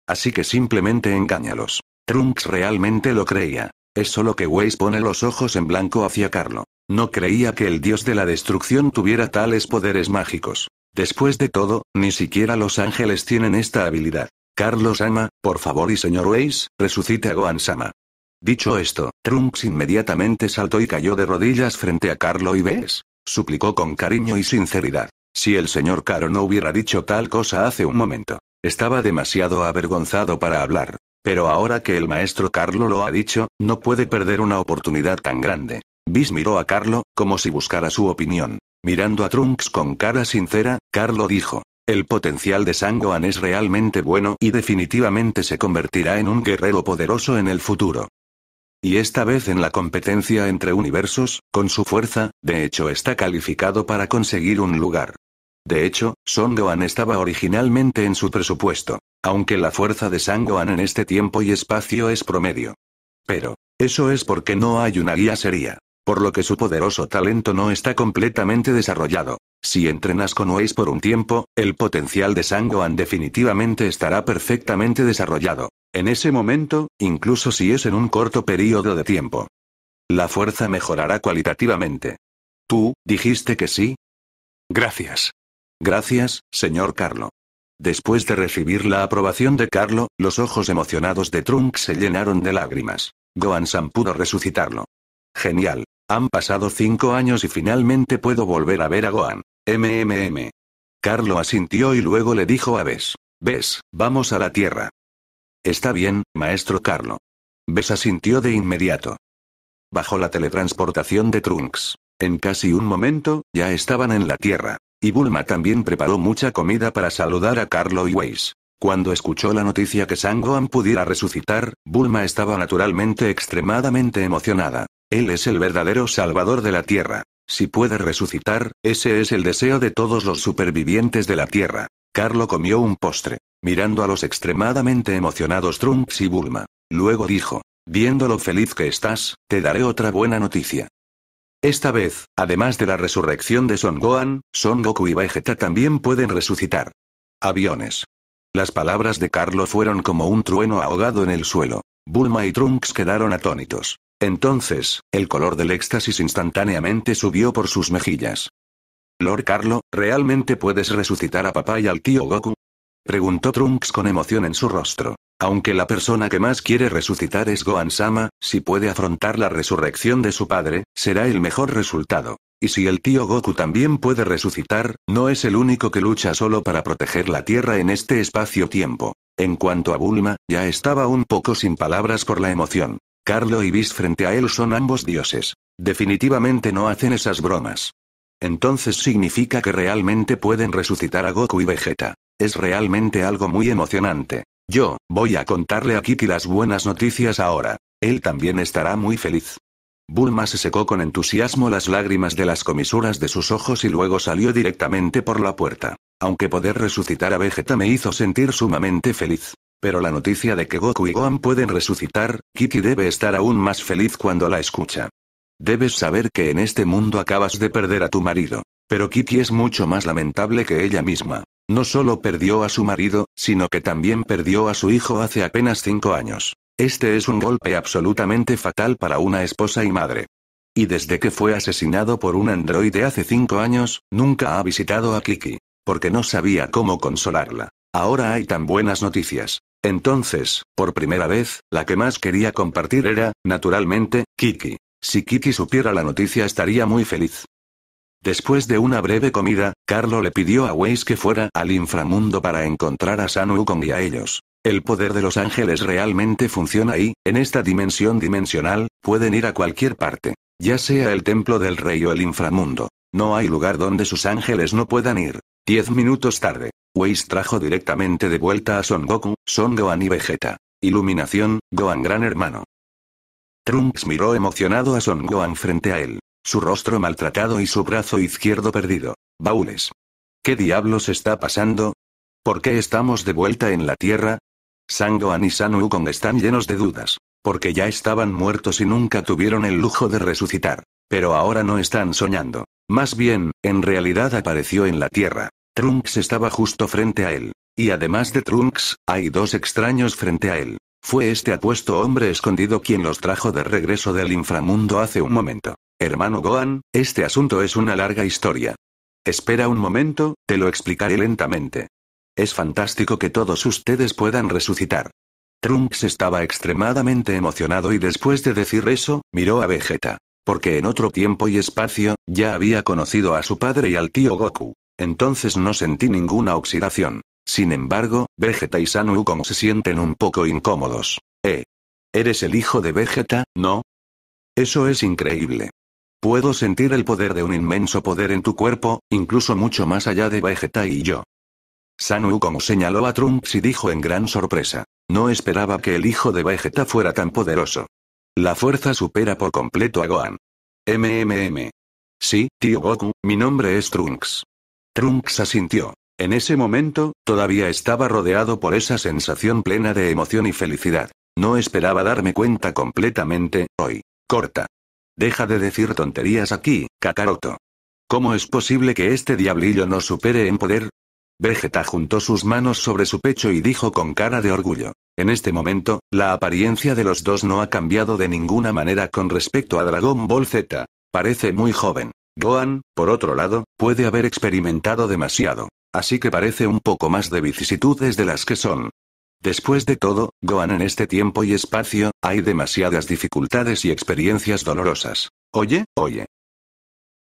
Así que simplemente engáñalos. Trunks realmente lo creía. Es solo que Weiss pone los ojos en blanco hacia Carlo. No creía que el dios de la destrucción tuviera tales poderes mágicos. Después de todo, ni siquiera los ángeles tienen esta habilidad. Carlos ama, por favor y señor Weiss, resucite a Gohan-sama. Dicho esto, Trunks inmediatamente saltó y cayó de rodillas frente a Carlo y Weiss. Suplicó con cariño y sinceridad. Si el señor Caro no hubiera dicho tal cosa hace un momento, estaba demasiado avergonzado para hablar. Pero ahora que el maestro Carlo lo ha dicho, no puede perder una oportunidad tan grande. Bis miró a Carlo, como si buscara su opinión. Mirando a Trunks con cara sincera, Carlo dijo, el potencial de Sangoan es realmente bueno y definitivamente se convertirá en un guerrero poderoso en el futuro y esta vez en la competencia entre universos, con su fuerza, de hecho está calificado para conseguir un lugar. De hecho, Son estaba originalmente en su presupuesto, aunque la fuerza de San en este tiempo y espacio es promedio. Pero, eso es porque no hay una guía seria, por lo que su poderoso talento no está completamente desarrollado. Si entrenas con Waze por un tiempo, el potencial de San definitivamente estará perfectamente desarrollado, en ese momento, incluso si es en un corto periodo de tiempo. La fuerza mejorará cualitativamente. Tú, dijiste que sí. Gracias. Gracias, señor Carlo. Después de recibir la aprobación de Carlo, los ojos emocionados de Trunk se llenaron de lágrimas. Gohan-san pudo resucitarlo. Genial. Han pasado cinco años y finalmente puedo volver a ver a Gohan. MMM. Carlo asintió y luego le dijo a Ves: Ves, vamos a la Tierra. Está bien, maestro Carlo. Besa sintió de inmediato. Bajo la teletransportación de Trunks. En casi un momento, ya estaban en la Tierra. Y Bulma también preparó mucha comida para saludar a Carlo y Weiss. Cuando escuchó la noticia que Sanguan pudiera resucitar, Bulma estaba naturalmente extremadamente emocionada. Él es el verdadero salvador de la Tierra. Si puede resucitar, ese es el deseo de todos los supervivientes de la Tierra. Carlo comió un postre mirando a los extremadamente emocionados Trunks y Bulma. Luego dijo, viendo lo feliz que estás, te daré otra buena noticia. Esta vez, además de la resurrección de Son Gohan, Son Goku y Vegeta también pueden resucitar. Aviones. Las palabras de Carlo fueron como un trueno ahogado en el suelo. Bulma y Trunks quedaron atónitos. Entonces, el color del éxtasis instantáneamente subió por sus mejillas. Lord Carlo, ¿realmente puedes resucitar a papá y al tío Goku? Preguntó Trunks con emoción en su rostro. Aunque la persona que más quiere resucitar es Gohan-sama, si puede afrontar la resurrección de su padre, será el mejor resultado. Y si el tío Goku también puede resucitar, no es el único que lucha solo para proteger la Tierra en este espacio-tiempo. En cuanto a Bulma, ya estaba un poco sin palabras por la emoción. Carlo y Bis frente a él son ambos dioses. Definitivamente no hacen esas bromas. Entonces significa que realmente pueden resucitar a Goku y Vegeta. Es realmente algo muy emocionante. Yo, voy a contarle a Kitty las buenas noticias ahora. Él también estará muy feliz. Bulma se secó con entusiasmo las lágrimas de las comisuras de sus ojos y luego salió directamente por la puerta. Aunque poder resucitar a Vegeta me hizo sentir sumamente feliz. Pero la noticia de que Goku y Gohan pueden resucitar, Kitty debe estar aún más feliz cuando la escucha. Debes saber que en este mundo acabas de perder a tu marido. Pero Kitty es mucho más lamentable que ella misma. No solo perdió a su marido, sino que también perdió a su hijo hace apenas cinco años. Este es un golpe absolutamente fatal para una esposa y madre. Y desde que fue asesinado por un androide hace cinco años, nunca ha visitado a Kiki. Porque no sabía cómo consolarla. Ahora hay tan buenas noticias. Entonces, por primera vez, la que más quería compartir era, naturalmente, Kiki. Si Kiki supiera la noticia estaría muy feliz. Después de una breve comida, Carlo le pidió a Weiss que fuera al inframundo para encontrar a San Wukong y a ellos. El poder de los ángeles realmente funciona ahí, en esta dimensión dimensional, pueden ir a cualquier parte. Ya sea el templo del rey o el inframundo. No hay lugar donde sus ángeles no puedan ir. Diez minutos tarde. Weiss trajo directamente de vuelta a Son Goku, Son Gohan y Vegeta. Iluminación, Gohan Gran Hermano. Trunks miró emocionado a Son Gohan frente a él. Su rostro maltratado y su brazo izquierdo perdido. Baúles. ¿Qué diablos está pasando? ¿Por qué estamos de vuelta en la Tierra? Sangoan y San Wukong están llenos de dudas. Porque ya estaban muertos y nunca tuvieron el lujo de resucitar. Pero ahora no están soñando. Más bien, en realidad apareció en la Tierra. Trunks estaba justo frente a él. Y además de Trunks, hay dos extraños frente a él. Fue este apuesto hombre escondido quien los trajo de regreso del inframundo hace un momento. Hermano Gohan, este asunto es una larga historia. Espera un momento, te lo explicaré lentamente. Es fantástico que todos ustedes puedan resucitar. Trunks estaba extremadamente emocionado y después de decir eso, miró a Vegeta. Porque en otro tiempo y espacio, ya había conocido a su padre y al tío Goku. Entonces no sentí ninguna oxidación. Sin embargo, Vegeta y Sanu como se sienten un poco incómodos. ¿Eh? ¿Eres el hijo de Vegeta, no? Eso es increíble. Puedo sentir el poder de un inmenso poder en tu cuerpo, incluso mucho más allá de Vegeta y yo. Sanu como señaló a Trunks y dijo en gran sorpresa. No esperaba que el hijo de Vegeta fuera tan poderoso. La fuerza supera por completo a Gohan. MMM. Sí, tío Goku, mi nombre es Trunks. Trunks asintió. En ese momento, todavía estaba rodeado por esa sensación plena de emoción y felicidad. No esperaba darme cuenta completamente, hoy. Corta. Deja de decir tonterías aquí, Kakaroto. ¿Cómo es posible que este diablillo no supere en poder? Vegeta juntó sus manos sobre su pecho y dijo con cara de orgullo. En este momento, la apariencia de los dos no ha cambiado de ninguna manera con respecto a Dragon Ball Z. Parece muy joven. Gohan, por otro lado, puede haber experimentado demasiado. Así que parece un poco más de vicisitudes de las que son. Después de todo, Gohan en este tiempo y espacio, hay demasiadas dificultades y experiencias dolorosas. Oye, oye.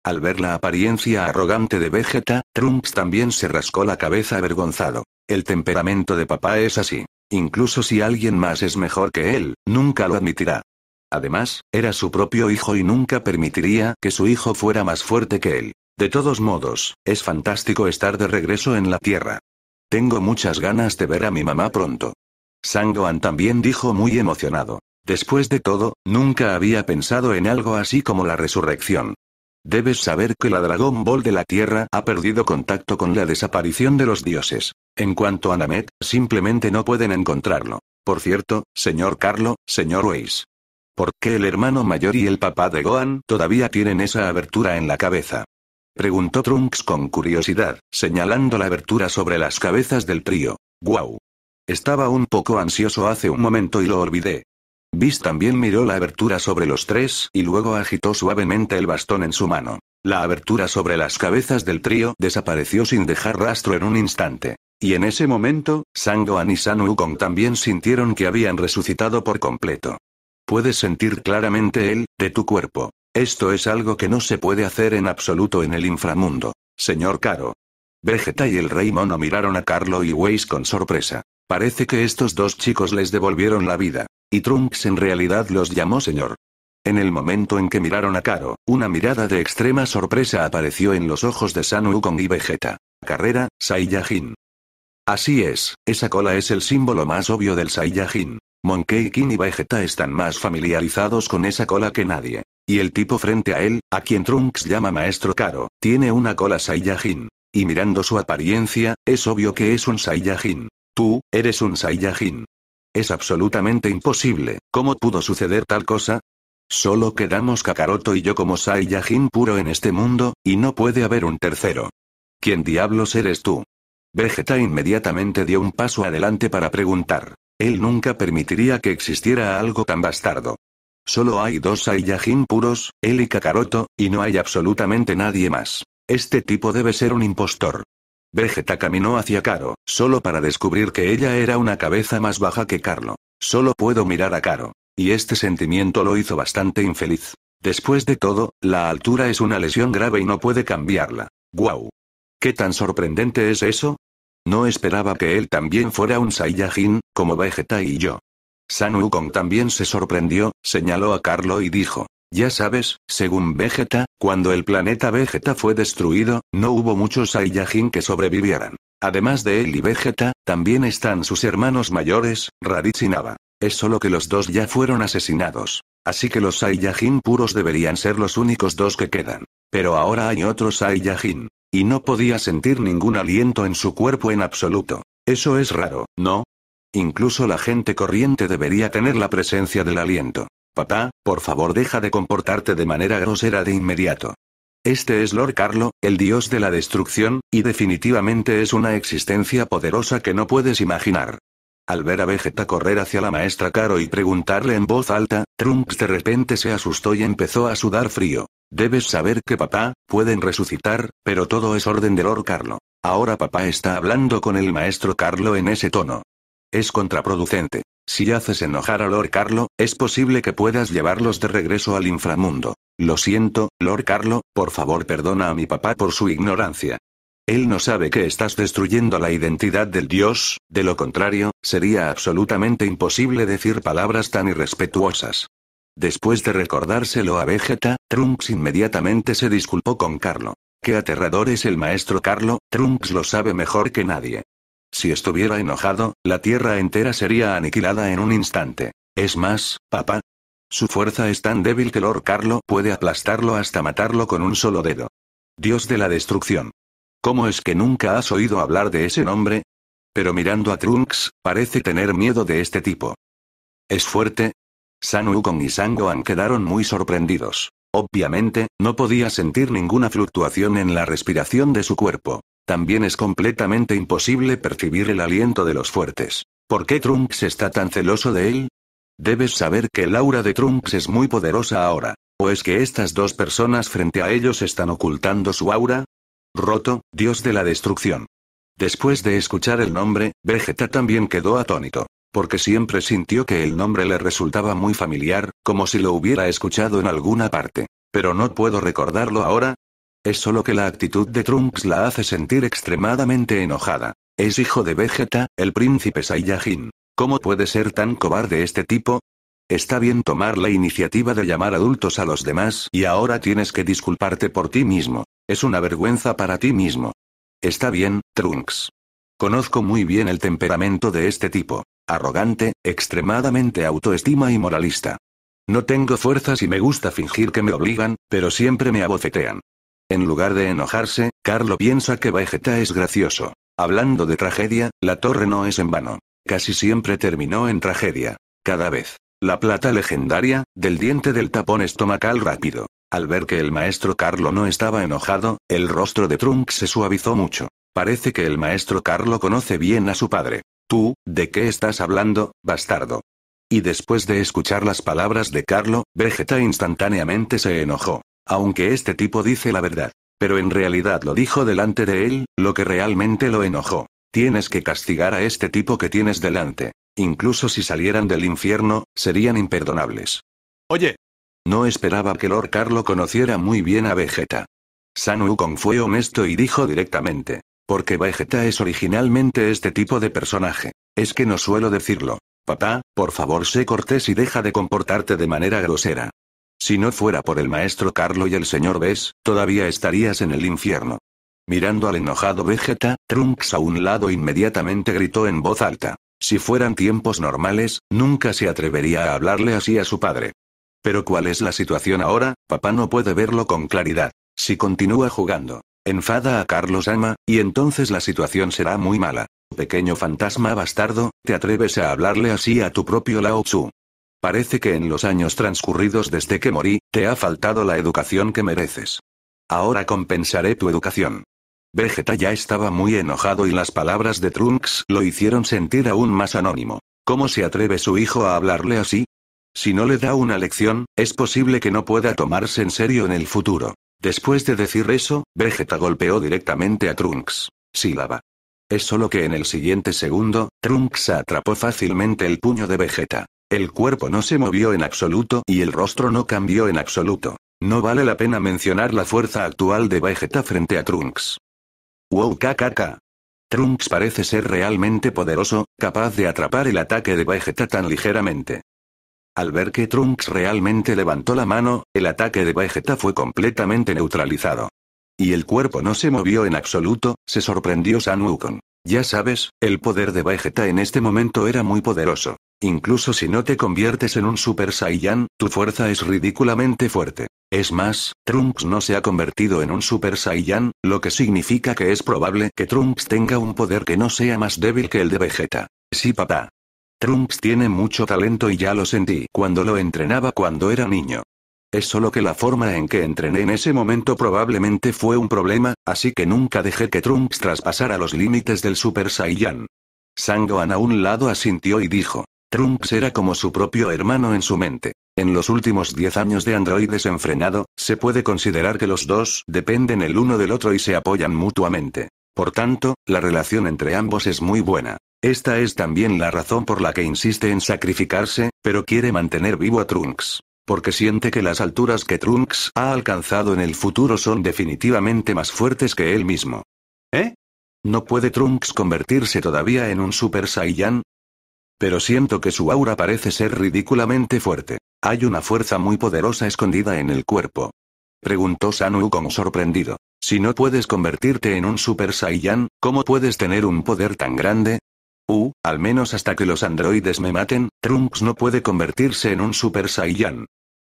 Al ver la apariencia arrogante de Vegeta, Trunks también se rascó la cabeza avergonzado. El temperamento de papá es así. Incluso si alguien más es mejor que él, nunca lo admitirá. Además, era su propio hijo y nunca permitiría que su hijo fuera más fuerte que él. De todos modos, es fantástico estar de regreso en la Tierra. Tengo muchas ganas de ver a mi mamá pronto. Sangoan también dijo muy emocionado. Después de todo, nunca había pensado en algo así como la resurrección. Debes saber que la Dragon Ball de la Tierra ha perdido contacto con la desaparición de los dioses. En cuanto a Namet, simplemente no pueden encontrarlo. Por cierto, señor Carlo, señor Weiss. ¿Por qué el hermano mayor y el papá de Gohan todavía tienen esa abertura en la cabeza? Preguntó Trunks con curiosidad, señalando la abertura sobre las cabezas del trío. ¡Guau! Estaba un poco ansioso hace un momento y lo olvidé. Bis también miró la abertura sobre los tres y luego agitó suavemente el bastón en su mano. La abertura sobre las cabezas del trío desapareció sin dejar rastro en un instante. Y en ese momento, Sangoan y San Wukong también sintieron que habían resucitado por completo. Puedes sentir claramente el, de tu cuerpo. Esto es algo que no se puede hacer en absoluto en el inframundo, señor Caro. Vegeta y el rey mono miraron a Carlo y Weiss con sorpresa. Parece que estos dos chicos les devolvieron la vida. Y Trunks en realidad los llamó señor. En el momento en que miraron a Caro, una mirada de extrema sorpresa apareció en los ojos de San Wukong y Vegeta. Carrera, Saiyajin. Así es, esa cola es el símbolo más obvio del Saiyajin. Monkey King y Vegeta están más familiarizados con esa cola que nadie. Y el tipo frente a él, a quien Trunks llama Maestro Caro, tiene una cola Saiyajin. Y mirando su apariencia, es obvio que es un Saiyajin. Tú, eres un Saiyajin. Es absolutamente imposible, ¿cómo pudo suceder tal cosa? Solo quedamos Kakaroto y yo como Saiyajin puro en este mundo, y no puede haber un tercero. ¿Quién diablos eres tú? Vegeta inmediatamente dio un paso adelante para preguntar. Él nunca permitiría que existiera algo tan bastardo. Solo hay dos Saiyajin puros, él y Kakaroto, y no hay absolutamente nadie más. Este tipo debe ser un impostor. Vegeta caminó hacia Karo, solo para descubrir que ella era una cabeza más baja que Carlo. Solo puedo mirar a Karo. Y este sentimiento lo hizo bastante infeliz. Después de todo, la altura es una lesión grave y no puede cambiarla. ¡Guau! ¿Qué tan sorprendente es eso? No esperaba que él también fuera un Saiyajin, como Vegeta y yo. San Wukong también se sorprendió, señaló a Carlo y dijo, ya sabes, según Vegeta, cuando el planeta Vegeta fue destruido, no hubo muchos Saiyajin que sobrevivieran. Además de él y Vegeta, también están sus hermanos mayores, Raditz y Nava. Es solo que los dos ya fueron asesinados. Así que los Saiyajin puros deberían ser los únicos dos que quedan. Pero ahora hay otros Saiyajin. Y no podía sentir ningún aliento en su cuerpo en absoluto. Eso es raro, ¿no? Incluso la gente corriente debería tener la presencia del aliento. Papá, por favor deja de comportarte de manera grosera de inmediato. Este es Lord Carlo, el dios de la destrucción, y definitivamente es una existencia poderosa que no puedes imaginar. Al ver a Vegeta correr hacia la maestra Caro y preguntarle en voz alta, Trunks de repente se asustó y empezó a sudar frío. Debes saber que papá, pueden resucitar, pero todo es orden de Lord Carlo. Ahora papá está hablando con el maestro Carlo en ese tono. Es contraproducente. Si haces enojar a Lord Carlo, es posible que puedas llevarlos de regreso al inframundo. Lo siento, Lord Carlo, por favor perdona a mi papá por su ignorancia. Él no sabe que estás destruyendo la identidad del dios, de lo contrario, sería absolutamente imposible decir palabras tan irrespetuosas. Después de recordárselo a Vegeta, Trunks inmediatamente se disculpó con Carlo. Qué aterrador es el maestro Carlo, Trunks lo sabe mejor que nadie. Si estuviera enojado, la tierra entera sería aniquilada en un instante. Es más, papá. Su fuerza es tan débil que Lord Carlo puede aplastarlo hasta matarlo con un solo dedo. Dios de la destrucción. ¿Cómo es que nunca has oído hablar de ese nombre? Pero mirando a Trunks, parece tener miedo de este tipo. ¿Es fuerte? San Wukong y San Gohan quedaron muy sorprendidos. Obviamente, no podía sentir ninguna fluctuación en la respiración de su cuerpo. También es completamente imposible percibir el aliento de los fuertes. ¿Por qué Trunks está tan celoso de él? Debes saber que el aura de Trunks es muy poderosa ahora. ¿O es que estas dos personas frente a ellos están ocultando su aura? Roto, dios de la destrucción. Después de escuchar el nombre, Vegeta también quedó atónito, porque siempre sintió que el nombre le resultaba muy familiar, como si lo hubiera escuchado en alguna parte. Pero no puedo recordarlo ahora, es solo que la actitud de Trunks la hace sentir extremadamente enojada. Es hijo de Vegeta, el príncipe Saiyajin. ¿Cómo puede ser tan cobarde este tipo? Está bien tomar la iniciativa de llamar adultos a los demás y ahora tienes que disculparte por ti mismo. Es una vergüenza para ti mismo. Está bien, Trunks. Conozco muy bien el temperamento de este tipo. Arrogante, extremadamente autoestima y moralista. No tengo fuerzas y me gusta fingir que me obligan, pero siempre me abofetean. En lugar de enojarse, Carlo piensa que Vegeta es gracioso. Hablando de tragedia, la torre no es en vano. Casi siempre terminó en tragedia. Cada vez. La plata legendaria, del diente del tapón estomacal rápido. Al ver que el maestro Carlo no estaba enojado, el rostro de Trunks se suavizó mucho. Parece que el maestro Carlo conoce bien a su padre. Tú, ¿de qué estás hablando, bastardo? Y después de escuchar las palabras de Carlo, Vegeta instantáneamente se enojó. Aunque este tipo dice la verdad. Pero en realidad lo dijo delante de él, lo que realmente lo enojó. Tienes que castigar a este tipo que tienes delante. Incluso si salieran del infierno, serían imperdonables. Oye. No esperaba que Lord Carlo conociera muy bien a Vegeta. San Wukong fue honesto y dijo directamente. Porque Vegeta es originalmente este tipo de personaje. Es que no suelo decirlo. Papá, por favor sé cortés y deja de comportarte de manera grosera. Si no fuera por el maestro Carlo y el señor Bess, todavía estarías en el infierno. Mirando al enojado Vegeta, Trunks a un lado inmediatamente gritó en voz alta. Si fueran tiempos normales, nunca se atrevería a hablarle así a su padre. Pero ¿cuál es la situación ahora? Papá no puede verlo con claridad. Si continúa jugando, enfada a Carlos Ama, y entonces la situación será muy mala. Pequeño fantasma bastardo, ¿te atreves a hablarle así a tu propio Lao Tzu? Parece que en los años transcurridos desde que morí, te ha faltado la educación que mereces. Ahora compensaré tu educación. Vegeta ya estaba muy enojado y las palabras de Trunks lo hicieron sentir aún más anónimo. ¿Cómo se atreve su hijo a hablarle así? Si no le da una lección, es posible que no pueda tomarse en serio en el futuro. Después de decir eso, Vegeta golpeó directamente a Trunks. Sílaba. Es solo que en el siguiente segundo, Trunks atrapó fácilmente el puño de Vegeta. El cuerpo no se movió en absoluto y el rostro no cambió en absoluto. No vale la pena mencionar la fuerza actual de Vegeta frente a Trunks. Wow kkk. Trunks parece ser realmente poderoso, capaz de atrapar el ataque de Vegeta tan ligeramente. Al ver que Trunks realmente levantó la mano, el ataque de Vegeta fue completamente neutralizado. Y el cuerpo no se movió en absoluto, se sorprendió San Wukong. Ya sabes, el poder de Vegeta en este momento era muy poderoso. Incluso si no te conviertes en un Super Saiyan, tu fuerza es ridículamente fuerte. Es más, Trunks no se ha convertido en un Super Saiyan, lo que significa que es probable que Trunks tenga un poder que no sea más débil que el de Vegeta. Sí papá. Trunks tiene mucho talento y ya lo sentí cuando lo entrenaba cuando era niño. Es solo que la forma en que entrené en ese momento probablemente fue un problema, así que nunca dejé que Trunks traspasara los límites del Super Saiyan. Sangoan a un lado asintió y dijo, Trunks era como su propio hermano en su mente. En los últimos 10 años de Android desenfrenado, se puede considerar que los dos dependen el uno del otro y se apoyan mutuamente. Por tanto, la relación entre ambos es muy buena. Esta es también la razón por la que insiste en sacrificarse, pero quiere mantener vivo a Trunks. Porque siente que las alturas que Trunks ha alcanzado en el futuro son definitivamente más fuertes que él mismo. ¿Eh? ¿No puede Trunks convertirse todavía en un Super Saiyan? Pero siento que su aura parece ser ridículamente fuerte. Hay una fuerza muy poderosa escondida en el cuerpo. Preguntó Sanu con sorprendido. Si no puedes convertirte en un Super Saiyan, ¿cómo puedes tener un poder tan grande? Uh, al menos hasta que los androides me maten, Trunks no puede convertirse en un Super Saiyan.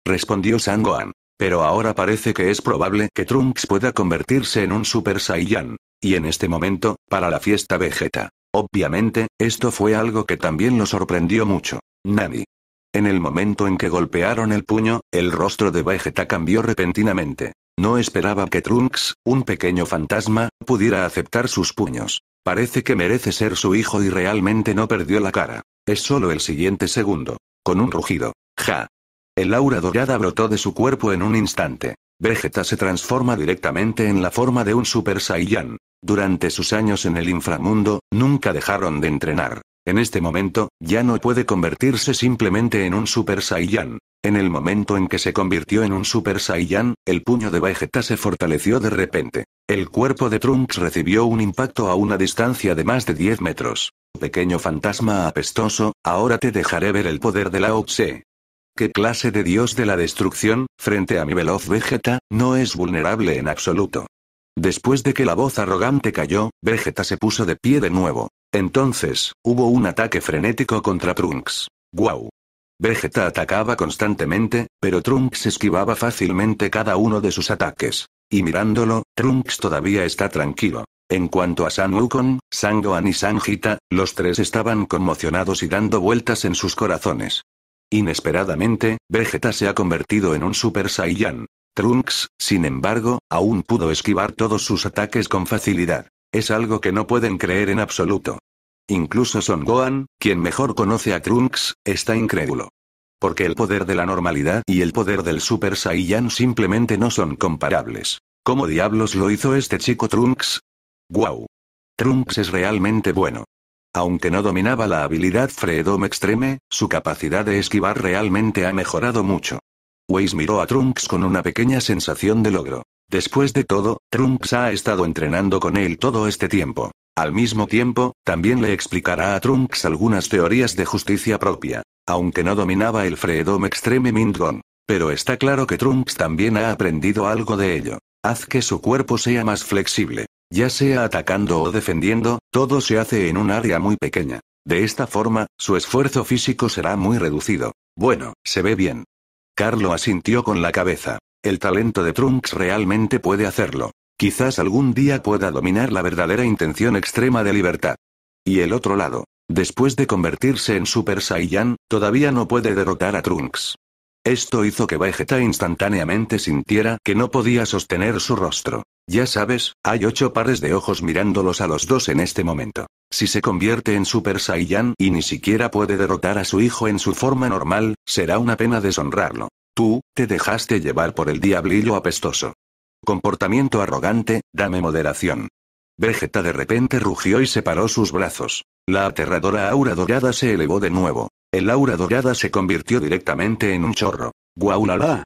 Respondió Gohan. Pero ahora parece que es probable que Trunks pueda convertirse en un Super Saiyan. Y en este momento, para la fiesta Vegeta. Obviamente, esto fue algo que también lo sorprendió mucho. Nani. En el momento en que golpearon el puño, el rostro de Vegeta cambió repentinamente. No esperaba que Trunks, un pequeño fantasma, pudiera aceptar sus puños. Parece que merece ser su hijo y realmente no perdió la cara. Es solo el siguiente segundo. Con un rugido. Ja. El aura dorada brotó de su cuerpo en un instante. Vegeta se transforma directamente en la forma de un Super Saiyan. Durante sus años en el inframundo, nunca dejaron de entrenar. En este momento, ya no puede convertirse simplemente en un Super Saiyan. En el momento en que se convirtió en un Super Saiyan, el puño de Vegeta se fortaleció de repente. El cuerpo de Trunks recibió un impacto a una distancia de más de 10 metros. Pequeño fantasma apestoso, ahora te dejaré ver el poder de la Tse. ¿Qué clase de dios de la destrucción, frente a mi veloz Vegeta, no es vulnerable en absoluto? Después de que la voz arrogante cayó, Vegeta se puso de pie de nuevo. Entonces, hubo un ataque frenético contra Trunks. ¡Guau! Vegeta atacaba constantemente, pero Trunks esquivaba fácilmente cada uno de sus ataques. Y mirándolo, Trunks todavía está tranquilo. En cuanto a San Wukong, y Sanjita, los tres estaban conmocionados y dando vueltas en sus corazones. Inesperadamente, Vegeta se ha convertido en un Super Saiyan. Trunks, sin embargo, aún pudo esquivar todos sus ataques con facilidad. Es algo que no pueden creer en absoluto. Incluso Son Gohan, quien mejor conoce a Trunks, está incrédulo. Porque el poder de la normalidad y el poder del Super Saiyan simplemente no son comparables. ¿Cómo diablos lo hizo este chico Trunks? ¡Guau! Trunks es realmente bueno. Aunque no dominaba la habilidad Freedom Extreme, su capacidad de esquivar realmente ha mejorado mucho. Weiss miró a Trunks con una pequeña sensación de logro. Después de todo, Trunks ha estado entrenando con él todo este tiempo. Al mismo tiempo, también le explicará a Trunks algunas teorías de justicia propia. Aunque no dominaba el Freedom Extreme Mindgon. Pero está claro que Trunks también ha aprendido algo de ello. Haz que su cuerpo sea más flexible. Ya sea atacando o defendiendo, todo se hace en un área muy pequeña. De esta forma, su esfuerzo físico será muy reducido. Bueno, se ve bien. Carlo asintió con la cabeza. El talento de Trunks realmente puede hacerlo. Quizás algún día pueda dominar la verdadera intención extrema de libertad. Y el otro lado. Después de convertirse en Super Saiyan, todavía no puede derrotar a Trunks. Esto hizo que Vegeta instantáneamente sintiera que no podía sostener su rostro. Ya sabes, hay ocho pares de ojos mirándolos a los dos en este momento. Si se convierte en Super Saiyan y ni siquiera puede derrotar a su hijo en su forma normal, será una pena deshonrarlo. Tú, te dejaste llevar por el diablillo apestoso. Comportamiento arrogante, dame moderación. Vegeta de repente rugió y separó sus brazos. La aterradora aura dorada se elevó de nuevo. El aura dorada se convirtió directamente en un chorro. la!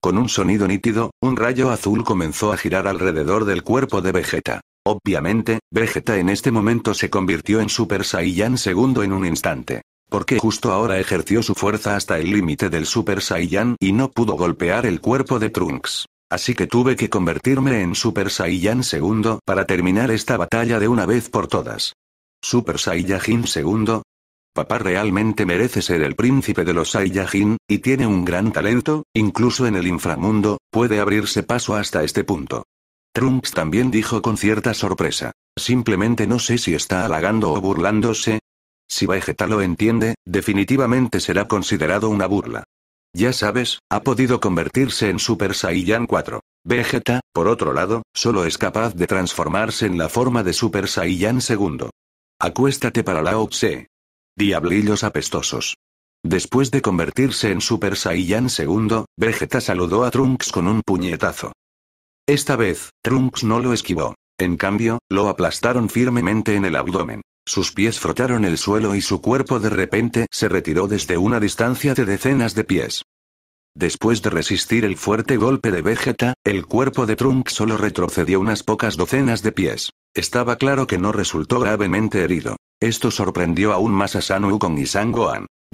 Con un sonido nítido, un rayo azul comenzó a girar alrededor del cuerpo de Vegeta. Obviamente, Vegeta en este momento se convirtió en Super Saiyan II en un instante. Porque justo ahora ejerció su fuerza hasta el límite del Super Saiyan y no pudo golpear el cuerpo de Trunks. Así que tuve que convertirme en Super Saiyan II para terminar esta batalla de una vez por todas. Super Saiyajin II Papá realmente merece ser el príncipe de los Saiyajin, y tiene un gran talento, incluso en el inframundo, puede abrirse paso hasta este punto. Trunks también dijo con cierta sorpresa. Simplemente no sé si está halagando o burlándose. Si Vegeta lo entiende, definitivamente será considerado una burla. Ya sabes, ha podido convertirse en Super Saiyan 4. Vegeta, por otro lado, solo es capaz de transformarse en la forma de Super Saiyan 2. Acuéstate para la Tse. Diablillos apestosos. Después de convertirse en Super Saiyan II, Vegeta saludó a Trunks con un puñetazo. Esta vez, Trunks no lo esquivó. En cambio, lo aplastaron firmemente en el abdomen. Sus pies frotaron el suelo y su cuerpo de repente se retiró desde una distancia de decenas de pies. Después de resistir el fuerte golpe de Vegeta, el cuerpo de Trunks solo retrocedió unas pocas docenas de pies. Estaba claro que no resultó gravemente herido. Esto sorprendió aún más a San Wukong y San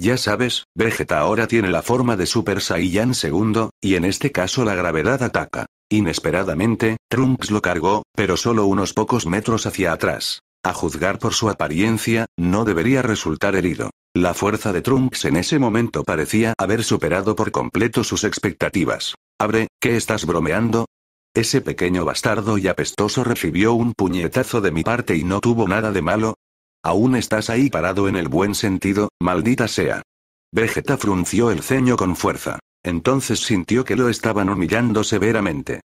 Ya sabes, Vegeta ahora tiene la forma de Super Saiyan II, y en este caso la gravedad ataca. Inesperadamente, Trunks lo cargó, pero solo unos pocos metros hacia atrás. A juzgar por su apariencia, no debería resultar herido. La fuerza de Trunks en ese momento parecía haber superado por completo sus expectativas. Abre, ¿qué estás bromeando? Ese pequeño bastardo y apestoso recibió un puñetazo de mi parte y no tuvo nada de malo, Aún estás ahí parado en el buen sentido, maldita sea. Vegeta frunció el ceño con fuerza. Entonces sintió que lo estaban humillando severamente.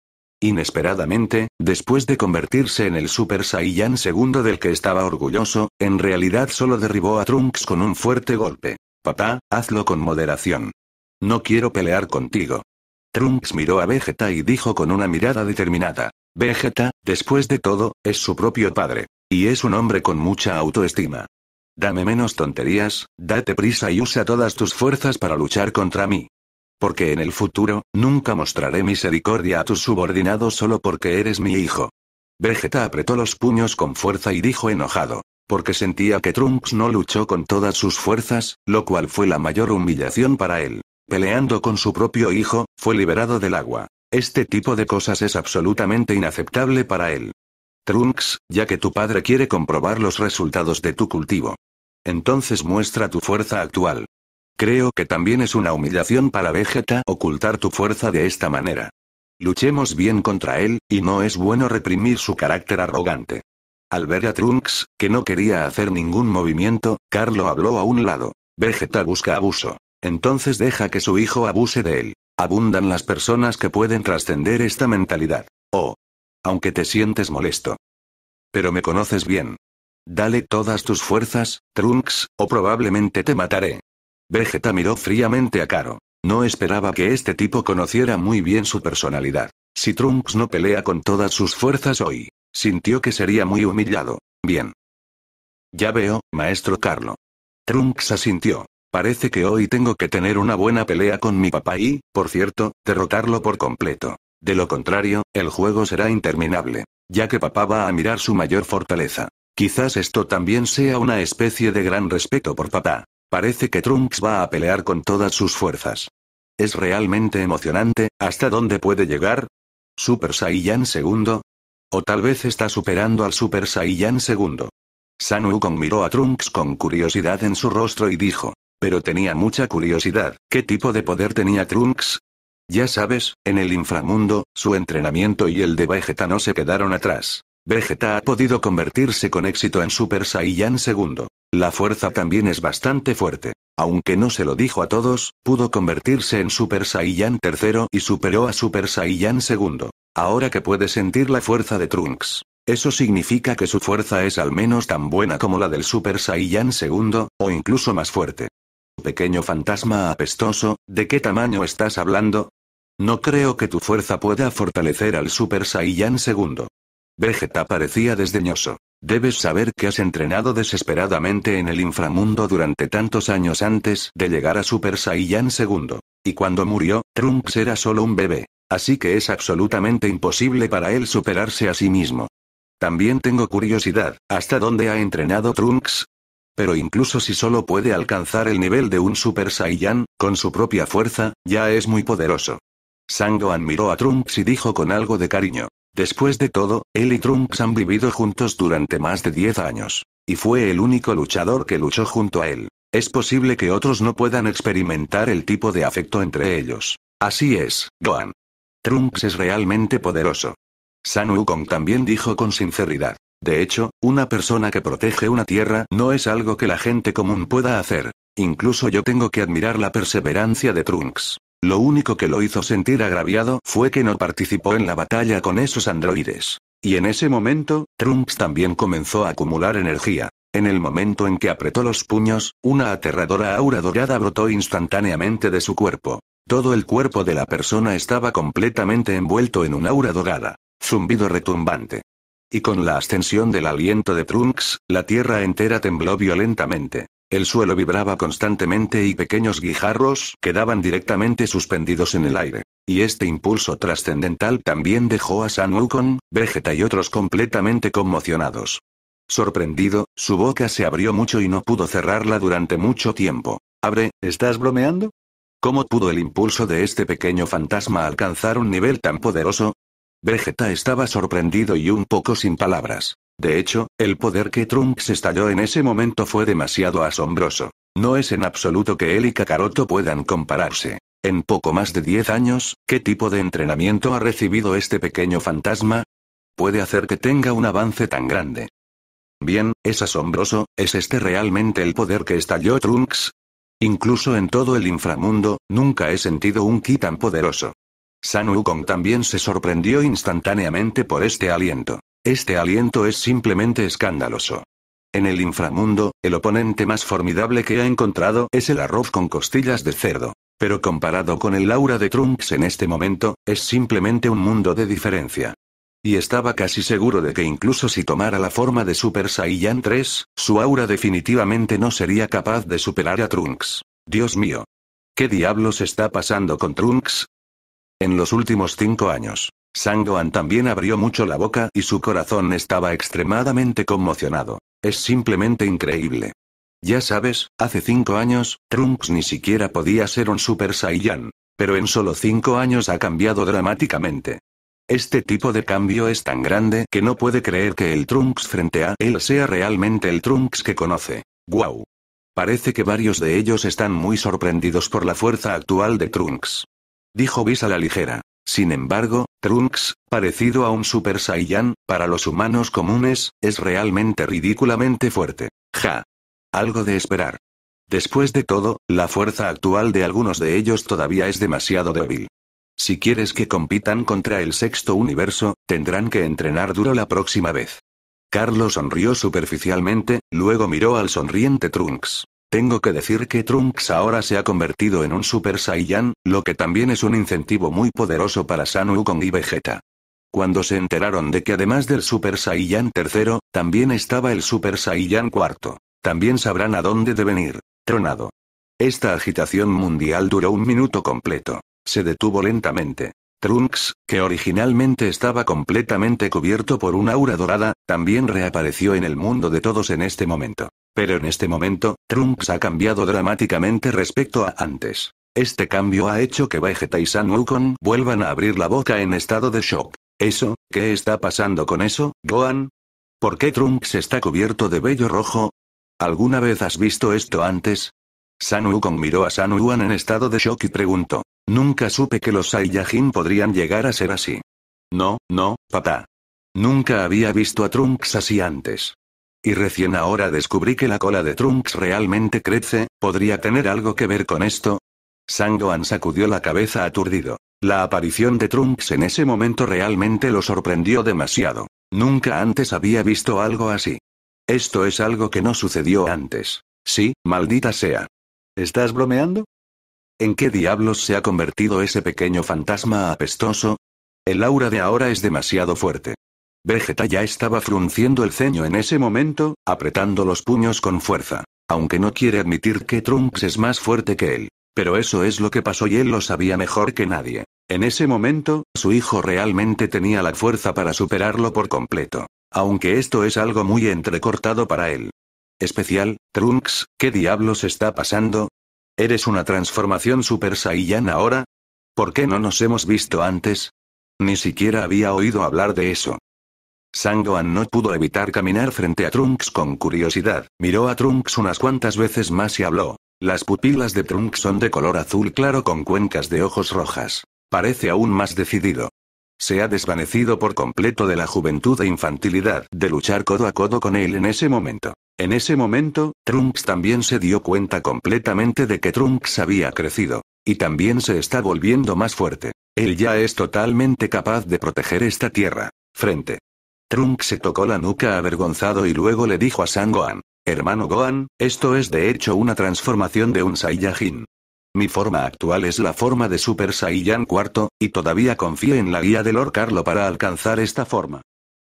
Inesperadamente, después de convertirse en el Super Saiyan segundo del que estaba orgulloso, en realidad solo derribó a Trunks con un fuerte golpe. Papá, hazlo con moderación. No quiero pelear contigo. Trunks miró a Vegeta y dijo con una mirada determinada. Vegeta, después de todo, es su propio padre. Y es un hombre con mucha autoestima. Dame menos tonterías, date prisa y usa todas tus fuerzas para luchar contra mí. Porque en el futuro, nunca mostraré misericordia a tus subordinados solo porque eres mi hijo. Vegeta apretó los puños con fuerza y dijo enojado. Porque sentía que Trunks no luchó con todas sus fuerzas, lo cual fue la mayor humillación para él. Peleando con su propio hijo, fue liberado del agua. Este tipo de cosas es absolutamente inaceptable para él. Trunks, ya que tu padre quiere comprobar los resultados de tu cultivo. Entonces muestra tu fuerza actual. Creo que también es una humillación para Vegeta ocultar tu fuerza de esta manera. Luchemos bien contra él, y no es bueno reprimir su carácter arrogante. Al ver a Trunks, que no quería hacer ningún movimiento, Carlo habló a un lado. Vegeta busca abuso. Entonces deja que su hijo abuse de él. Abundan las personas que pueden trascender esta mentalidad. Oh, aunque te sientes molesto. Pero me conoces bien. Dale todas tus fuerzas, Trunks, o probablemente te mataré. Vegeta miró fríamente a Karo. No esperaba que este tipo conociera muy bien su personalidad. Si Trunks no pelea con todas sus fuerzas hoy, sintió que sería muy humillado. Bien. Ya veo, maestro Carlo. Trunks asintió. Parece que hoy tengo que tener una buena pelea con mi papá y, por cierto, derrotarlo por completo. De lo contrario, el juego será interminable, ya que papá va a mirar su mayor fortaleza. Quizás esto también sea una especie de gran respeto por papá. Parece que Trunks va a pelear con todas sus fuerzas. Es realmente emocionante, ¿hasta dónde puede llegar? Super Saiyan II? O tal vez está superando al Super Saiyan II? San Wukong miró a Trunks con curiosidad en su rostro y dijo. Pero tenía mucha curiosidad, ¿qué tipo de poder tenía Trunks? Ya sabes, en el inframundo, su entrenamiento y el de Vegeta no se quedaron atrás. Vegeta ha podido convertirse con éxito en Super Saiyan II. La fuerza también es bastante fuerte. Aunque no se lo dijo a todos, pudo convertirse en Super Saiyan III y superó a Super Saiyan II. Ahora que puede sentir la fuerza de Trunks. Eso significa que su fuerza es al menos tan buena como la del Super Saiyan II, o incluso más fuerte pequeño fantasma apestoso, ¿de qué tamaño estás hablando? No creo que tu fuerza pueda fortalecer al Super Saiyan segundo. Vegeta parecía desdeñoso. Debes saber que has entrenado desesperadamente en el inframundo durante tantos años antes de llegar a Super Saiyan segundo. Y cuando murió, Trunks era solo un bebé. Así que es absolutamente imposible para él superarse a sí mismo. También tengo curiosidad, ¿hasta dónde ha entrenado Trunks? Pero incluso si solo puede alcanzar el nivel de un Super Saiyan, con su propia fuerza, ya es muy poderoso. Sangohan miró a Trunks y dijo con algo de cariño. Después de todo, él y Trunks han vivido juntos durante más de 10 años. Y fue el único luchador que luchó junto a él. Es posible que otros no puedan experimentar el tipo de afecto entre ellos. Así es, Gohan. Trunks es realmente poderoso. San Wukong también dijo con sinceridad. De hecho, una persona que protege una tierra no es algo que la gente común pueda hacer. Incluso yo tengo que admirar la perseverancia de Trunks. Lo único que lo hizo sentir agraviado fue que no participó en la batalla con esos androides. Y en ese momento, Trunks también comenzó a acumular energía. En el momento en que apretó los puños, una aterradora aura dorada brotó instantáneamente de su cuerpo. Todo el cuerpo de la persona estaba completamente envuelto en un aura dorada. Zumbido retumbante y con la ascensión del aliento de Trunks, la tierra entera tembló violentamente. El suelo vibraba constantemente y pequeños guijarros quedaban directamente suspendidos en el aire. Y este impulso trascendental también dejó a San Wukong, Vegeta y otros completamente conmocionados. Sorprendido, su boca se abrió mucho y no pudo cerrarla durante mucho tiempo. Abre, ¿estás bromeando? ¿Cómo pudo el impulso de este pequeño fantasma alcanzar un nivel tan poderoso? Vegeta estaba sorprendido y un poco sin palabras. De hecho, el poder que Trunks estalló en ese momento fue demasiado asombroso. No es en absoluto que él y Kakaroto puedan compararse. En poco más de 10 años, ¿qué tipo de entrenamiento ha recibido este pequeño fantasma? Puede hacer que tenga un avance tan grande. Bien, es asombroso, ¿es este realmente el poder que estalló Trunks? Incluso en todo el inframundo, nunca he sentido un ki tan poderoso. San Wukong también se sorprendió instantáneamente por este aliento. Este aliento es simplemente escandaloso. En el inframundo, el oponente más formidable que ha encontrado es el arroz con costillas de cerdo. Pero comparado con el aura de Trunks en este momento, es simplemente un mundo de diferencia. Y estaba casi seguro de que incluso si tomara la forma de Super Saiyan 3, su aura definitivamente no sería capaz de superar a Trunks. Dios mío. ¿Qué diablos está pasando con Trunks? En los últimos cinco años, Sangoan también abrió mucho la boca y su corazón estaba extremadamente conmocionado. Es simplemente increíble. Ya sabes, hace cinco años, Trunks ni siquiera podía ser un Super Saiyan. Pero en solo cinco años ha cambiado dramáticamente. Este tipo de cambio es tan grande que no puede creer que el Trunks frente a él sea realmente el Trunks que conoce. ¡Guau! Parece que varios de ellos están muy sorprendidos por la fuerza actual de Trunks dijo Bis la ligera. Sin embargo, Trunks, parecido a un Super Saiyan, para los humanos comunes, es realmente ridículamente fuerte. Ja. Algo de esperar. Después de todo, la fuerza actual de algunos de ellos todavía es demasiado débil. Si quieres que compitan contra el sexto universo, tendrán que entrenar duro la próxima vez. Carlos sonrió superficialmente, luego miró al sonriente Trunks. Tengo que decir que Trunks ahora se ha convertido en un Super Saiyan, lo que también es un incentivo muy poderoso para Sanu Wukong y Vegeta. Cuando se enteraron de que además del Super Saiyan tercero, también estaba el Super Saiyan cuarto. También sabrán a dónde deben ir. Tronado. Esta agitación mundial duró un minuto completo. Se detuvo lentamente. Trunks, que originalmente estaba completamente cubierto por un aura dorada, también reapareció en el mundo de todos en este momento. Pero en este momento, Trunks ha cambiado dramáticamente respecto a antes. Este cambio ha hecho que Vegeta y San vuelvan a abrir la boca en estado de shock. ¿Eso? ¿Qué está pasando con eso, Gohan? ¿Por qué Trunks está cubierto de vello rojo? ¿Alguna vez has visto esto antes? San Wukong miró a San en estado de shock y preguntó. Nunca supe que los Saiyajin podrían llegar a ser así. No, no, papá. Nunca había visto a Trunks así antes. Y recién ahora descubrí que la cola de Trunks realmente crece, ¿podría tener algo que ver con esto? Sangoan sacudió la cabeza aturdido. La aparición de Trunks en ese momento realmente lo sorprendió demasiado. Nunca antes había visto algo así. Esto es algo que no sucedió antes. Sí, maldita sea. ¿Estás bromeando? ¿En qué diablos se ha convertido ese pequeño fantasma apestoso? El aura de ahora es demasiado fuerte. Vegeta ya estaba frunciendo el ceño en ese momento, apretando los puños con fuerza. Aunque no quiere admitir que Trunks es más fuerte que él. Pero eso es lo que pasó y él lo sabía mejor que nadie. En ese momento, su hijo realmente tenía la fuerza para superarlo por completo. Aunque esto es algo muy entrecortado para él. Especial, Trunks, ¿qué diablos está pasando? ¿Eres una transformación Super Saiyan ahora? ¿Por qué no nos hemos visto antes? Ni siquiera había oído hablar de eso. Sangoan no pudo evitar caminar frente a Trunks con curiosidad, miró a Trunks unas cuantas veces más y habló. Las pupilas de Trunks son de color azul claro con cuencas de ojos rojas. Parece aún más decidido. Se ha desvanecido por completo de la juventud e infantilidad de luchar codo a codo con él en ese momento. En ese momento, Trunks también se dio cuenta completamente de que Trunks había crecido. Y también se está volviendo más fuerte. Él ya es totalmente capaz de proteger esta tierra. Frente Trunks se tocó la nuca avergonzado y luego le dijo a San Gohan. Hermano Gohan, esto es de hecho una transformación de un Saiyajin. Mi forma actual es la forma de Super Saiyan IV, y todavía confío en la guía de Lord Carlo para alcanzar esta forma.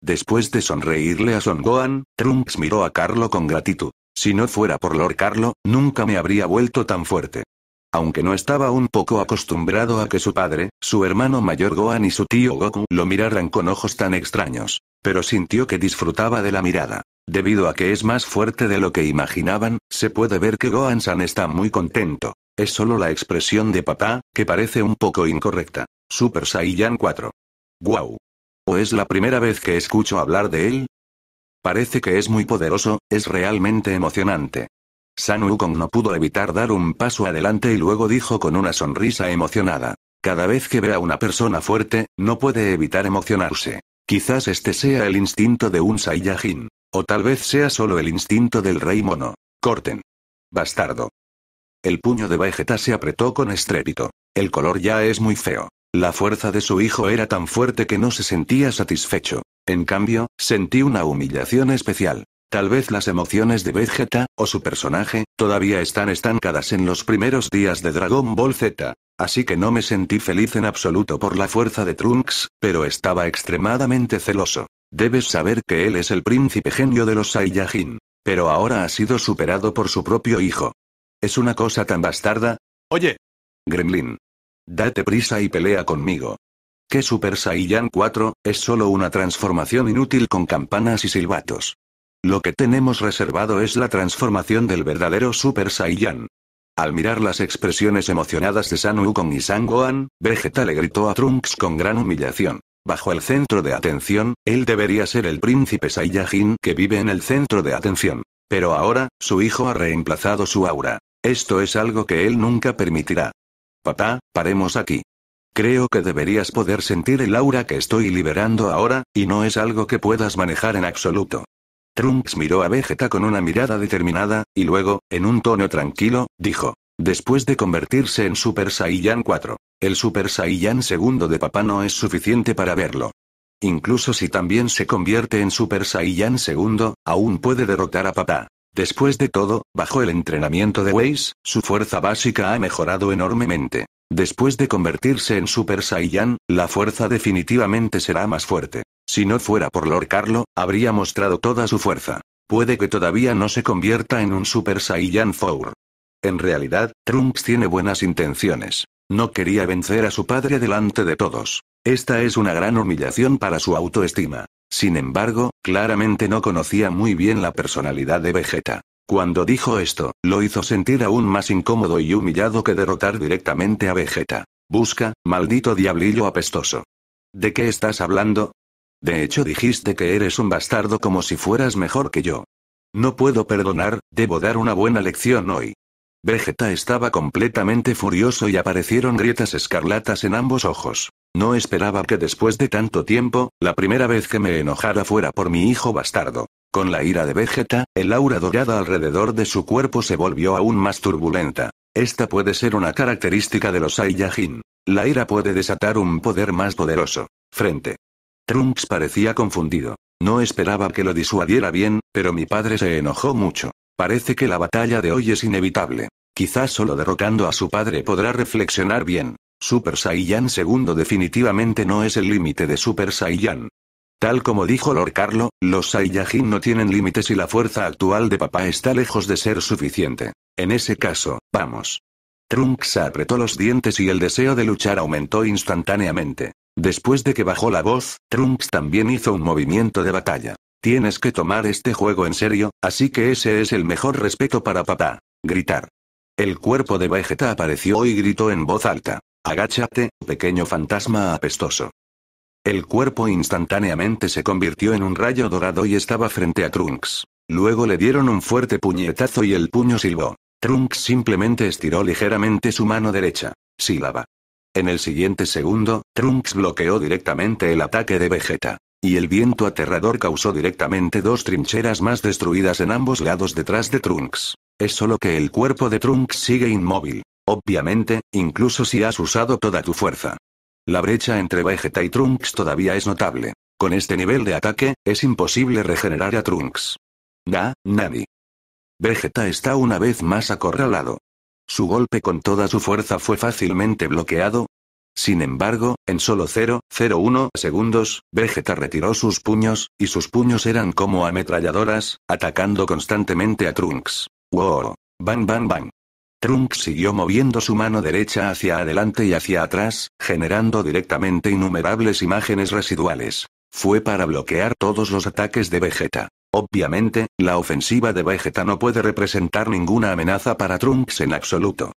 Después de sonreírle a Son Gohan, Trunks miró a Carlo con gratitud. Si no fuera por Lord Carlo, nunca me habría vuelto tan fuerte aunque no estaba un poco acostumbrado a que su padre, su hermano mayor Gohan y su tío Goku lo miraran con ojos tan extraños, pero sintió que disfrutaba de la mirada. Debido a que es más fuerte de lo que imaginaban, se puede ver que Gohan-san está muy contento. Es solo la expresión de papá, que parece un poco incorrecta. Super Saiyan 4. Guau. ¿O es la primera vez que escucho hablar de él? Parece que es muy poderoso, es realmente emocionante. San Wukong no pudo evitar dar un paso adelante y luego dijo con una sonrisa emocionada. Cada vez que ve a una persona fuerte, no puede evitar emocionarse. Quizás este sea el instinto de un Saiyajin. O tal vez sea solo el instinto del rey mono. Corten. Bastardo. El puño de Vegeta se apretó con estrépito. El color ya es muy feo. La fuerza de su hijo era tan fuerte que no se sentía satisfecho. En cambio, sentí una humillación especial. Tal vez las emociones de Vegeta, o su personaje, todavía están estancadas en los primeros días de Dragon Ball Z. Así que no me sentí feliz en absoluto por la fuerza de Trunks, pero estaba extremadamente celoso. Debes saber que él es el príncipe genio de los Saiyajin. Pero ahora ha sido superado por su propio hijo. ¿Es una cosa tan bastarda? Oye. Gremlin. Date prisa y pelea conmigo. Que Super Saiyan 4, es solo una transformación inútil con campanas y silbatos? Lo que tenemos reservado es la transformación del verdadero Super Saiyan. Al mirar las expresiones emocionadas de San Wukong y San Gohan, Vegeta le gritó a Trunks con gran humillación. Bajo el centro de atención, él debería ser el príncipe Saiyajin que vive en el centro de atención. Pero ahora, su hijo ha reemplazado su aura. Esto es algo que él nunca permitirá. Papá, paremos aquí. Creo que deberías poder sentir el aura que estoy liberando ahora, y no es algo que puedas manejar en absoluto. Trunks miró a Vegeta con una mirada determinada, y luego, en un tono tranquilo, dijo. Después de convertirse en Super Saiyan 4, el Super Saiyan segundo de papá no es suficiente para verlo. Incluso si también se convierte en Super Saiyan segundo, aún puede derrotar a papá. Después de todo, bajo el entrenamiento de Waze, su fuerza básica ha mejorado enormemente. Después de convertirse en Super Saiyan, la fuerza definitivamente será más fuerte. Si no fuera por Lord Carlo, habría mostrado toda su fuerza. Puede que todavía no se convierta en un Super Saiyan Four. En realidad, Trunks tiene buenas intenciones. No quería vencer a su padre delante de todos. Esta es una gran humillación para su autoestima. Sin embargo, claramente no conocía muy bien la personalidad de Vegeta. Cuando dijo esto, lo hizo sentir aún más incómodo y humillado que derrotar directamente a Vegeta. Busca, maldito diablillo apestoso. ¿De qué estás hablando? De hecho dijiste que eres un bastardo como si fueras mejor que yo. No puedo perdonar, debo dar una buena lección hoy. Vegeta estaba completamente furioso y aparecieron grietas escarlatas en ambos ojos. No esperaba que después de tanto tiempo, la primera vez que me enojara fuera por mi hijo bastardo. Con la ira de Vegeta, el aura dorada alrededor de su cuerpo se volvió aún más turbulenta. Esta puede ser una característica de los Saiyajin. La ira puede desatar un poder más poderoso. Frente. Trunks parecía confundido. No esperaba que lo disuadiera bien, pero mi padre se enojó mucho. Parece que la batalla de hoy es inevitable. Quizás solo derrocando a su padre podrá reflexionar bien. Super Saiyan II definitivamente no es el límite de Super Saiyan. Tal como dijo Lord Carlo, los Saiyajin no tienen límites y la fuerza actual de papá está lejos de ser suficiente. En ese caso, vamos. Trunks apretó los dientes y el deseo de luchar aumentó instantáneamente. Después de que bajó la voz, Trunks también hizo un movimiento de batalla. Tienes que tomar este juego en serio, así que ese es el mejor respeto para papá. Gritar. El cuerpo de Vegeta apareció y gritó en voz alta. Agáchate, pequeño fantasma apestoso. El cuerpo instantáneamente se convirtió en un rayo dorado y estaba frente a Trunks. Luego le dieron un fuerte puñetazo y el puño silbó. Trunks simplemente estiró ligeramente su mano derecha. Sílaba. En el siguiente segundo, Trunks bloqueó directamente el ataque de Vegeta. Y el viento aterrador causó directamente dos trincheras más destruidas en ambos lados detrás de Trunks. Es solo que el cuerpo de Trunks sigue inmóvil. Obviamente, incluso si has usado toda tu fuerza. La brecha entre Vegeta y Trunks todavía es notable. Con este nivel de ataque, es imposible regenerar a Trunks. Da, Nani. Vegeta está una vez más acorralado. Su golpe con toda su fuerza fue fácilmente bloqueado. Sin embargo, en solo 0,01 segundos, Vegeta retiró sus puños, y sus puños eran como ametralladoras, atacando constantemente a Trunks. ¡Wow! ¡Bam, bam, bam! Trunks siguió moviendo su mano derecha hacia adelante y hacia atrás, generando directamente innumerables imágenes residuales. Fue para bloquear todos los ataques de Vegeta. Obviamente, la ofensiva de Vegeta no puede representar ninguna amenaza para Trunks en absoluto.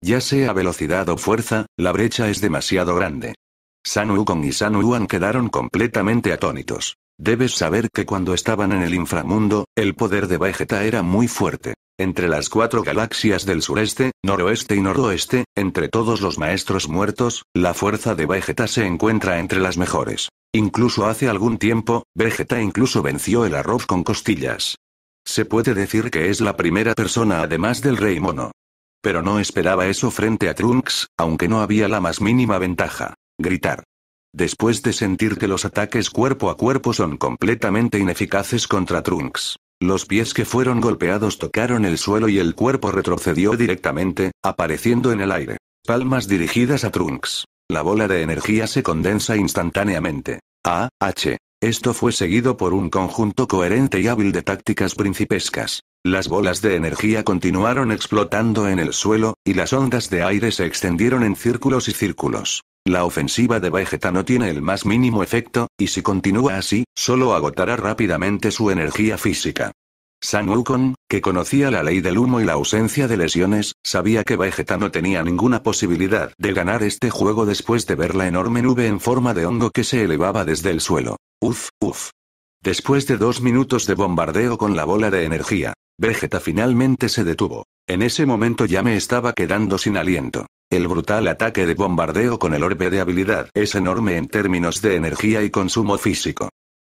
Ya sea velocidad o fuerza, la brecha es demasiado grande. San Wukong y San quedaron completamente atónitos. Debes saber que cuando estaban en el inframundo, el poder de Vegeta era muy fuerte entre las cuatro galaxias del sureste, noroeste y noroeste, entre todos los maestros muertos, la fuerza de Vegeta se encuentra entre las mejores. Incluso hace algún tiempo, Vegeta incluso venció el arroz con costillas. Se puede decir que es la primera persona además del Rey Mono. Pero no esperaba eso frente a Trunks, aunque no había la más mínima ventaja. Gritar. Después de sentir que los ataques cuerpo a cuerpo son completamente ineficaces contra Trunks, los pies que fueron golpeados tocaron el suelo y el cuerpo retrocedió directamente, apareciendo en el aire. Palmas dirigidas a Trunks. La bola de energía se condensa instantáneamente. A, H. Esto fue seguido por un conjunto coherente y hábil de tácticas principescas. Las bolas de energía continuaron explotando en el suelo, y las ondas de aire se extendieron en círculos y círculos. La ofensiva de Vegeta no tiene el más mínimo efecto, y si continúa así, solo agotará rápidamente su energía física. San Wukong, que conocía la ley del humo y la ausencia de lesiones, sabía que Vegeta no tenía ninguna posibilidad de ganar este juego después de ver la enorme nube en forma de hongo que se elevaba desde el suelo. Uf, uf. Después de dos minutos de bombardeo con la bola de energía, Vegeta finalmente se detuvo. En ese momento ya me estaba quedando sin aliento. El brutal ataque de bombardeo con el orbe de habilidad es enorme en términos de energía y consumo físico.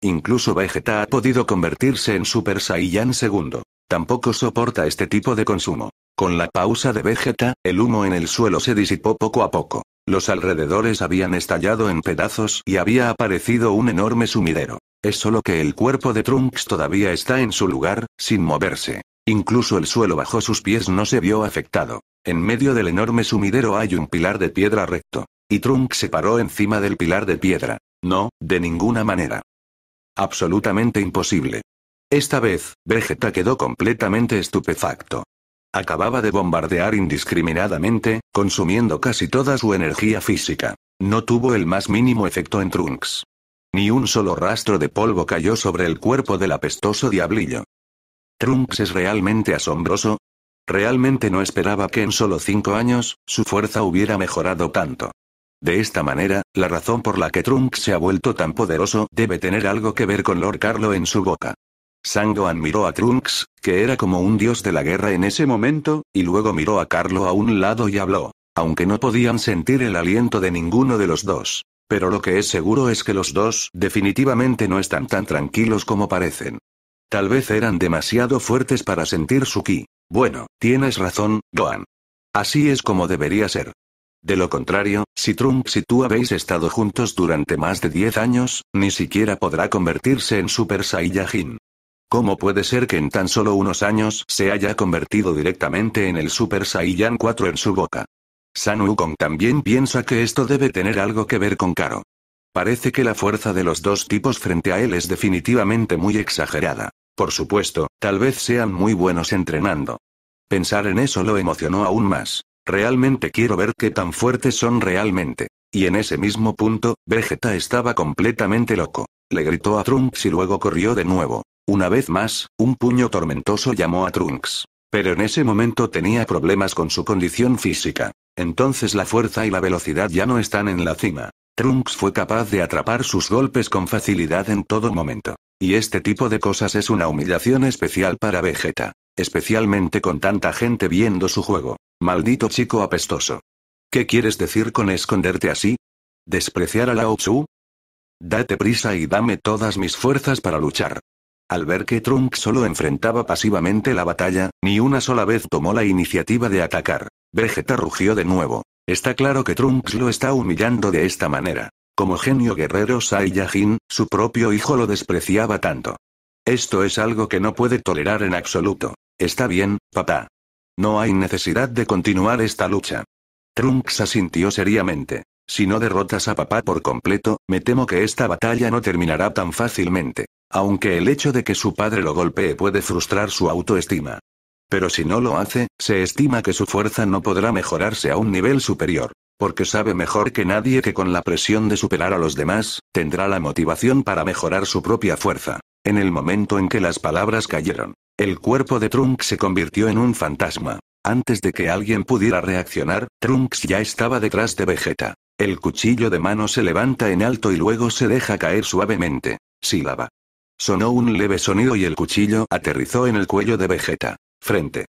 Incluso Vegeta ha podido convertirse en Super Saiyan segundo. Tampoco soporta este tipo de consumo. Con la pausa de Vegeta, el humo en el suelo se disipó poco a poco. Los alrededores habían estallado en pedazos y había aparecido un enorme sumidero. Es solo que el cuerpo de Trunks todavía está en su lugar, sin moverse. Incluso el suelo bajo sus pies no se vio afectado. En medio del enorme sumidero hay un pilar de piedra recto. Y Trunks se paró encima del pilar de piedra. No, de ninguna manera. Absolutamente imposible. Esta vez, Vegeta quedó completamente estupefacto. Acababa de bombardear indiscriminadamente, consumiendo casi toda su energía física. No tuvo el más mínimo efecto en Trunks. Ni un solo rastro de polvo cayó sobre el cuerpo del apestoso diablillo. Trunks es realmente asombroso, Realmente no esperaba que en solo cinco años, su fuerza hubiera mejorado tanto. De esta manera, la razón por la que Trunks se ha vuelto tan poderoso debe tener algo que ver con Lord Carlo en su boca. Sango admiró a Trunks, que era como un dios de la guerra en ese momento, y luego miró a Carlo a un lado y habló, aunque no podían sentir el aliento de ninguno de los dos. Pero lo que es seguro es que los dos definitivamente no están tan tranquilos como parecen. Tal vez eran demasiado fuertes para sentir su ki. Bueno, tienes razón, Gohan. Así es como debería ser. De lo contrario, si Trunks y tú habéis estado juntos durante más de 10 años, ni siquiera podrá convertirse en Super Saiyajin. ¿Cómo puede ser que en tan solo unos años se haya convertido directamente en el Super Saiyan 4 en su boca? San Wukong también piensa que esto debe tener algo que ver con Karo. Parece que la fuerza de los dos tipos frente a él es definitivamente muy exagerada. Por supuesto, tal vez sean muy buenos entrenando. Pensar en eso lo emocionó aún más. Realmente quiero ver qué tan fuertes son realmente. Y en ese mismo punto, Vegeta estaba completamente loco. Le gritó a Trunks y luego corrió de nuevo. Una vez más, un puño tormentoso llamó a Trunks. Pero en ese momento tenía problemas con su condición física. Entonces la fuerza y la velocidad ya no están en la cima. Trunks fue capaz de atrapar sus golpes con facilidad en todo momento. Y este tipo de cosas es una humillación especial para Vegeta. Especialmente con tanta gente viendo su juego. Maldito chico apestoso. ¿Qué quieres decir con esconderte así? ¿Despreciar a Lao Tzu? Date prisa y dame todas mis fuerzas para luchar. Al ver que Trunks solo enfrentaba pasivamente la batalla, ni una sola vez tomó la iniciativa de atacar. Vegeta rugió de nuevo. Está claro que Trunks lo está humillando de esta manera. Como genio guerrero Saiyajin, su propio hijo lo despreciaba tanto. Esto es algo que no puede tolerar en absoluto. Está bien, papá. No hay necesidad de continuar esta lucha. Trunks asintió seriamente. Si no derrotas a papá por completo, me temo que esta batalla no terminará tan fácilmente. Aunque el hecho de que su padre lo golpee puede frustrar su autoestima. Pero si no lo hace, se estima que su fuerza no podrá mejorarse a un nivel superior. Porque sabe mejor que nadie que con la presión de superar a los demás, tendrá la motivación para mejorar su propia fuerza. En el momento en que las palabras cayeron, el cuerpo de Trunks se convirtió en un fantasma. Antes de que alguien pudiera reaccionar, Trunks ya estaba detrás de Vegeta. El cuchillo de mano se levanta en alto y luego se deja caer suavemente. Sílaba. Sonó un leve sonido y el cuchillo aterrizó en el cuello de Vegeta frente.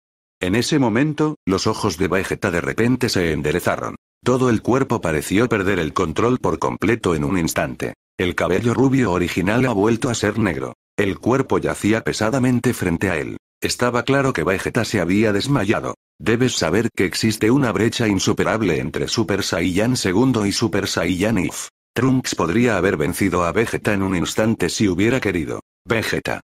En ese momento, los ojos de Vegeta de repente se enderezaron. Todo el cuerpo pareció perder el control por completo en un instante. El cabello rubio original ha vuelto a ser negro. El cuerpo yacía pesadamente frente a él. Estaba claro que Vegeta se había desmayado. Debes saber que existe una brecha insuperable entre Super Saiyan II y Super Saiyan If. Trunks podría haber vencido a Vegeta en un instante si hubiera querido. Vegeta,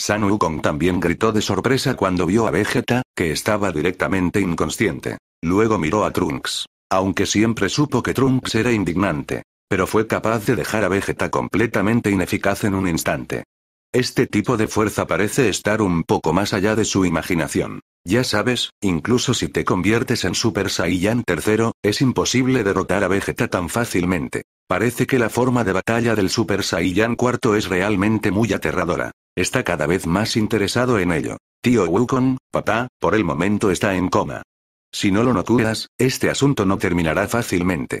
San Wukong también gritó de sorpresa cuando vio a Vegeta, que estaba directamente inconsciente. Luego miró a Trunks. Aunque siempre supo que Trunks era indignante. Pero fue capaz de dejar a Vegeta completamente ineficaz en un instante. Este tipo de fuerza parece estar un poco más allá de su imaginación. Ya sabes, incluso si te conviertes en Super Saiyan tercero, es imposible derrotar a Vegeta tan fácilmente. Parece que la forma de batalla del Super Saiyan cuarto es realmente muy aterradora. Está cada vez más interesado en ello. Tío Wukong, papá, por el momento está en coma. Si no lo no este asunto no terminará fácilmente.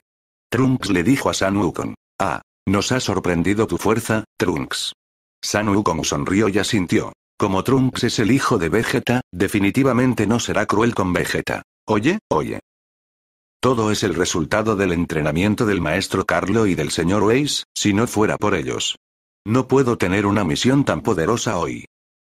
Trunks le dijo a San Wukong. Ah, nos ha sorprendido tu fuerza, Trunks. San Wukong sonrió y asintió. Como Trunks es el hijo de Vegeta, definitivamente no será cruel con Vegeta. Oye, oye. Todo es el resultado del entrenamiento del maestro Carlo y del señor Weiss, si no fuera por ellos. No puedo tener una misión tan poderosa hoy.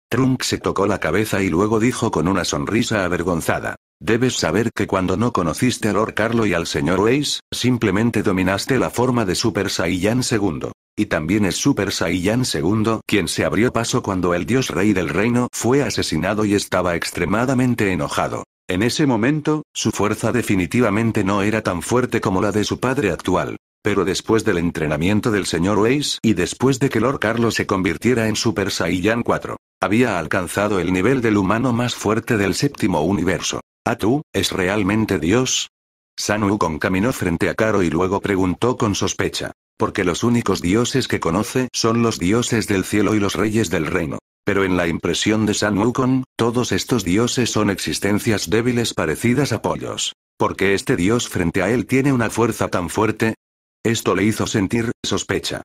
Trunk se tocó la cabeza y luego dijo con una sonrisa avergonzada. Debes saber que cuando no conociste a Lord Carlo y al señor Weiss, simplemente dominaste la forma de Super Saiyan II. Y también es Super Saiyan II quien se abrió paso cuando el dios rey del reino fue asesinado y estaba extremadamente enojado. En ese momento, su fuerza definitivamente no era tan fuerte como la de su padre actual. Pero después del entrenamiento del señor Weiss y después de que Lord Carlos se convirtiera en Super Saiyan 4, había alcanzado el nivel del humano más fuerte del séptimo universo. ¿Atu, es realmente Dios? Sanu con caminó frente a Karo y luego preguntó con sospecha. Porque los únicos dioses que conoce son los dioses del cielo y los reyes del reino. Pero en la impresión de San Wukong, todos estos dioses son existencias débiles parecidas a pollos. Porque este dios frente a él tiene una fuerza tan fuerte? Esto le hizo sentir sospecha.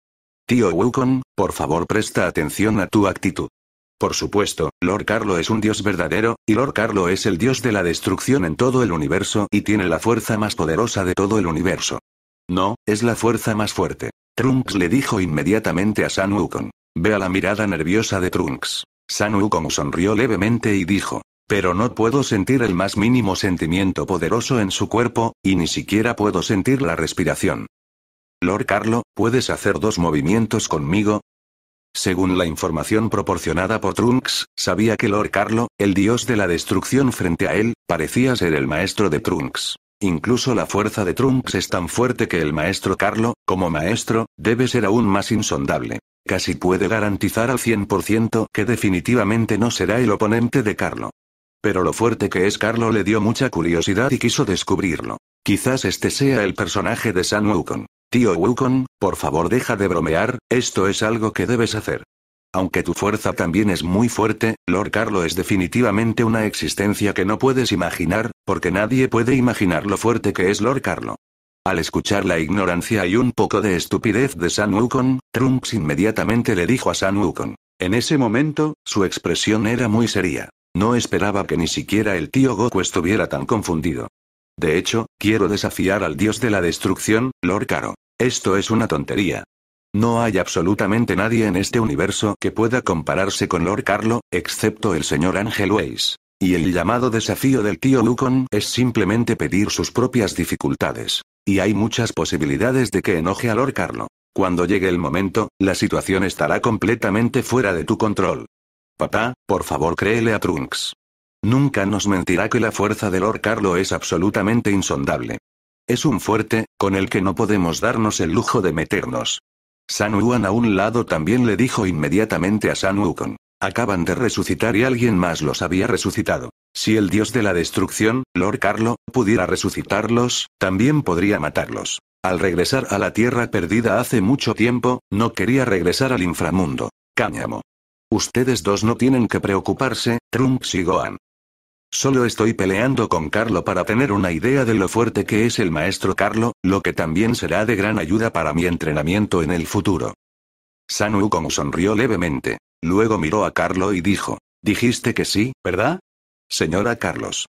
Tío Wukong, por favor presta atención a tu actitud. Por supuesto, Lord Carlo es un dios verdadero, y Lord Carlo es el dios de la destrucción en todo el universo y tiene la fuerza más poderosa de todo el universo. No, es la fuerza más fuerte. Trunks le dijo inmediatamente a San Wukong. Ve a la mirada nerviosa de Trunks. San como sonrió levemente y dijo. Pero no puedo sentir el más mínimo sentimiento poderoso en su cuerpo, y ni siquiera puedo sentir la respiración. Lord Carlo, ¿puedes hacer dos movimientos conmigo? Según la información proporcionada por Trunks, sabía que Lord Carlo, el dios de la destrucción frente a él, parecía ser el maestro de Trunks. Incluso la fuerza de Trunks es tan fuerte que el maestro Carlo, como maestro, debe ser aún más insondable casi puede garantizar al 100% que definitivamente no será el oponente de Carlo. Pero lo fuerte que es Carlo le dio mucha curiosidad y quiso descubrirlo. Quizás este sea el personaje de San Wukong. Tío Wukong, por favor deja de bromear, esto es algo que debes hacer. Aunque tu fuerza también es muy fuerte, Lord Carlo es definitivamente una existencia que no puedes imaginar, porque nadie puede imaginar lo fuerte que es Lord Carlo. Al escuchar la ignorancia y un poco de estupidez de San Wukong, Trunks inmediatamente le dijo a San Wukong. En ese momento, su expresión era muy seria. No esperaba que ni siquiera el tío Goku estuviera tan confundido. De hecho, quiero desafiar al dios de la destrucción, Lord Caro. Esto es una tontería. No hay absolutamente nadie en este universo que pueda compararse con Lord Carlo, excepto el señor Ángel Weiss. Y el llamado desafío del tío Wukong es simplemente pedir sus propias dificultades. Y hay muchas posibilidades de que enoje a Lord Carlo. Cuando llegue el momento, la situación estará completamente fuera de tu control. Papá, por favor créele a Trunks. Nunca nos mentirá que la fuerza de Lord Carlo es absolutamente insondable. Es un fuerte, con el que no podemos darnos el lujo de meternos. San Juan a un lado también le dijo inmediatamente a San Ukon. Acaban de resucitar y alguien más los había resucitado. Si el dios de la destrucción, Lord Carlo, pudiera resucitarlos, también podría matarlos. Al regresar a la tierra perdida hace mucho tiempo, no quería regresar al inframundo. Cáñamo. Ustedes dos no tienen que preocuparse, Trunks y Gohan. Solo estoy peleando con Carlo para tener una idea de lo fuerte que es el maestro Carlo, lo que también será de gran ayuda para mi entrenamiento en el futuro. San Wukong sonrió levemente. Luego miró a Carlo y dijo, Dijiste que sí, ¿verdad? señora Carlos.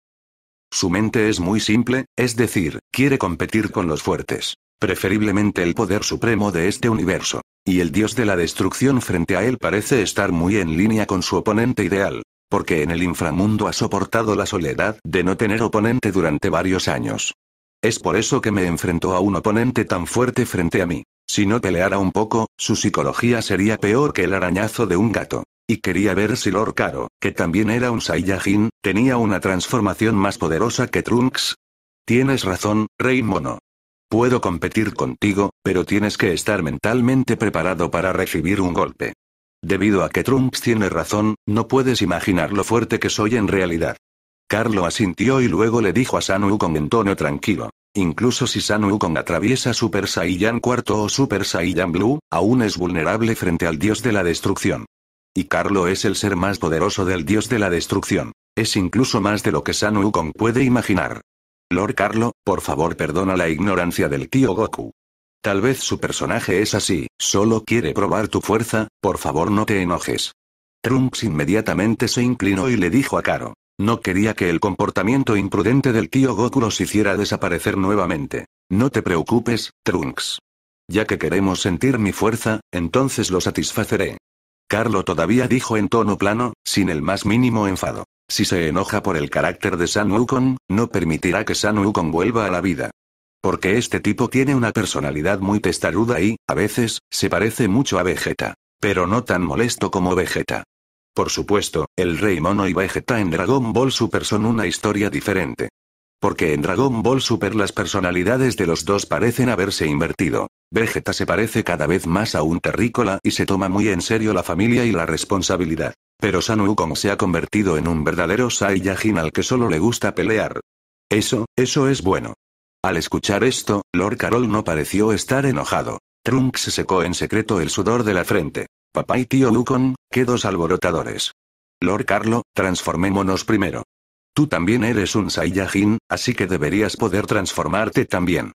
Su mente es muy simple, es decir, quiere competir con los fuertes, preferiblemente el poder supremo de este universo. Y el dios de la destrucción frente a él parece estar muy en línea con su oponente ideal, porque en el inframundo ha soportado la soledad de no tener oponente durante varios años. Es por eso que me enfrentó a un oponente tan fuerte frente a mí. Si no peleara un poco, su psicología sería peor que el arañazo de un gato. Y quería ver si Lord Caro, que también era un Saiyajin, tenía una transformación más poderosa que Trunks. Tienes razón, Rey Mono. Puedo competir contigo, pero tienes que estar mentalmente preparado para recibir un golpe. Debido a que Trunks tiene razón, no puedes imaginar lo fuerte que soy en realidad. Carlo asintió y luego le dijo a Sanu con en tono tranquilo. Incluso si Sanu con atraviesa Super Saiyan cuarto o Super Saiyan Blue, aún es vulnerable frente al dios de la destrucción. Y Carlo es el ser más poderoso del dios de la destrucción. Es incluso más de lo que San Wukong puede imaginar. Lord Carlo, por favor perdona la ignorancia del tío Goku. Tal vez su personaje es así, solo quiere probar tu fuerza, por favor no te enojes. Trunks inmediatamente se inclinó y le dijo a Caro. No quería que el comportamiento imprudente del tío Goku los hiciera desaparecer nuevamente. No te preocupes, Trunks. Ya que queremos sentir mi fuerza, entonces lo satisfaceré. Carlo todavía dijo en tono plano, sin el más mínimo enfado. Si se enoja por el carácter de San Wukong, no permitirá que San Wukong vuelva a la vida. Porque este tipo tiene una personalidad muy testaruda y, a veces, se parece mucho a Vegeta. Pero no tan molesto como Vegeta. Por supuesto, el Rey Mono y Vegeta en Dragon Ball Super son una historia diferente. Porque en Dragon Ball Super las personalidades de los dos parecen haberse invertido. Vegeta se parece cada vez más a un terrícola y se toma muy en serio la familia y la responsabilidad. Pero San como se ha convertido en un verdadero Saiyajin al que solo le gusta pelear. Eso, eso es bueno. Al escuchar esto, Lord Carol no pareció estar enojado. Trunks secó en secreto el sudor de la frente. Papá y tío Lucon, qué dos alborotadores. Lord Carlo, transformémonos primero. Tú también eres un Saiyajin, así que deberías poder transformarte también.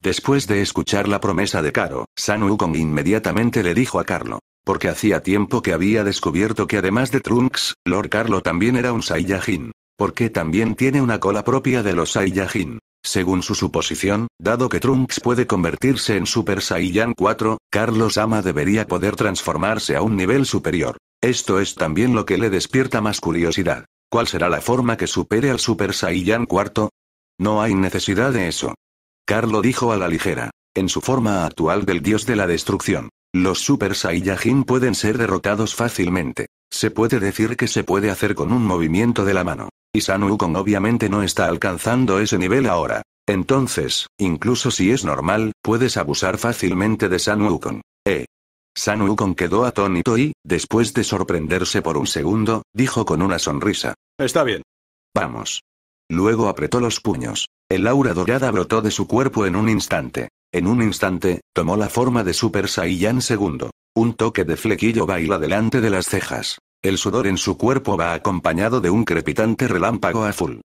Después de escuchar la promesa de Karo, San Wukong inmediatamente le dijo a Carlo. Porque hacía tiempo que había descubierto que además de Trunks, Lord Carlo también era un Saiyajin. Porque también tiene una cola propia de los Saiyajin. Según su suposición, dado que Trunks puede convertirse en Super Saiyan 4, Carlos Ama debería poder transformarse a un nivel superior. Esto es también lo que le despierta más curiosidad. ¿Cuál será la forma que supere al Super Saiyan cuarto? No hay necesidad de eso. Carlo dijo a la ligera. En su forma actual del dios de la destrucción. Los Super Saiyajin pueden ser derrotados fácilmente. Se puede decir que se puede hacer con un movimiento de la mano. Y San Wukong obviamente no está alcanzando ese nivel ahora. Entonces, incluso si es normal, puedes abusar fácilmente de San Wukong. San Wukong quedó atónito y, después de sorprenderse por un segundo, dijo con una sonrisa. Está bien. Vamos. Luego apretó los puños. El aura dorada brotó de su cuerpo en un instante. En un instante, tomó la forma de Super Saiyan II. Un toque de flequillo baila delante de las cejas. El sudor en su cuerpo va acompañado de un crepitante relámpago azul.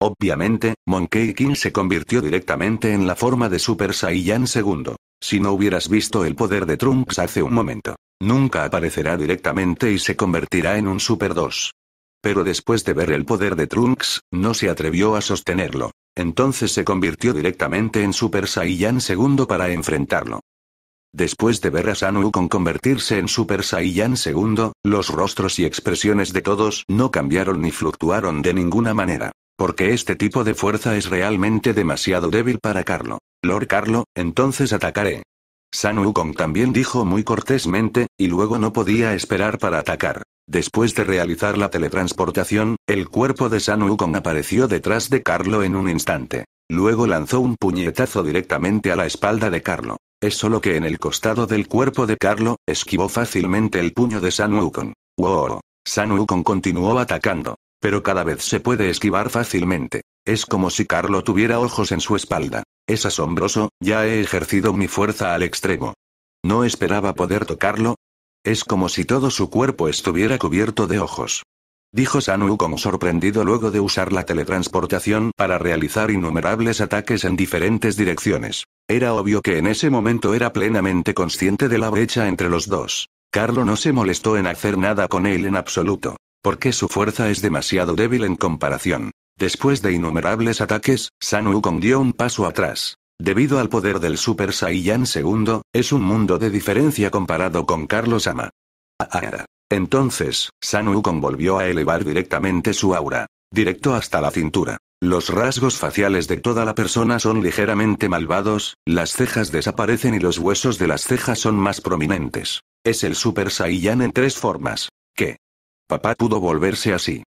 Obviamente, Monkey King se convirtió directamente en la forma de Super Saiyan II. Si no hubieras visto el poder de Trunks hace un momento, nunca aparecerá directamente y se convertirá en un Super 2. Pero después de ver el poder de Trunks, no se atrevió a sostenerlo. Entonces se convirtió directamente en Super Saiyan II para enfrentarlo. Después de ver a Sanu con convertirse en Super Saiyan II, los rostros y expresiones de todos no cambiaron ni fluctuaron de ninguna manera, porque este tipo de fuerza es realmente demasiado débil para Carlo. Lord Carlo, entonces atacaré. San Wukong también dijo muy cortésmente, y luego no podía esperar para atacar. Después de realizar la teletransportación, el cuerpo de San Wukong apareció detrás de Carlo en un instante. Luego lanzó un puñetazo directamente a la espalda de Carlo. Es solo que en el costado del cuerpo de Carlo, esquivó fácilmente el puño de San Wukong. Wow. San Wukong continuó atacando. Pero cada vez se puede esquivar fácilmente. Es como si Carlo tuviera ojos en su espalda. Es asombroso, ya he ejercido mi fuerza al extremo. No esperaba poder tocarlo. Es como si todo su cuerpo estuviera cubierto de ojos. Dijo Sanu como sorprendido luego de usar la teletransportación para realizar innumerables ataques en diferentes direcciones. Era obvio que en ese momento era plenamente consciente de la brecha entre los dos. Carlo no se molestó en hacer nada con él en absoluto, porque su fuerza es demasiado débil en comparación. Después de innumerables ataques, San Wukong dio un paso atrás. Debido al poder del Super Saiyan II, es un mundo de diferencia comparado con Carlos Ama. Entonces, San Wukong volvió a elevar directamente su aura. Directo hasta la cintura. Los rasgos faciales de toda la persona son ligeramente malvados, las cejas desaparecen y los huesos de las cejas son más prominentes. Es el Super Saiyan en tres formas. ¿Qué? Papá pudo volverse así.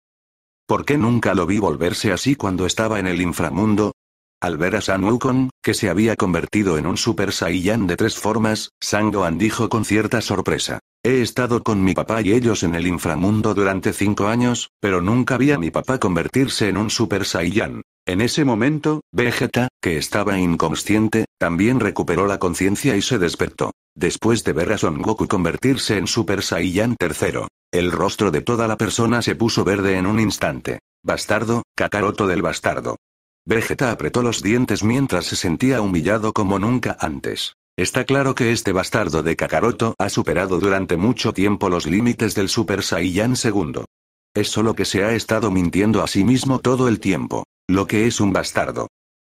¿Por qué nunca lo vi volverse así cuando estaba en el inframundo? Al ver a San Wukong, que se había convertido en un Super Saiyan de tres formas, Gohan dijo con cierta sorpresa. He estado con mi papá y ellos en el inframundo durante cinco años, pero nunca vi a mi papá convertirse en un Super Saiyan. En ese momento, Vegeta, que estaba inconsciente, también recuperó la conciencia y se despertó. Después de ver a Son Goku convertirse en Super Saiyan III, el rostro de toda la persona se puso verde en un instante. Bastardo, Kakaroto del bastardo. Vegeta apretó los dientes mientras se sentía humillado como nunca antes. Está claro que este bastardo de Kakaroto ha superado durante mucho tiempo los límites del Super Saiyan II. Es solo que se ha estado mintiendo a sí mismo todo el tiempo. Lo que es un bastardo.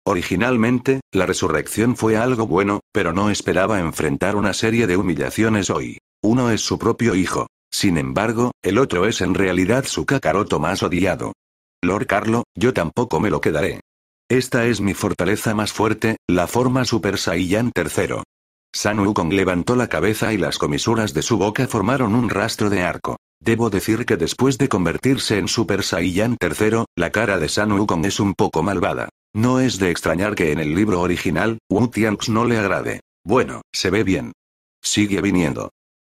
Originalmente, la resurrección fue algo bueno, pero no esperaba enfrentar una serie de humillaciones hoy. Uno es su propio hijo. Sin embargo, el otro es en realidad su Kakaroto más odiado. Lord Carlo, yo tampoco me lo quedaré. Esta es mi fortaleza más fuerte, la forma Super Saiyan III. San Wukong levantó la cabeza y las comisuras de su boca formaron un rastro de arco. Debo decir que después de convertirse en Super Saiyan III, la cara de San Wukong es un poco malvada. No es de extrañar que en el libro original, Wu Tianx no le agrade. Bueno, se ve bien. Sigue viniendo.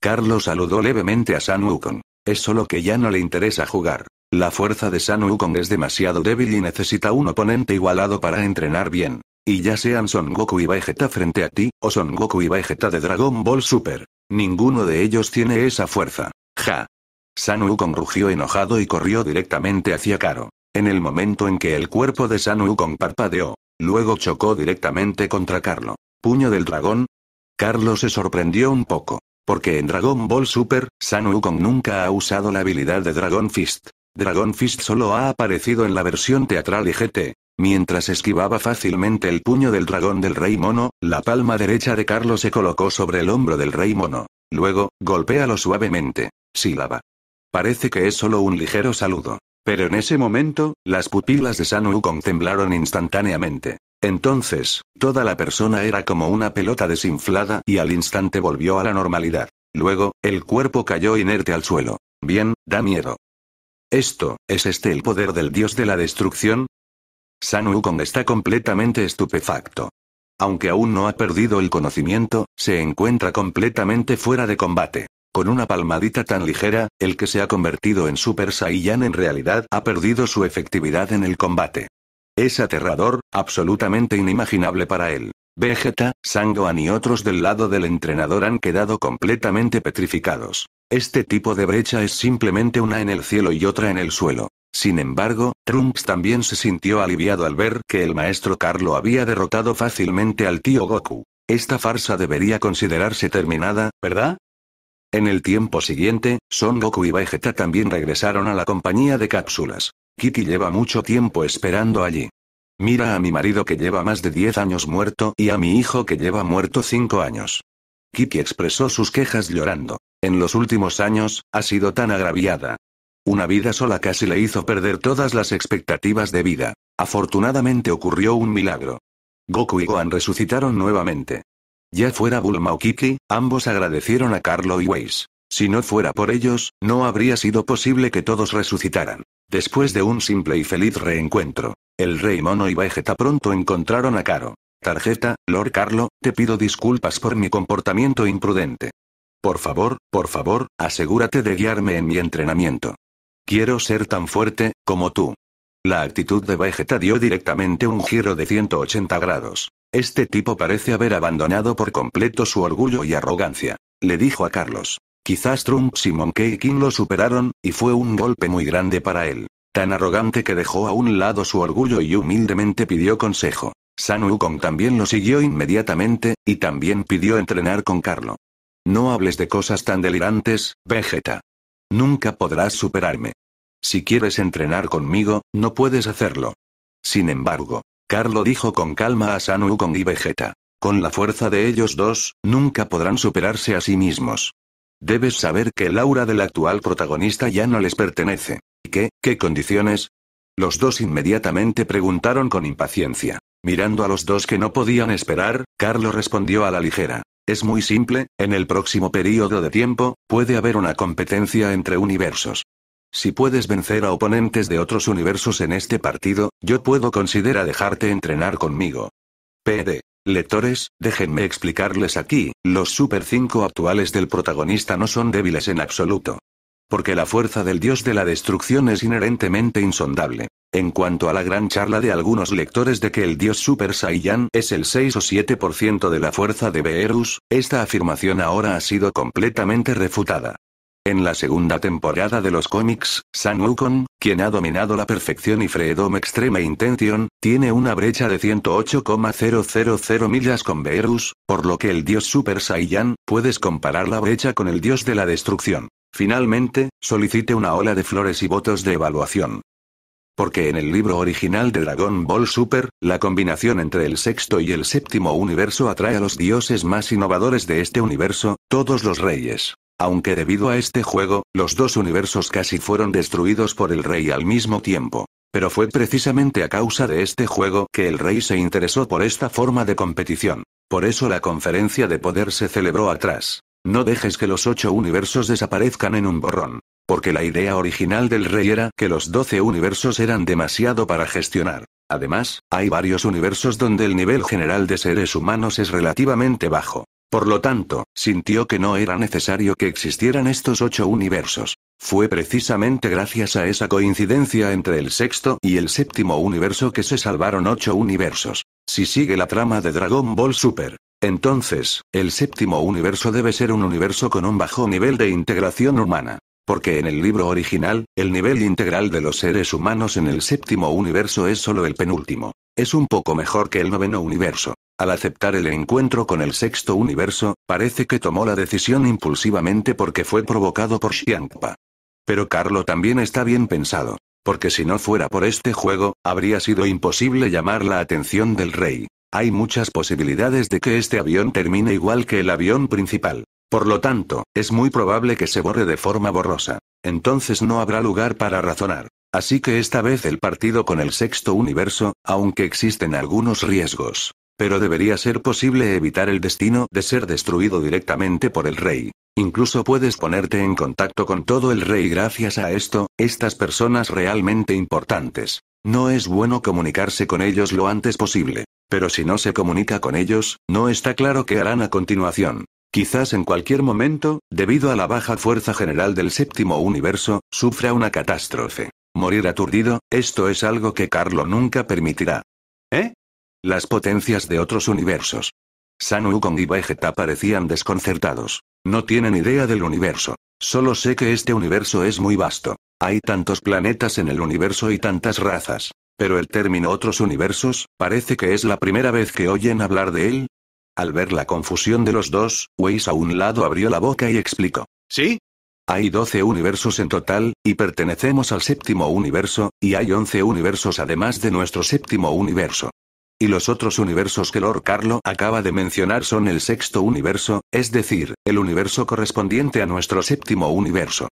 Carlos saludó levemente a San Wukong. Es solo que ya no le interesa jugar. La fuerza de San Wukong es demasiado débil y necesita un oponente igualado para entrenar bien. Y ya sean Son Goku y Vegeta frente a ti, o Son Goku y Vegeta de Dragon Ball Super. Ninguno de ellos tiene esa fuerza. Ja. San Wukong rugió enojado y corrió directamente hacia Karo. En el momento en que el cuerpo de San Wukong parpadeó, luego chocó directamente contra Carlo. Puño del dragón. Carlo se sorprendió un poco, porque en Dragon Ball Super, San Wukong nunca ha usado la habilidad de Dragon Fist. Dragon Fist solo ha aparecido en la versión teatral y GT. Mientras esquivaba fácilmente el puño del dragón del rey mono, la palma derecha de Carlo se colocó sobre el hombro del rey mono. Luego, golpéalo suavemente. Sílaba. Parece que es solo un ligero saludo. Pero en ese momento, las pupilas de Sanu temblaron instantáneamente. Entonces, toda la persona era como una pelota desinflada y al instante volvió a la normalidad. Luego, el cuerpo cayó inerte al suelo. Bien, da miedo. Esto, ¿es este el poder del dios de la destrucción? San Wukong está completamente estupefacto. Aunque aún no ha perdido el conocimiento, se encuentra completamente fuera de combate. Con una palmadita tan ligera, el que se ha convertido en Super Saiyan en realidad ha perdido su efectividad en el combate. Es aterrador, absolutamente inimaginable para él. Vegeta, Sangohan y otros del lado del entrenador han quedado completamente petrificados. Este tipo de brecha es simplemente una en el cielo y otra en el suelo. Sin embargo, Trunks también se sintió aliviado al ver que el maestro Carlo había derrotado fácilmente al tío Goku. Esta farsa debería considerarse terminada, ¿verdad? En el tiempo siguiente, Son Goku y Vegeta también regresaron a la compañía de cápsulas. Kiki lleva mucho tiempo esperando allí. Mira a mi marido que lleva más de 10 años muerto y a mi hijo que lleva muerto 5 años. Kiki expresó sus quejas llorando. En los últimos años, ha sido tan agraviada. Una vida sola casi le hizo perder todas las expectativas de vida. Afortunadamente ocurrió un milagro. Goku y Gohan resucitaron nuevamente. Ya fuera Bulma o Kiki, ambos agradecieron a Carlo y Weiss. Si no fuera por ellos, no habría sido posible que todos resucitaran. Después de un simple y feliz reencuentro, el rey mono y Vegeta pronto encontraron a Caro. Tarjeta, Lord Carlo, te pido disculpas por mi comportamiento imprudente. Por favor, por favor, asegúrate de guiarme en mi entrenamiento. Quiero ser tan fuerte, como tú. La actitud de Vegeta dio directamente un giro de 180 grados. Este tipo parece haber abandonado por completo su orgullo y arrogancia. Le dijo a Carlos. Quizás Trump y King lo superaron, y fue un golpe muy grande para él. Tan arrogante que dejó a un lado su orgullo y humildemente pidió consejo. San Wukong también lo siguió inmediatamente, y también pidió entrenar con Carlo. No hables de cosas tan delirantes, Vegeta. Nunca podrás superarme. Si quieres entrenar conmigo, no puedes hacerlo. Sin embargo, Carlo dijo con calma a San con y Vegeta. Con la fuerza de ellos dos, nunca podrán superarse a sí mismos. Debes saber que el aura del actual protagonista ya no les pertenece. ¿Y ¿Qué, qué condiciones? Los dos inmediatamente preguntaron con impaciencia. Mirando a los dos que no podían esperar, Carlo respondió a la ligera. Es muy simple, en el próximo periodo de tiempo, puede haber una competencia entre universos. Si puedes vencer a oponentes de otros universos en este partido, yo puedo considerar dejarte entrenar conmigo. PD. Lectores, déjenme explicarles aquí, los Super 5 actuales del protagonista no son débiles en absoluto. Porque la fuerza del dios de la destrucción es inherentemente insondable. En cuanto a la gran charla de algunos lectores de que el dios Super Saiyan es el 6 o 7% de la fuerza de Beerus, esta afirmación ahora ha sido completamente refutada. En la segunda temporada de los cómics, San Wukong, quien ha dominado la perfección y Freedom Extreme Intention, tiene una brecha de 108,000 millas con Beerus, por lo que el dios Super Saiyan, puedes comparar la brecha con el dios de la destrucción. Finalmente, solicite una ola de flores y votos de evaluación. Porque en el libro original de Dragon Ball Super, la combinación entre el sexto y el séptimo universo atrae a los dioses más innovadores de este universo, todos los reyes. Aunque debido a este juego, los dos universos casi fueron destruidos por el rey al mismo tiempo. Pero fue precisamente a causa de este juego que el rey se interesó por esta forma de competición. Por eso la conferencia de poder se celebró atrás. No dejes que los ocho universos desaparezcan en un borrón. Porque la idea original del rey era que los doce universos eran demasiado para gestionar. Además, hay varios universos donde el nivel general de seres humanos es relativamente bajo. Por lo tanto, sintió que no era necesario que existieran estos ocho universos. Fue precisamente gracias a esa coincidencia entre el sexto y el séptimo universo que se salvaron ocho universos. Si sigue la trama de Dragon Ball Super, entonces, el séptimo universo debe ser un universo con un bajo nivel de integración humana. Porque en el libro original, el nivel integral de los seres humanos en el séptimo universo es solo el penúltimo. Es un poco mejor que el noveno universo. Al aceptar el encuentro con el sexto universo, parece que tomó la decisión impulsivamente porque fue provocado por Xiangpa. Pero Carlo también está bien pensado. Porque si no fuera por este juego, habría sido imposible llamar la atención del rey. Hay muchas posibilidades de que este avión termine igual que el avión principal. Por lo tanto, es muy probable que se borre de forma borrosa. Entonces no habrá lugar para razonar. Así que esta vez el partido con el sexto universo, aunque existen algunos riesgos. Pero debería ser posible evitar el destino de ser destruido directamente por el rey. Incluso puedes ponerte en contacto con todo el rey gracias a esto, estas personas realmente importantes. No es bueno comunicarse con ellos lo antes posible. Pero si no se comunica con ellos, no está claro qué harán a continuación. Quizás en cualquier momento, debido a la baja fuerza general del séptimo universo, sufra una catástrofe. Morir aturdido, esto es algo que Carlo nunca permitirá. ¿Eh? Las potencias de otros universos. San y Vegeta parecían desconcertados. No tienen idea del universo. Solo sé que este universo es muy vasto. Hay tantos planetas en el universo y tantas razas. Pero el término otros universos, parece que es la primera vez que oyen hablar de él, al ver la confusión de los dos, Weiss a un lado abrió la boca y explicó. ¿Sí? Hay 12 universos en total, y pertenecemos al séptimo universo, y hay 11 universos además de nuestro séptimo universo. Y los otros universos que Lord Carlo acaba de mencionar son el sexto universo, es decir, el universo correspondiente a nuestro séptimo universo.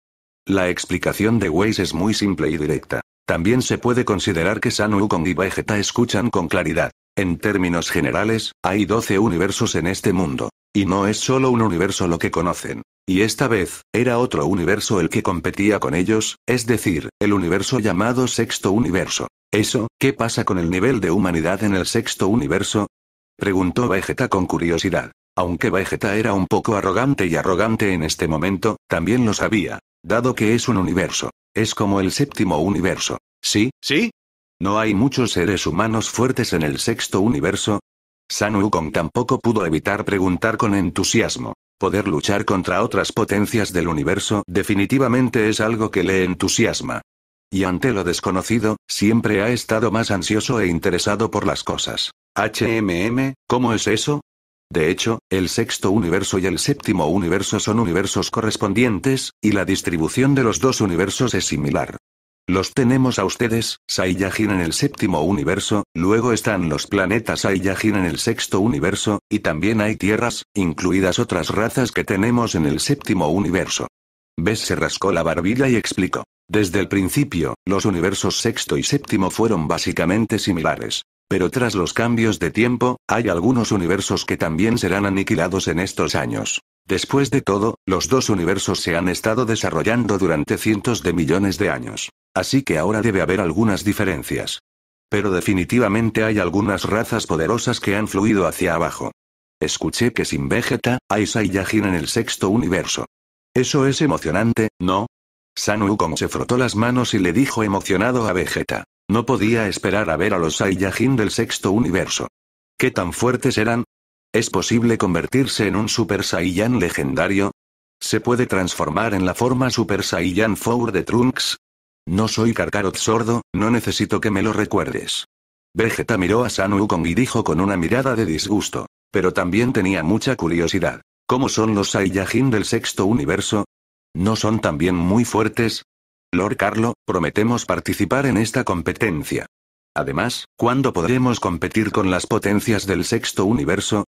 La explicación de Weiss es muy simple y directa. También se puede considerar que San Wukong y Vegeta escuchan con claridad. En términos generales, hay 12 universos en este mundo. Y no es solo un universo lo que conocen. Y esta vez, era otro universo el que competía con ellos, es decir, el universo llamado sexto universo. ¿Eso, qué pasa con el nivel de humanidad en el sexto universo? Preguntó Vegeta con curiosidad. Aunque Vegeta era un poco arrogante y arrogante en este momento, también lo sabía, dado que es un universo. Es como el séptimo universo. ¿Sí? ¿Sí? ¿No hay muchos seres humanos fuertes en el sexto universo? San Wukong tampoco pudo evitar preguntar con entusiasmo. Poder luchar contra otras potencias del universo definitivamente es algo que le entusiasma. Y ante lo desconocido, siempre ha estado más ansioso e interesado por las cosas. HMM, ¿cómo es eso? De hecho, el sexto universo y el séptimo universo son universos correspondientes, y la distribución de los dos universos es similar. Los tenemos a ustedes, Saiyajin en el séptimo universo, luego están los planetas Saiyajin en el sexto universo, y también hay tierras, incluidas otras razas que tenemos en el séptimo universo. Bess se rascó la barbilla y explicó. Desde el principio, los universos sexto y séptimo fueron básicamente similares. Pero tras los cambios de tiempo, hay algunos universos que también serán aniquilados en estos años. Después de todo, los dos universos se han estado desarrollando durante cientos de millones de años. Así que ahora debe haber algunas diferencias. Pero definitivamente hay algunas razas poderosas que han fluido hacia abajo. Escuché que sin Vegeta, hay Saiyajin en el sexto universo. Eso es emocionante, ¿no? Sanu como se frotó las manos y le dijo emocionado a Vegeta. No podía esperar a ver a los Saiyajin del sexto universo. ¿Qué tan fuertes eran? ¿Es posible convertirse en un Super Saiyan legendario? ¿Se puede transformar en la forma Super Saiyan Four de Trunks? No soy Karkarot sordo, no necesito que me lo recuerdes. Vegeta miró a San Wukong y dijo con una mirada de disgusto. Pero también tenía mucha curiosidad. ¿Cómo son los Saiyajin del sexto universo? ¿No son también muy fuertes? Lord Carlo, prometemos participar en esta competencia. Además, ¿cuándo podremos competir con las potencias del sexto universo?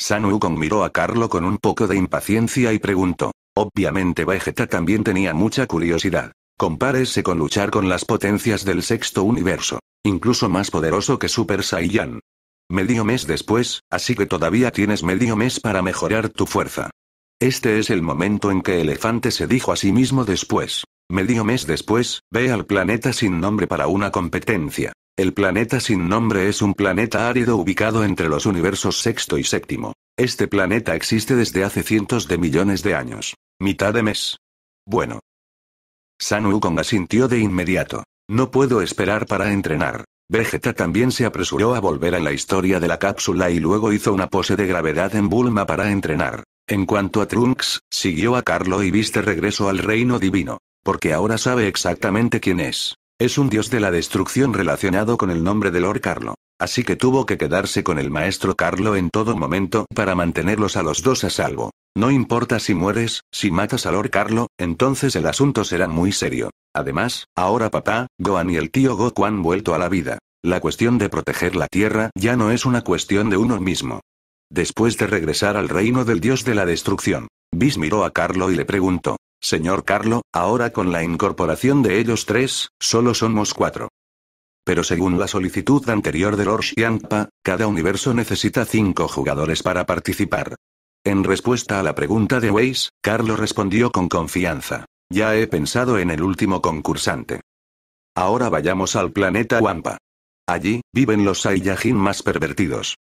San Wukong miró a Carlo con un poco de impaciencia y preguntó. Obviamente Vegeta también tenía mucha curiosidad. Compárese con luchar con las potencias del sexto universo, incluso más poderoso que Super Saiyan. Medio mes después, así que todavía tienes medio mes para mejorar tu fuerza. Este es el momento en que Elefante se dijo a sí mismo después. Medio mes después, ve al planeta sin nombre para una competencia. El planeta sin nombre es un planeta árido ubicado entre los universos sexto y séptimo. Este planeta existe desde hace cientos de millones de años. Mitad de mes. Bueno. San Wukong asintió de inmediato. No puedo esperar para entrenar. Vegeta también se apresuró a volver a la historia de la cápsula y luego hizo una pose de gravedad en Bulma para entrenar. En cuanto a Trunks, siguió a Carlo y viste regreso al reino divino porque ahora sabe exactamente quién es. Es un dios de la destrucción relacionado con el nombre de Lord Carlo. Así que tuvo que quedarse con el maestro Carlo en todo momento para mantenerlos a los dos a salvo. No importa si mueres, si matas a Lord Carlo, entonces el asunto será muy serio. Además, ahora papá, Gohan y el tío Goku han vuelto a la vida. La cuestión de proteger la tierra ya no es una cuestión de uno mismo. Después de regresar al reino del dios de la destrucción, Bis miró a Carlo y le preguntó, Señor Carlo, ahora con la incorporación de ellos tres, solo somos cuatro. Pero según la solicitud anterior de Lord Anpa, cada universo necesita cinco jugadores para participar. En respuesta a la pregunta de Weiss, Carlo respondió con confianza. Ya he pensado en el último concursante. Ahora vayamos al planeta Wampa. Allí, viven los Saiyajin más pervertidos.